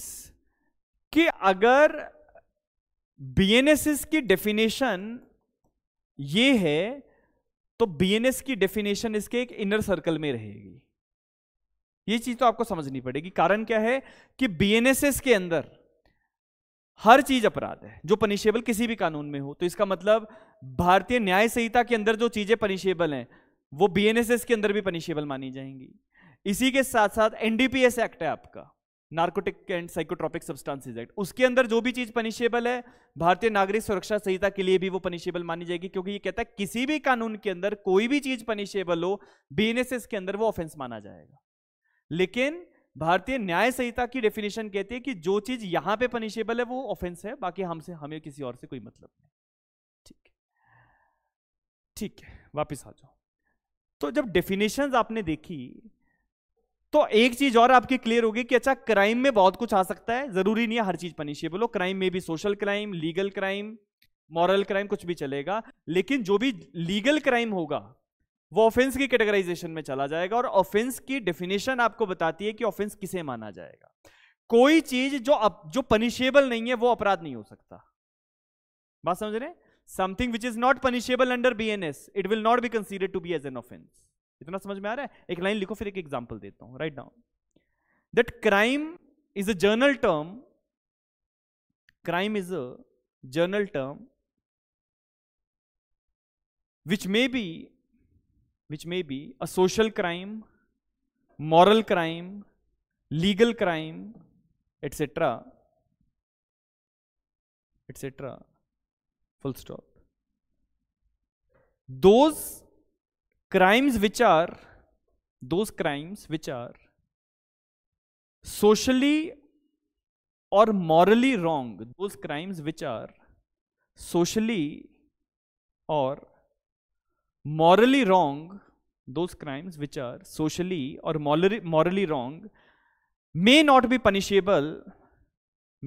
कि अगर बीएनएसएस की डेफिनेशन ये है तो बीएनएस की डेफिनेशन इसके एक इनर सर्कल में रहेगी ये चीज तो आपको समझनी पड़ेगी कारण क्या है कि बीएनएसएस के अंदर हर चीज अपराध है जो पनिशेबल किसी भी कानून में हो तो इसका मतलब भारतीय न्याय संहिता के अंदर जो चीजें पनिशेबल हैं वो बीएनएसएस के अंदर भी पनिशेबल मानी जाएंगी इसी के साथ साथ एनडीपीएस एक्ट है आपका narcotic and psychotropic substances act उसके अंदर जो भी चीज पनिशेबल है भारतीय नागरिक सुरक्षा संहिता के लिए भी वो पनिशेबल मानी जाएगी क्योंकि ये कहता है किसी भी कानून के अंदर कोई भी चीज पनिशेबल हो बीएनएसएस के अंदर वो ऑफेंस माना जाएगा लेकिन भारतीय न्याय संहिता की डेफिनेशन कहती है कि जो चीज यहां पर पनिशेबल है वो ऑफेंस है बाकी हमसे हमें किसी और से कोई मतलब नहीं ठीक ठीक है वापिस आ जाओ तो जब डेफिनेशन आपने देखी तो एक चीज और आपकी क्लियर होगी कि अच्छा क्राइम में बहुत कुछ आ सकता है जरूरी नहीं है हर चीज पनिशेबल हो क्राइम में भी social crime legal crime moral crime कुछ भी चलेगा लेकिन जो भी लीगल क्राइम होगा वो ऑफेंस की कैटेगराइजेशन में चला जाएगा और ऑफेंस की डेफिनेशन आपको बताती है कि ऑफेंस किसे माना जाएगा कोई चीज जो अप, जो पनिशेबल नहीं है वो अपराध नहीं हो सकता बात समझ रहे something which is not punishable under B N S it will not be consider to be as an offence इतना समझ में आ रहा है एक लाइन लिखो फिर एक एग्जाम्पल देता हूं write down that crime is a general term crime is a general term which may be which may be a social crime moral crime legal crime etcetera etcetera full stop those crimes which are those crimes which are socially or morally wrong, those crimes which are socially or morally wrong, those crimes which are socially or morally, morally wrong may not be punishable,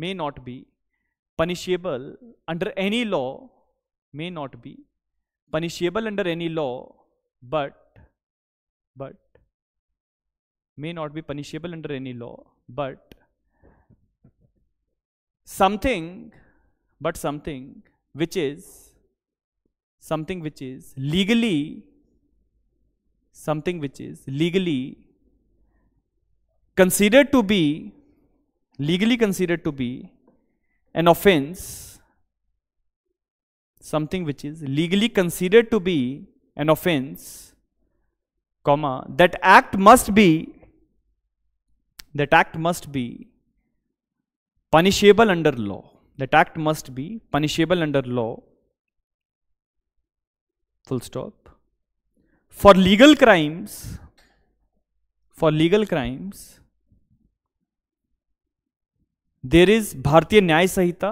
may not be punishable under any law, may not be punishable under any law but but may not be punishable under any law but something but something which is something which is legally something which is legally considered to be legally considered to be an offense something which is legally considered to be an offense, comma, that act must be, that act must be punishable under law. That act must be punishable under law, full stop. For legal crimes, for legal crimes, there is Bhartiya Nyaya Sahita.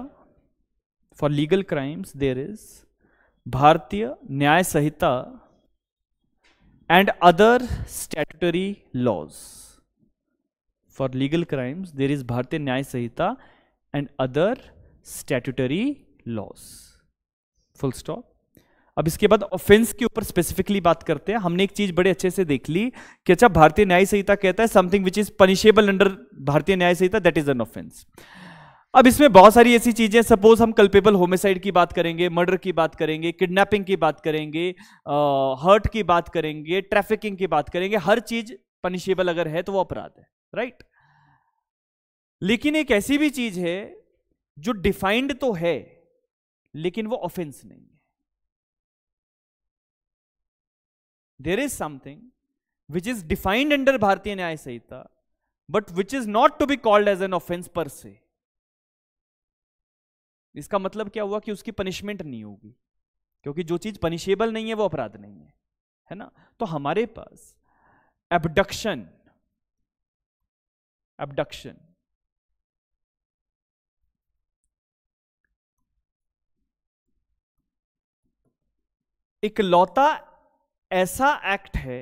For legal crimes, there is Bharatiya Nyaya Sanhita and other statutory laws for legal crimes there is Bharatiya Nyaya Sanhita and other statutory laws full stop अब इसके बाद offence के ऊपर specifically बात करते हैं हमने एक चीज बड़े अच्छे से देख ली कि अच्छा भारतीय न्याय संहिता कहता है something which is punishable under Bharatiya Nyaya Sanhita that is an offence अब इसमें बहुत सारी ऐसी चीजें सपोज हम कल्पेबल होमिसाइड की बात करेंगे मर्डर की बात करेंगे किडनैपिंग की बात करेंगे हर्ट की बात करेंगे ट्रैफिकिंग की बात करेंगे हर चीज पनिशेबल अगर है तो वो अपराध है राइट लेकिन एक ऐसी भी चीज है जो डिफाइंड तो है लेकिन वो ऑफेंस नहीं है there is something which is defined under Bharatiya Nyaya Sanhita but which is not to be called as an offence per se इसका मतलब क्या हुआ कि उसकी पनिशमेंट नहीं होगी क्योंकि जो चीज़ पनिशेबल नहीं है वो अपराध नहीं है है ना तो हमारे पास एबडक्शन एबडक्शन इकलौता ऐसा एक्ट है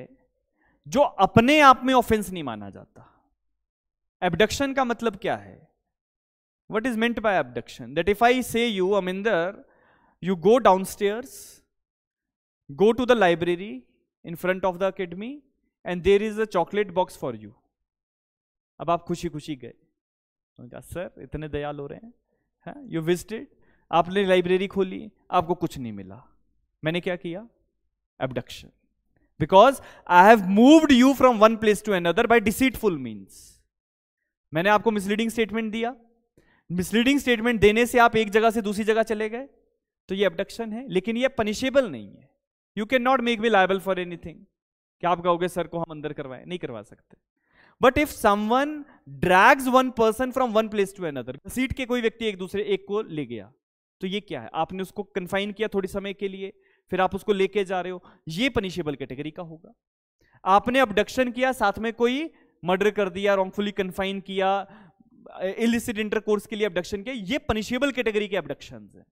जो अपने आप में ऑफेंस नहीं माना जाता एबडक्शन का मतलब क्या है what is meant by abduction that if i say you aminder you go downstairs go to the library in front of the academy and there is a chocolate box for you अब आप khushi खुशी गए कहा sir itne dayal ho rahe hain ha you visited aapne library kholi aapko kuch nahi mila maine kya kiya abduction because i have moved you from one place to another by deceitful means maine aapko misleading statement diya misleading statement देने से आप एक जगह से दूसरी जगह चले गए तो ये अबडक्शन है लेकिन ये पनिशेबल नहीं है you can not make me liable for anything कि आप कहोगे सर को हम अंदर करवाए नहीं करवा सकते but if someone drags one person from one place to another seat के कोई व्यक्ति एक दूसरे एक को ले गया तो ये क्या है आपने उसको कन्फाइन किया थोड़ी समय के लिए फिर आप उसको लेके जा रहे हो ये पनिशेबल कैटेगरी का होगा आपने अपडक्शन किया साथ में कोई मर्डर कर दिया रॉन्गफुली कन्फाइन किया इलिसिट इंटरकोर्स के लिए एबडक्शन के ये पनिशेबल कैटेगरी के एबडक्शन है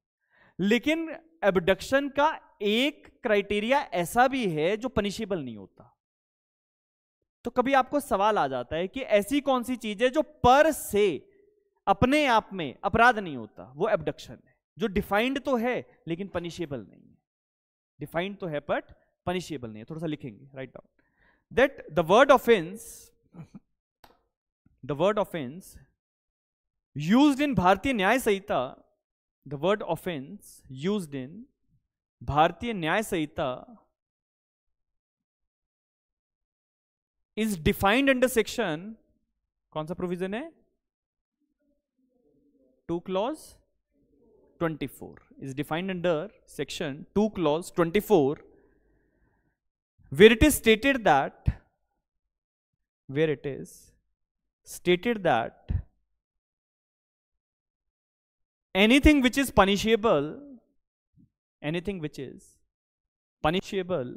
लेकिन एबडक्शन का एक क्राइटेरिया ऐसा भी है जो पनिशेबल नहीं होता तो कभी आपको सवाल आ जाता है कि ऐसी कौन सी चीज है जो पर से अपने आप में अपराध नहीं होता वो एबडक्शन है जो डिफाइंड तो है लेकिन पनिशेबल नहीं है डिफाइंड तो है बट पनिशेबल नहीं है थोड़ा सा लिखेंगे write down that the word offence the word offence used in bharatiya nyaya sahita the word offense used in bharatiya nyaya sahita is defined under section कौन सा प्रोविजन है two clause 24 is defined under section 2 clause 24 where it is stated that where it is stated that anything which is punishable anything which is punishable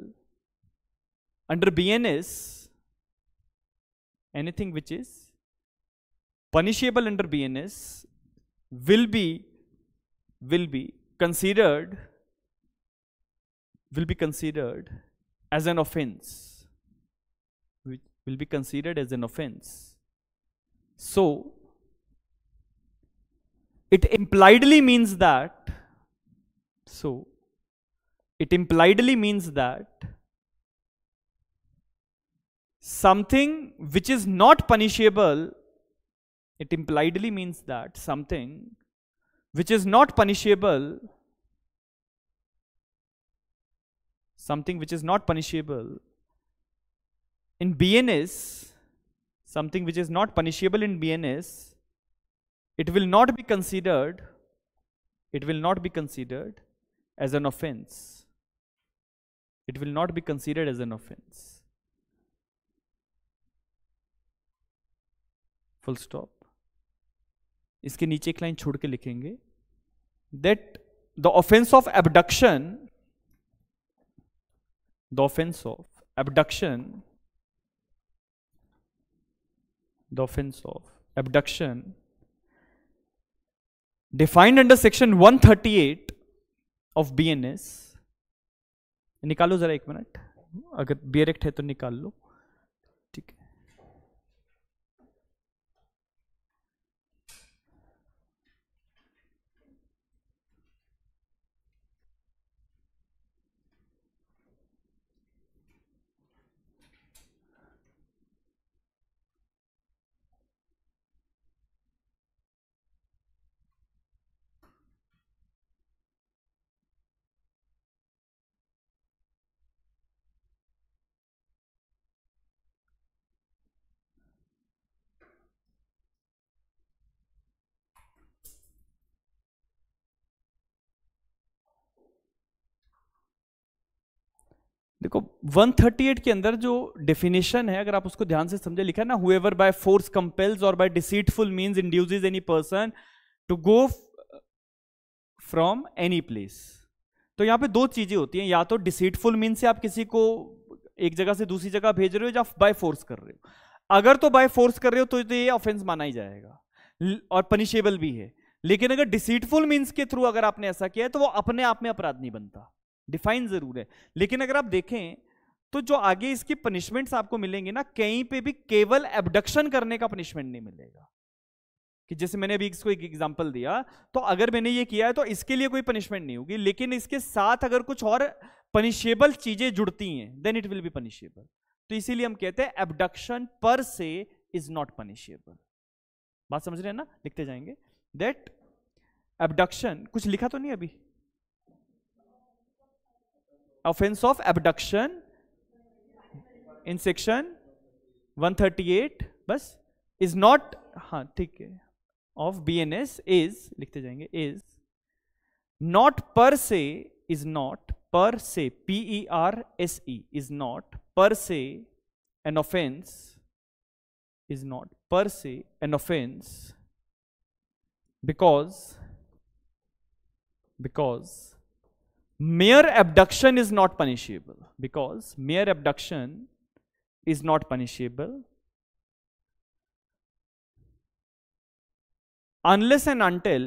under bns anything which is punishable under bns will be will be considered will be considered as an offense which will be considered as an offense so it impliedly means that so it impliedly means that something which is not punishable it impliedly means that something which is not punishable something which is not punishable in BNS something which is not punishable in BNS it will not be considered it will not be considered as an offense it will not be considered as an offense full stop iske niche ek line chhod ke that the offense of abduction the offense of abduction the offense of abduction defined under section 138 of BNS निकालो जरा एक minute अगर B act है तो निकाल लो देखो 138 के अंदर जो डेफिनेशन है अगर आप उसको ध्यान से समझे लिखा है ना हुएवर बाय फोर्स कंपेल्स और by deceitful means induces any person to go from any place तो यहाँ पे दो चीजें होती हैं या तो डिसीटफुल मीन से आप किसी को एक जगह से दूसरी जगह भेज रहे हो या बाय फोर्स कर रहे हो अगर तो बाय फोर्स कर रहे हो तो, तो ये ऑफेंस माना ही जाएगा और पनिशेबल भी है लेकिन अगर डिसीटफुल मीन्स के थ्रू अगर आपने ऐसा किया है तो वो अपने आप में अपराध नहीं बनता डिफाइन जरूर है लेकिन अगर आप देखें तो जो आगे इसकी पनिशमेंट्स आपको मिलेंगे ना कहीं पे भी केवल एबडक्शन करने का पनिशमेंट नहीं मिलेगा कि जैसे मैंने अभी इसको एक एग्जांपल दिया तो अगर मैंने ये किया है तो इसके लिए कोई पनिशमेंट नहीं होगी लेकिन इसके साथ अगर कुछ और पनिशेबल चीजें जुड़ती हैं then it will be punishable तो इसीलिए हम कहते हैं एबडक्शन पर से इज नॉट पनिशेबल बात समझ रहे हैं ना लिखते जाएंगे दैट एबडक्शन कुछ लिखा तो नहीं अभी offense of abduction in section 138 bus is not Ha, of BNS is लिखते जाएंगे is not per se is not per se P E R S E is not per se an offense is not per se an offense because because mere abduction is not punishable because mere abduction is not punishable unless and until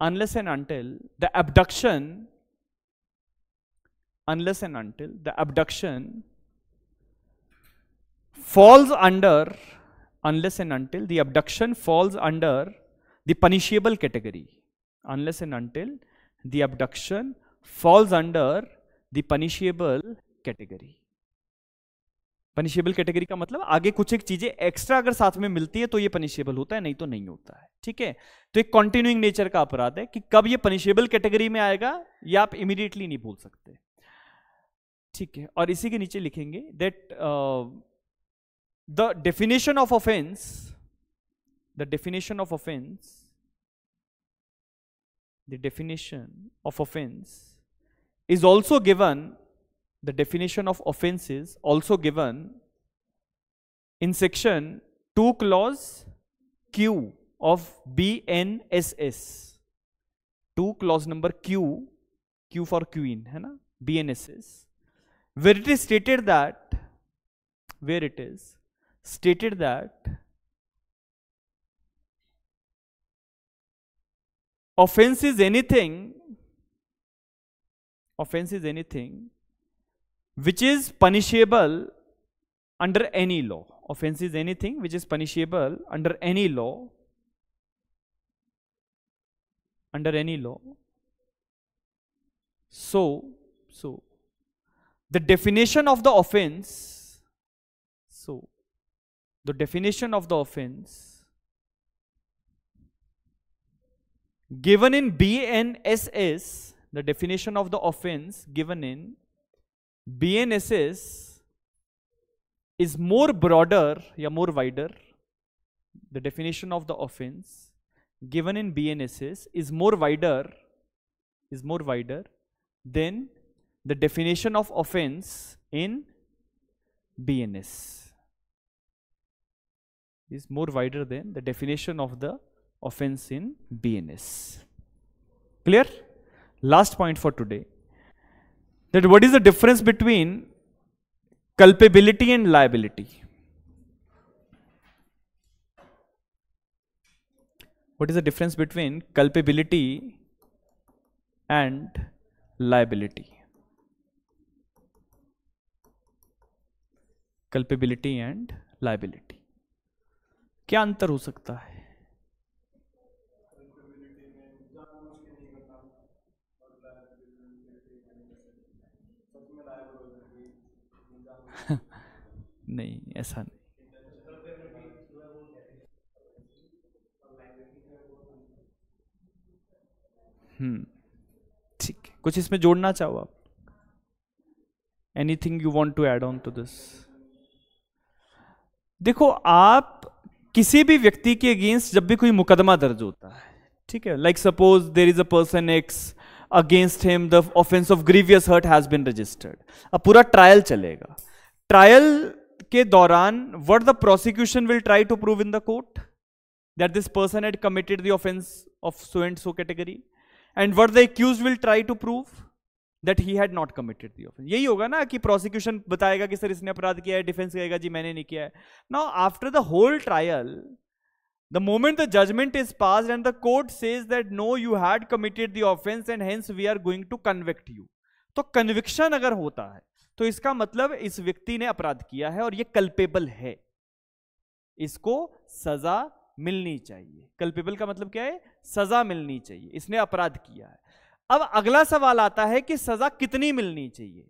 unless and until the abduction unless and until the abduction falls under unless and until the abduction falls under the punishable category unless and until the abduction falls under the punishable category punishable category का मतलब आगे कुछ एक चीजें extra अगर साथ में मिलती है तो ये पनिशेबल होता है नहीं तो नहीं होता है ठीक है तो एक कॉन्टिन्यूइंग नेचर का अपराध है कि कब ये पनिशेबल कैटेगरी में आएगा ये आप इमीडिएटली नहीं बोल सकते ठीक है और इसी के नीचे लिखेंगे that the definition of offence the definition of offense the definition of offense is also given the definition of offenses also given in section 2 clause q of bnss 2 clause number q q for queen hai na bnss where it is stated that where it is stated that offense is anything, offense is anything which is punishable under any law. Offense is anything which is punishable under any law, under any law. So, so, the definition of the offense, so, the definition of the offense Given in BNSS, the definition of the offense given in BNSS is more broader, yeah, more wider. The definition of the offense given in BNSS is more wider, is more wider than the definition of offense in BNS is more wider than the definition of the offense in BNS. Clear? Last point for today. That what is the difference between culpability and liability? What is the difference between culpability and liability? Culpability and liability. क्या अंतर हो सकता है नहीं ऐसा नहीं हम्म ठीक है कुछ इसमें जोड़ना चाहो आप anything you want to add on to this देखो आप किसी भी व्यक्ति के अगेंस्ट जब भी कोई मुकदमा दर्ज होता है ठीक है like suppose there is a person X against him the offence of grievous hurt has been registered अब पूरा ट्रायल चलेगा ट्रायल के दौरान what the prosecution will try to prove in the court that this person had committed the offence of so and so category and what the accused will try to prove that he had not committed the offence यही होगा ना कि prosecution बताएगा कि sir इसने अपराध किया है डिफेंस कहेगा जी मैंने नहीं किया है now after the whole trial the moment the judgement is pass and the court says that no you had committed the offence and hence we are going to convict you तो conviction अगर होता है तो इसका मतलब इस व्यक्ति ने अपराध किया है और यह कल्पेबल है इसको सजा मिलनी चाहिए कल्पेबल का मतलब क्या है सजा मिलनी चाहिए इसने अपराध किया है अब अगला सवाल आता है कि सजा कितनी मिलनी चाहिए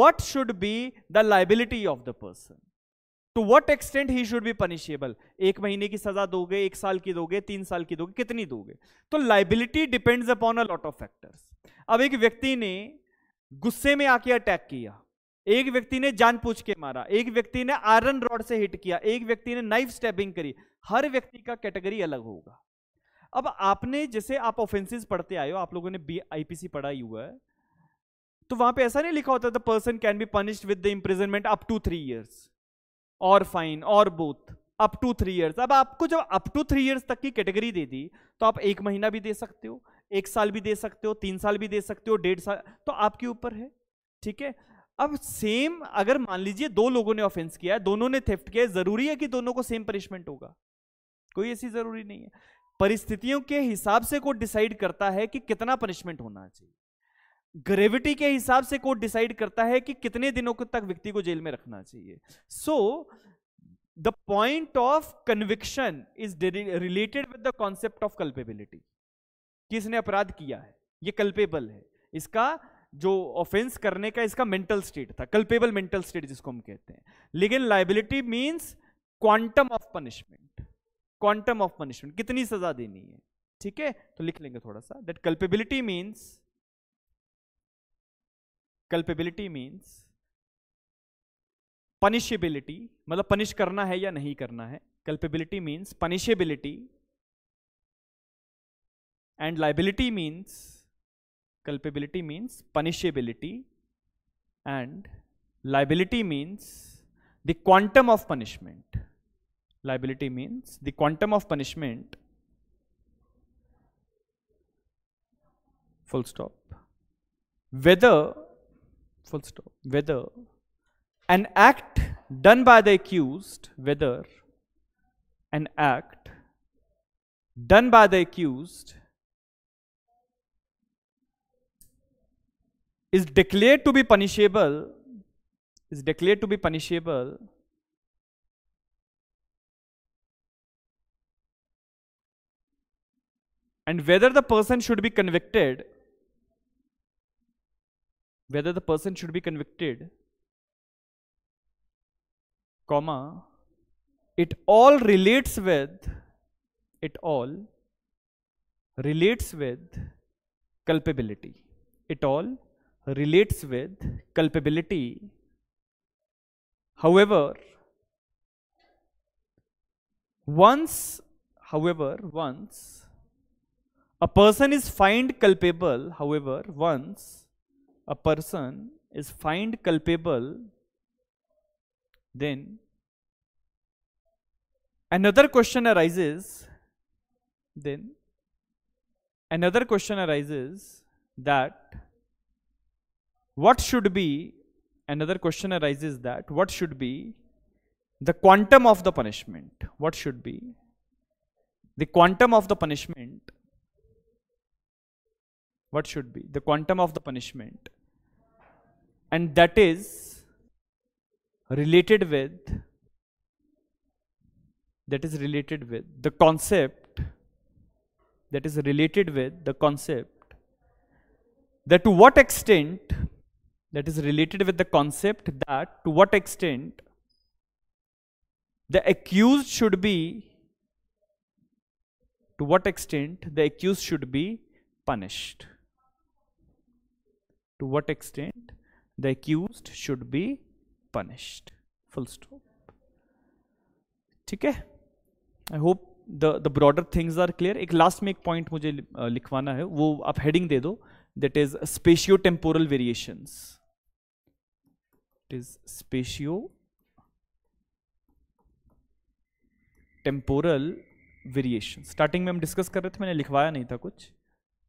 what should be the liability of the person to what extent he should be punishable एक महीने की सजा दोगे एक साल की दोगे तीन साल की दोगे कितनी दोगे तो liability depends upon a lot of factors अब एक व्यक्ति ने गुस्से में आके अटैक किया एक व्यक्ति ने जान पूछ के मारा एक व्यक्ति ने आयरन रॉड से हिट किया एक व्यक्ति ने नाइफ स्टेबिंग करी हर व्यक्ति का कैटेगरी अलग होगा अब आपने जैसे आप ऑफेंसेस पढ़ते आए हो आप लोगों ने बी आईपीसी ही हुआ है तो वहां पे ऐसा नहीं लिखा होता the person can be punished with the imprisonment up to three years और फाइन और both up to three years अब आपको जब अप टू थ्री ईयर्स तक की कैटेगरी दे दी तो आप एक महीना भी दे सकते हो एक साल भी दे सकते हो तीन साल भी दे सकते हो डेढ़ साल तो आपके ऊपर है ठीक है अब सेम अगर मान लीजिए दो लोगों ने ऑफेंस किया है दोनों ने थेफ्ट किया है जरूरी है कि दोनों को सेम पनिशमेंट होगा कोई ऐसी जरूरी नहीं है परिस्थितियों के हिसाब से कोर्ट डिसाइड करता है कि कितना पनिशमेंट होना चाहिए ग्रेविटी के हिसाब से कोर्ट डिसाइड करता है कि कितने दिनों तक व्यक्ति को जेल में रखना चाहिए so the point of conviction is related with the concept of culpability किसने अपराध किया है ये कल्पेबल है इसका जो ऑफेंस करने का इसका मेंटल स्टेट था कल्पेबल मेंटल स्टेट जिसको हम कहते हैं लेकिन liability means quantum of punishment quantum of punishment कितनी सजा देनी है ठीक है तो लिख लेंगे थोड़ा सा that culpability means culpability means punishability मतलब पनिश करना है या नहीं करना है culpability means punishability and liability means culpability means punishability and liability means the quantum of punishment liability means the quantum of punishment full stop whether full stop whether an act done by the accused whether an act done by the accused is declared to be punishable is declared to be punishable and whether the person should be convicted whether the person should be convicted comma it all relates with it all relates with culpability it all relates with culpability. However, once, however, once a person is found culpable, however, once a person is found culpable, then another question arises, then another question arises that what should be, another question arises that, what should be the quantum of the punishment? What should be the quantum of the punishment? What should be the quantum of the punishment? And that is related with, that is related with the concept, that is related with the concept that to what extent that is related with the concept that to what extent the accused should be to what extent the accused should be punished to what extent the accused should be punished full stop ठीक है hope the the broader things are clear. Clear last last में एक point मुझे लिखवाना है वो आप heading दे दो that is variations. it is spatio temporal variation starting में हम डिस्कस कर रहे थे मैंने लिखवाया नहीं था कुछ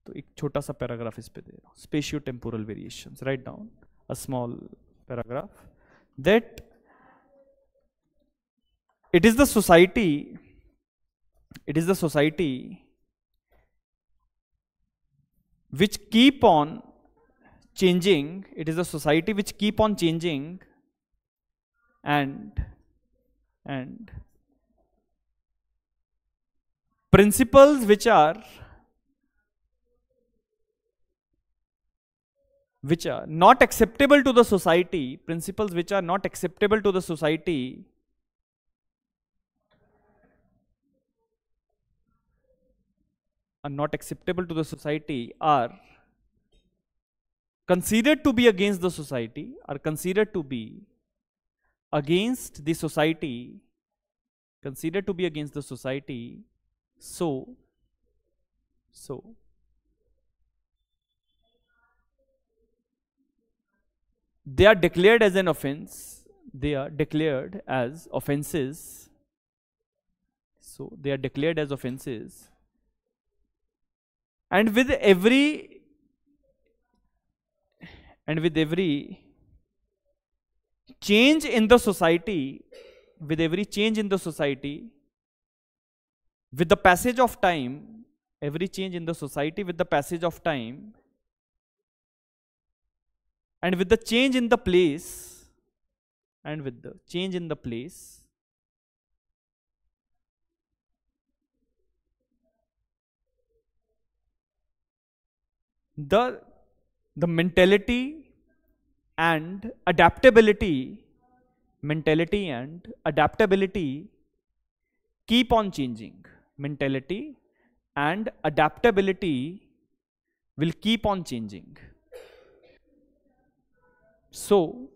तो एक छोटा सा पैराग्राफ इस पे दे रहा हूँ spatio temporal variation write down a small paragraph that it is the society it is the society which keep on changing, it is a society which keep on changing and and principles which are which are not acceptable to the society, principles which are not acceptable to the society, are not acceptable to the society are considered to be against the society are considered to be against the society considered to be against the society so so they are declared as an offense they are declared as offenses so they are declared as offenses and with every and with every change in the society, with every change in the society, with the passage of time, every change in the society with the passage of time, and with the change in the place, and with the change in the place, the the mentality and adaptability, mentality and adaptability keep on changing. Mentality and adaptability will keep on changing. So,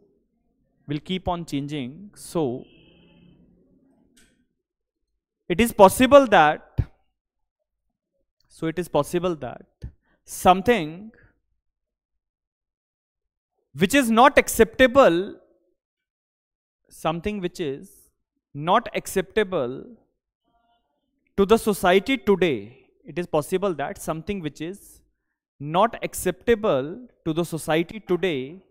will keep on changing. So, it is possible that, so it is possible that something which is not acceptable, something which is not acceptable to the society today, it is possible that something which is not acceptable to the society today,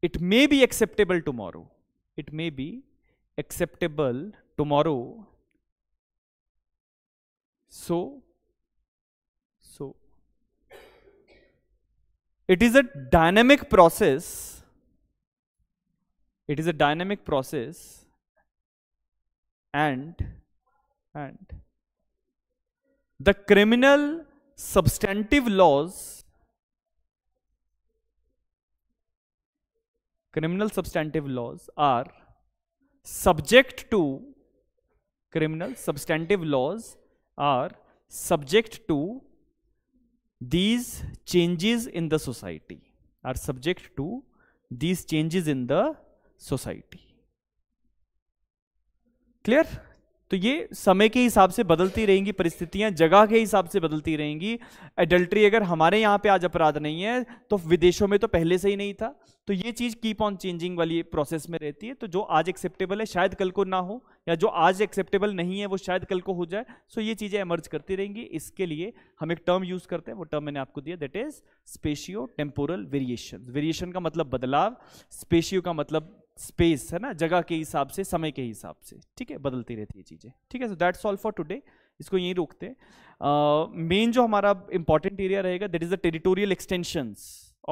it may be acceptable tomorrow. It may be acceptable tomorrow. So, It is a dynamic process. It is a dynamic process and and the criminal substantive laws criminal substantive laws are subject to criminal substantive laws are subject to these changes in the society are subject to these changes in the society clear तो ये समय के हिसाब से बदलती रहेंगी परिस्थितियां जगह के हिसाब से बदलती रहेंगी एडल्ट्री अगर हमारे यहाँ पे आज अपराध नहीं है तो विदेशों में तो पहले से ही नहीं था तो ये चीज़ कीप ऑन चेंजिंग वाली प्रोसेस में रहती है तो जो आज एक्सेप्टेबल है शायद कल को ना हो या जो आज एक्सेप्टेबल नहीं है वो शायद कल को हो जाए सो ये चीज़ें एमर्ज करती रहेंगी इसके लिए हम एक टर्म यूज़ करते हैं वो टर्म मैंने आपको दिया that is spatio temporal variation variation का मतलब बदलाव स्पेशियो का मतलब स्पेस है ना जगह के हिसाब से समय के हिसाब से ठीक है बदलती रहती है चीज़ें ठीक है so that's all for today इसको यहीं रोकते हैं मेन जो हमारा इंपॉर्टेंट एरिया रहेगा that is the territorial extensions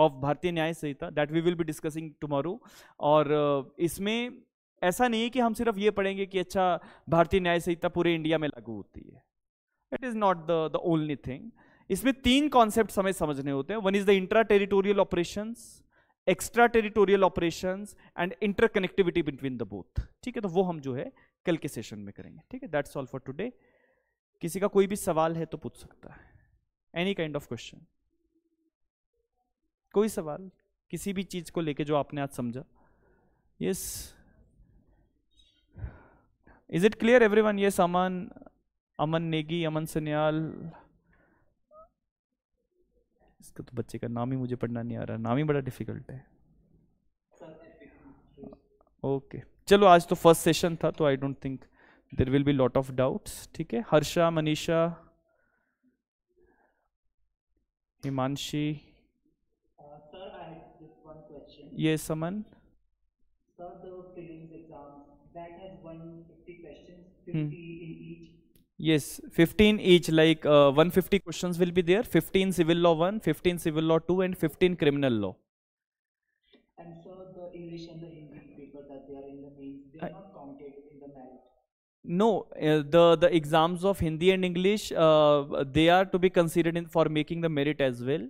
of Bharatiya Nyaya Sanhita that we will be discussing tomorrow और uh, इसमें ऐसा नहीं है कि हम सिर्फ ये पढ़ेंगे कि अच्छा भारतीय न्याय संहिता पूरे इंडिया में लागू होती है it is not the the only thing इसमें तीन कॉन्सेप्ट हमें समझने होते हैं one is the intra territorial operations extra territorial operation and interconnectivity between the both ठीक है तो वो हम जो है कल के सेशन में करेंगे ठीक है दैट्स ऑल फॉर टूडे किसी का कोई भी सवाल है तो पूछ सकता है एनी काइंड ऑफ क्वेश्चन कोई सवाल किसी भी चीज को लेके जो आपने आज समझा yes is it clear everyone yes Aman Aman Negi Aman Sanyal इसका तो बच्चे का नाम ही मुझे पढ़ना नहीं आ रहा नाम ही बड़ा डिफ़िकल्ट है ओके okay. चलो आज तो फर्स्ट सेशन था तो I don't think there will be lot of doubts ठीक है हर्षा मनीषा हिमांशी ये Saman sir, 50 50 Yes, 15 each like uh, 150 questions will be there, 15 civil law 1, 15 civil law 2 and 15 criminal law. And so the English and the Hindi paper that they are in the main, they are I not counted in the merit. No, uh, the, the exams of Hindi and English, uh, they are to be considered in, for making the merit as well.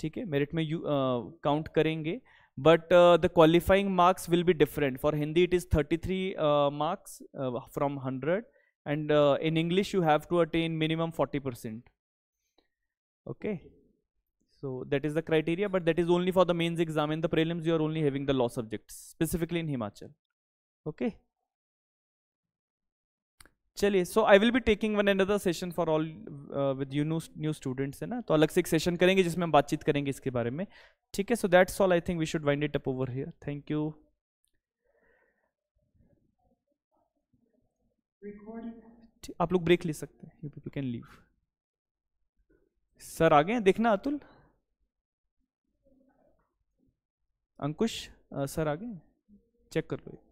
ठीक है merit में you count uh, करेंगे but the qualifying marks will be different for Hindi it is 33 marks uh, from uh, 100 and uh, in English you have to attain minimum 40% okay so that is the criteria but that is only for the mains exam in the prelims you are only having the law subjects specifically in Himachal okay चलिए so will will be taking one another session for with you new, new new students है ना तो अलग से एक session करेंगे जिसमें हम बातचीत करेंगे इसके बारे में ठीक है so that's all I think we should wind it up over here thank you ठीक आप लोग ब्रेक ले सकते हैं you people can leave sir आ गए देखना अतुल अंकुश सर आ गए चेक कर लो